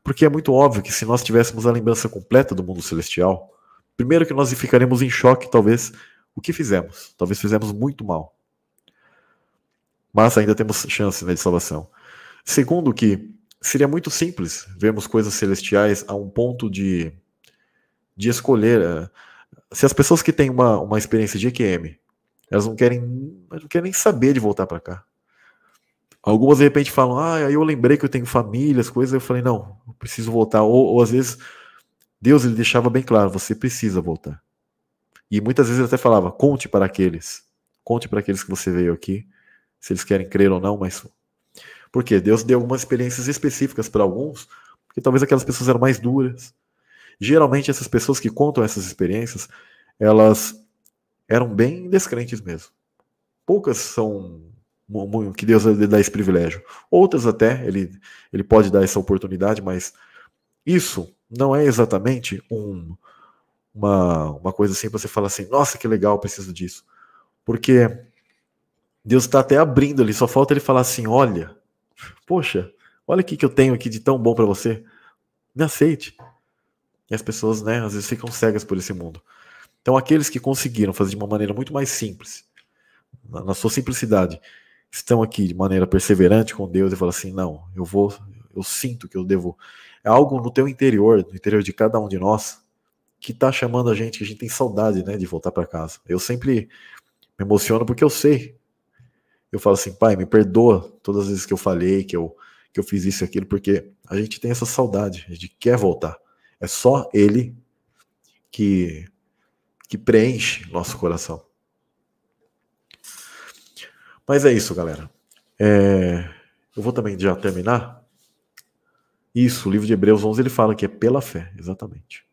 Porque é muito óbvio que se nós tivéssemos a lembrança completa do mundo celestial, primeiro que nós ficaremos em choque, talvez, o que fizemos? Talvez fizemos muito mal. Mas ainda temos chance né, de salvação. Segundo, que seria muito simples vermos coisas celestiais a um ponto de, de escolher. Eh, se as pessoas que têm uma, uma experiência de EQM, elas não querem, não querem nem saber de voltar para cá. Algumas de repente falam, ah, aí eu lembrei que eu tenho família, as coisas, eu falei, não, eu preciso voltar. Ou, ou às vezes, Deus ele deixava bem claro, você precisa voltar. E muitas vezes ele até falava: conte para aqueles, conte para aqueles que você veio aqui, se eles querem crer ou não, mas. Porque Deus deu algumas experiências específicas para alguns, porque talvez aquelas pessoas eram mais duras. Geralmente, essas pessoas que contam essas experiências, elas eram bem descrentes mesmo. Poucas são que Deus dá esse privilégio. Outras até, ele, ele pode dar essa oportunidade, mas isso não é exatamente um, uma, uma coisa assim, você falar assim, nossa, que legal, preciso disso. Porque Deus está até abrindo ali, só falta ele falar assim, olha, poxa, olha o que eu tenho aqui de tão bom para você, me aceite. E as pessoas, né, às vezes ficam cegas por esse mundo. Então, aqueles que conseguiram fazer de uma maneira muito mais simples, na, na sua simplicidade, estão aqui de maneira perseverante com Deus e falam assim: não, eu vou, eu sinto que eu devo. É algo no teu interior, no interior de cada um de nós, que tá chamando a gente, que a gente tem saudade, né, de voltar para casa. Eu sempre me emociono porque eu sei. Eu falo assim, pai, me perdoa todas as vezes que eu falei que eu, que eu fiz isso e aquilo, porque a gente tem essa saudade, a gente quer voltar. É só ele que, que preenche nosso coração. Mas é isso, galera. É, eu vou também já terminar. Isso, o livro de Hebreus 11 ele fala que é pela fé, exatamente.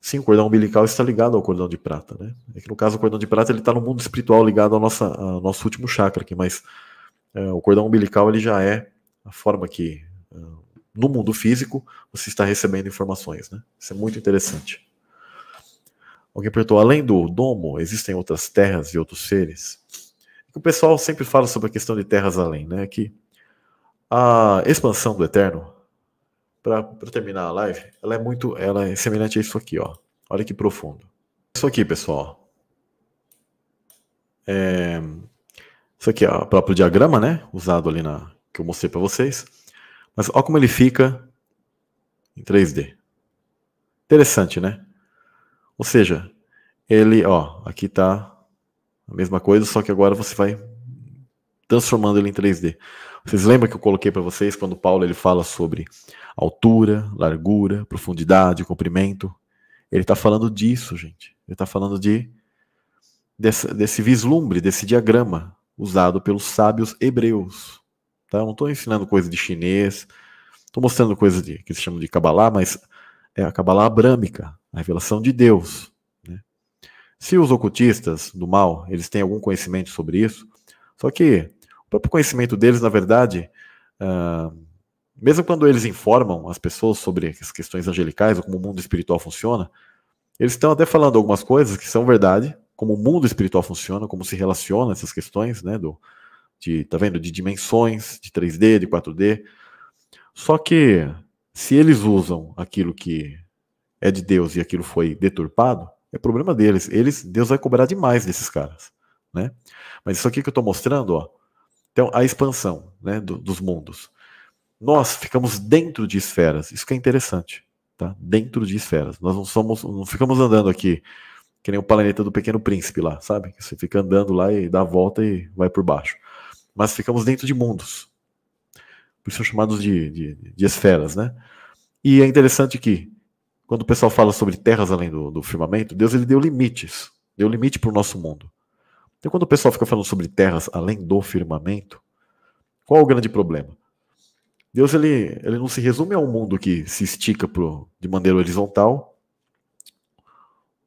Sim, o cordão umbilical está ligado ao cordão de prata, né? É que no caso o cordão de prata ele está no mundo espiritual ligado ao, nossa, ao nosso último chakra aqui, mas é, o cordão umbilical ele já é a forma que é, no mundo físico você está recebendo informações, né? Isso é muito interessante. Alguém perguntou, além do domo, existem outras terras e outros seres? O pessoal sempre fala sobre a questão de terras além, né? Que a expansão do eterno para terminar a live, ela é muito, ela é semelhante a isso aqui, ó. Olha que profundo. Isso aqui, pessoal. É, isso aqui é o próprio diagrama, né? Usado ali na que eu mostrei para vocês. Mas olha como ele fica em 3D. Interessante, né? Ou seja, ele, ó, aqui tá a mesma coisa, só que agora você vai transformando ele em 3D. Vocês lembram que eu coloquei para vocês quando Paulo ele fala sobre altura, largura, profundidade, comprimento? Ele está falando disso, gente. Ele está falando de desse, desse, vislumbre, desse diagrama usado pelos sábios hebreus. Tá? Eu não estou ensinando coisa de chinês, estou mostrando coisa de, que se chama de Kabbalah, mas é a Kabbalah abrâmica, a revelação de Deus. Né? Se os ocultistas do mal eles têm algum conhecimento sobre isso, só que próprio conhecimento deles, na verdade, uh, mesmo quando eles informam as pessoas sobre as questões angelicais ou como o mundo espiritual funciona, eles estão até falando algumas coisas que são verdade, como o mundo espiritual funciona, como se relaciona essas questões, né, do, de, tá vendo, de dimensões, de 3D, de 4D. Só que se eles usam aquilo que é de Deus e aquilo foi deturpado, é problema deles. Eles, Deus vai cobrar demais desses caras, né? Mas isso aqui que eu estou mostrando, ó, então, a expansão né, do, dos mundos. Nós ficamos dentro de esferas, isso que é interessante. Tá? Dentro de esferas. Nós não somos, não ficamos andando aqui, que nem o planeta do Pequeno Príncipe lá, sabe? Você fica andando lá e dá a volta e vai por baixo. Mas ficamos dentro de mundos. Por isso são chamados de, de, de esferas, né? E é interessante que, quando o pessoal fala sobre terras além do, do firmamento, Deus ele deu limites. Deu limite para o nosso mundo. Então, quando o pessoal fica falando sobre terras além do firmamento, qual é o grande problema? Deus ele, ele não se resume a um mundo que se estica pro, de maneira horizontal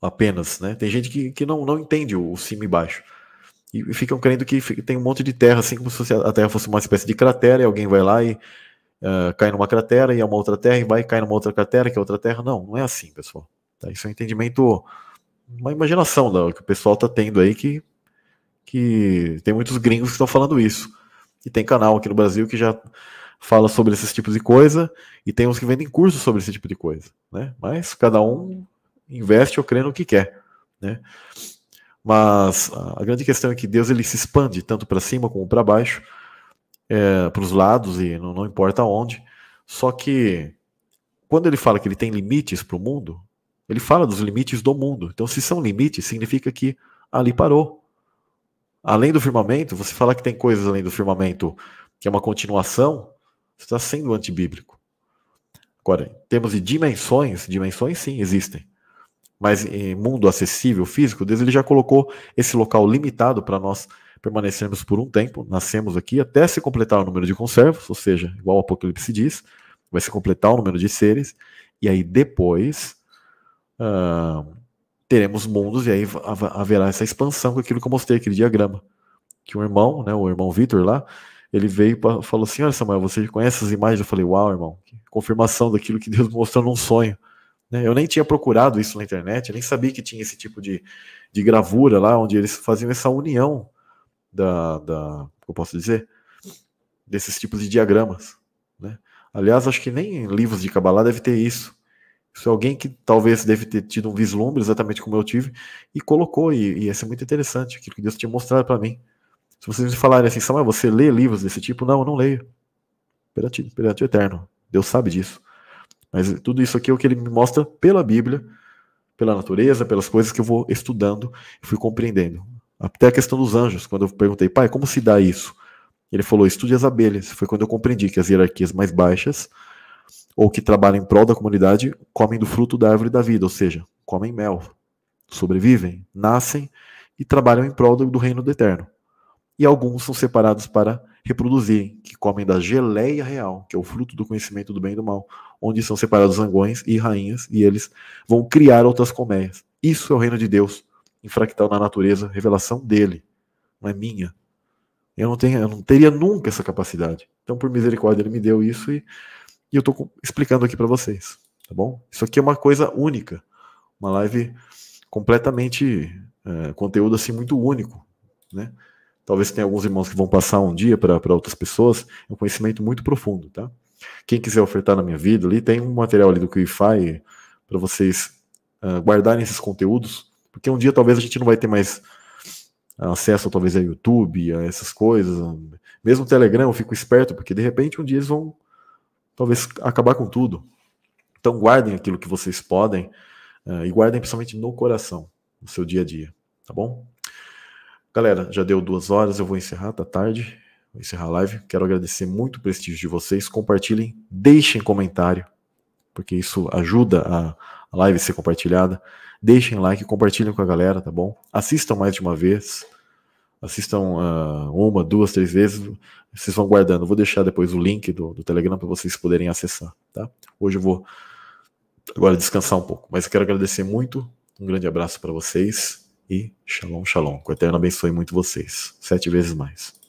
apenas. Né? Tem gente que, que não, não entende o, cima e baixo. E, e ficam crendo que tem um monte de terra, assim como se a terra fosse uma espécie de cratera e alguém vai lá e uh, cai numa cratera e é uma outra terra e vai e cai numa outra cratera que é outra terra. Não, não é assim, pessoal. Tá? Isso é um entendimento, uma imaginação da, que o pessoal está tendo aí que que tem muitos gringos que estão falando isso. E tem canal aqui no Brasil que já fala sobre esses tipos de coisa e tem uns que vendem cursos sobre esse tipo de coisa, né? Mas cada um investe ou crê no que quer, né? Mas a grande questão é que Deus ele se expande tanto para cima como para baixo, é, para os lados e não, não importa onde. Só que quando ele fala que ele tem limites para o mundo, ele fala dos limites do mundo. Então, se são limites, significa que ali parou além do firmamento, você falar que tem coisas além do firmamento que é uma continuação, você está sendo antibíblico. Agora, em termos de dimensões, dimensões sim existem. Mas em mundo acessível, físico, Deus ele já colocou esse local limitado para nós permanecermos por um tempo, nascemos aqui até se completar o número de conservos, ou seja, igual o Apocalipse diz, vai se completar o número de seres, e aí depois. Uh, teremos mundos e aí haverá essa expansão com aquilo que eu mostrei, aquele diagrama. Que um irmão, né, o irmão Vitor lá, ele veio e falou assim: Olha, Samuel, você conhece essas imagens? Eu falei: Uau, irmão, confirmação daquilo que Deus (laughs) mostrou num sonho. Né? Eu nem tinha procurado isso na internet, eu nem sabia que tinha esse tipo de, de gravura lá, onde eles faziam essa união da. da eu posso dizer? Desses tipos de diagramas. Né? Aliás, acho que nem livros de Kabbalah deve ter isso. Isso é alguém que talvez deve ter tido um vislumbre, exatamente como eu tive, e colocou, e, e isso é muito interessante, aquilo que Deus tinha mostrado para mim. Se vocês me falarem assim, Samuel, você lê livros desse tipo? Não, eu não leio. Perante, perante o Eterno. Deus sabe disso. Mas tudo isso aqui é o que ele me mostra pela Bíblia, pela natureza, pelas coisas que eu vou estudando e fui compreendendo. Até a questão dos anjos, quando eu perguntei, pai, como se dá isso? Ele falou, estude as abelhas. Foi quando eu compreendi que as hierarquias mais baixas ou que trabalham em prol da comunidade comem do fruto da árvore da vida, ou seja, comem mel, sobrevivem, nascem e trabalham em prol do, reino do eterno. E alguns são separados para reproduzirem, que comem da geleia real, que é o fruto do conhecimento do bem e do mal, onde são separados zangões e rainhas, e eles vão criar outras colmeias. Isso é o reino de Deus, infractal na natureza, revelação dele, não é minha. Eu não, tenho, eu não teria nunca essa capacidade. Então, por misericórdia, ele me deu isso e e eu estou explicando aqui para vocês, tá bom? Isso aqui é uma coisa única, uma live completamente é, conteúdo assim muito único, né? Talvez tenha alguns irmãos que vão passar um dia para outras pessoas, é um conhecimento muito profundo, tá? Quem quiser ofertar na minha vida, ali tem um material ali do QIFI para vocês uh, guardarem esses conteúdos, porque um dia talvez a gente não vai ter mais acesso talvez a YouTube, a essas coisas, mesmo o Telegram, eu fico esperto, porque de repente um dia eles vão talvez acabar com tudo. Então guardem aquilo que vocês podem uh, e guardem principalmente no coração, no seu dia a dia, tá bom? Galera, já deu duas horas, eu vou encerrar, tá tarde. Vou encerrar a live. Quero agradecer muito o prestígio de vocês. Compartilhem, deixem comentário, porque isso ajuda a, a live ser compartilhada. Deixem like, compartilhem com a galera, tá bom? Assistam mais de uma vez assistam uh, uma, duas, três vezes, vocês vão guardando. Vou deixar depois o link do, do Telegram para vocês poderem acessar, tá? Hoje eu vou agora descansar um pouco, mas quero agradecer muito, um grande abraço para vocês e shalom, shalom. Que o Eterno abençoe muito vocês, sete vezes mais.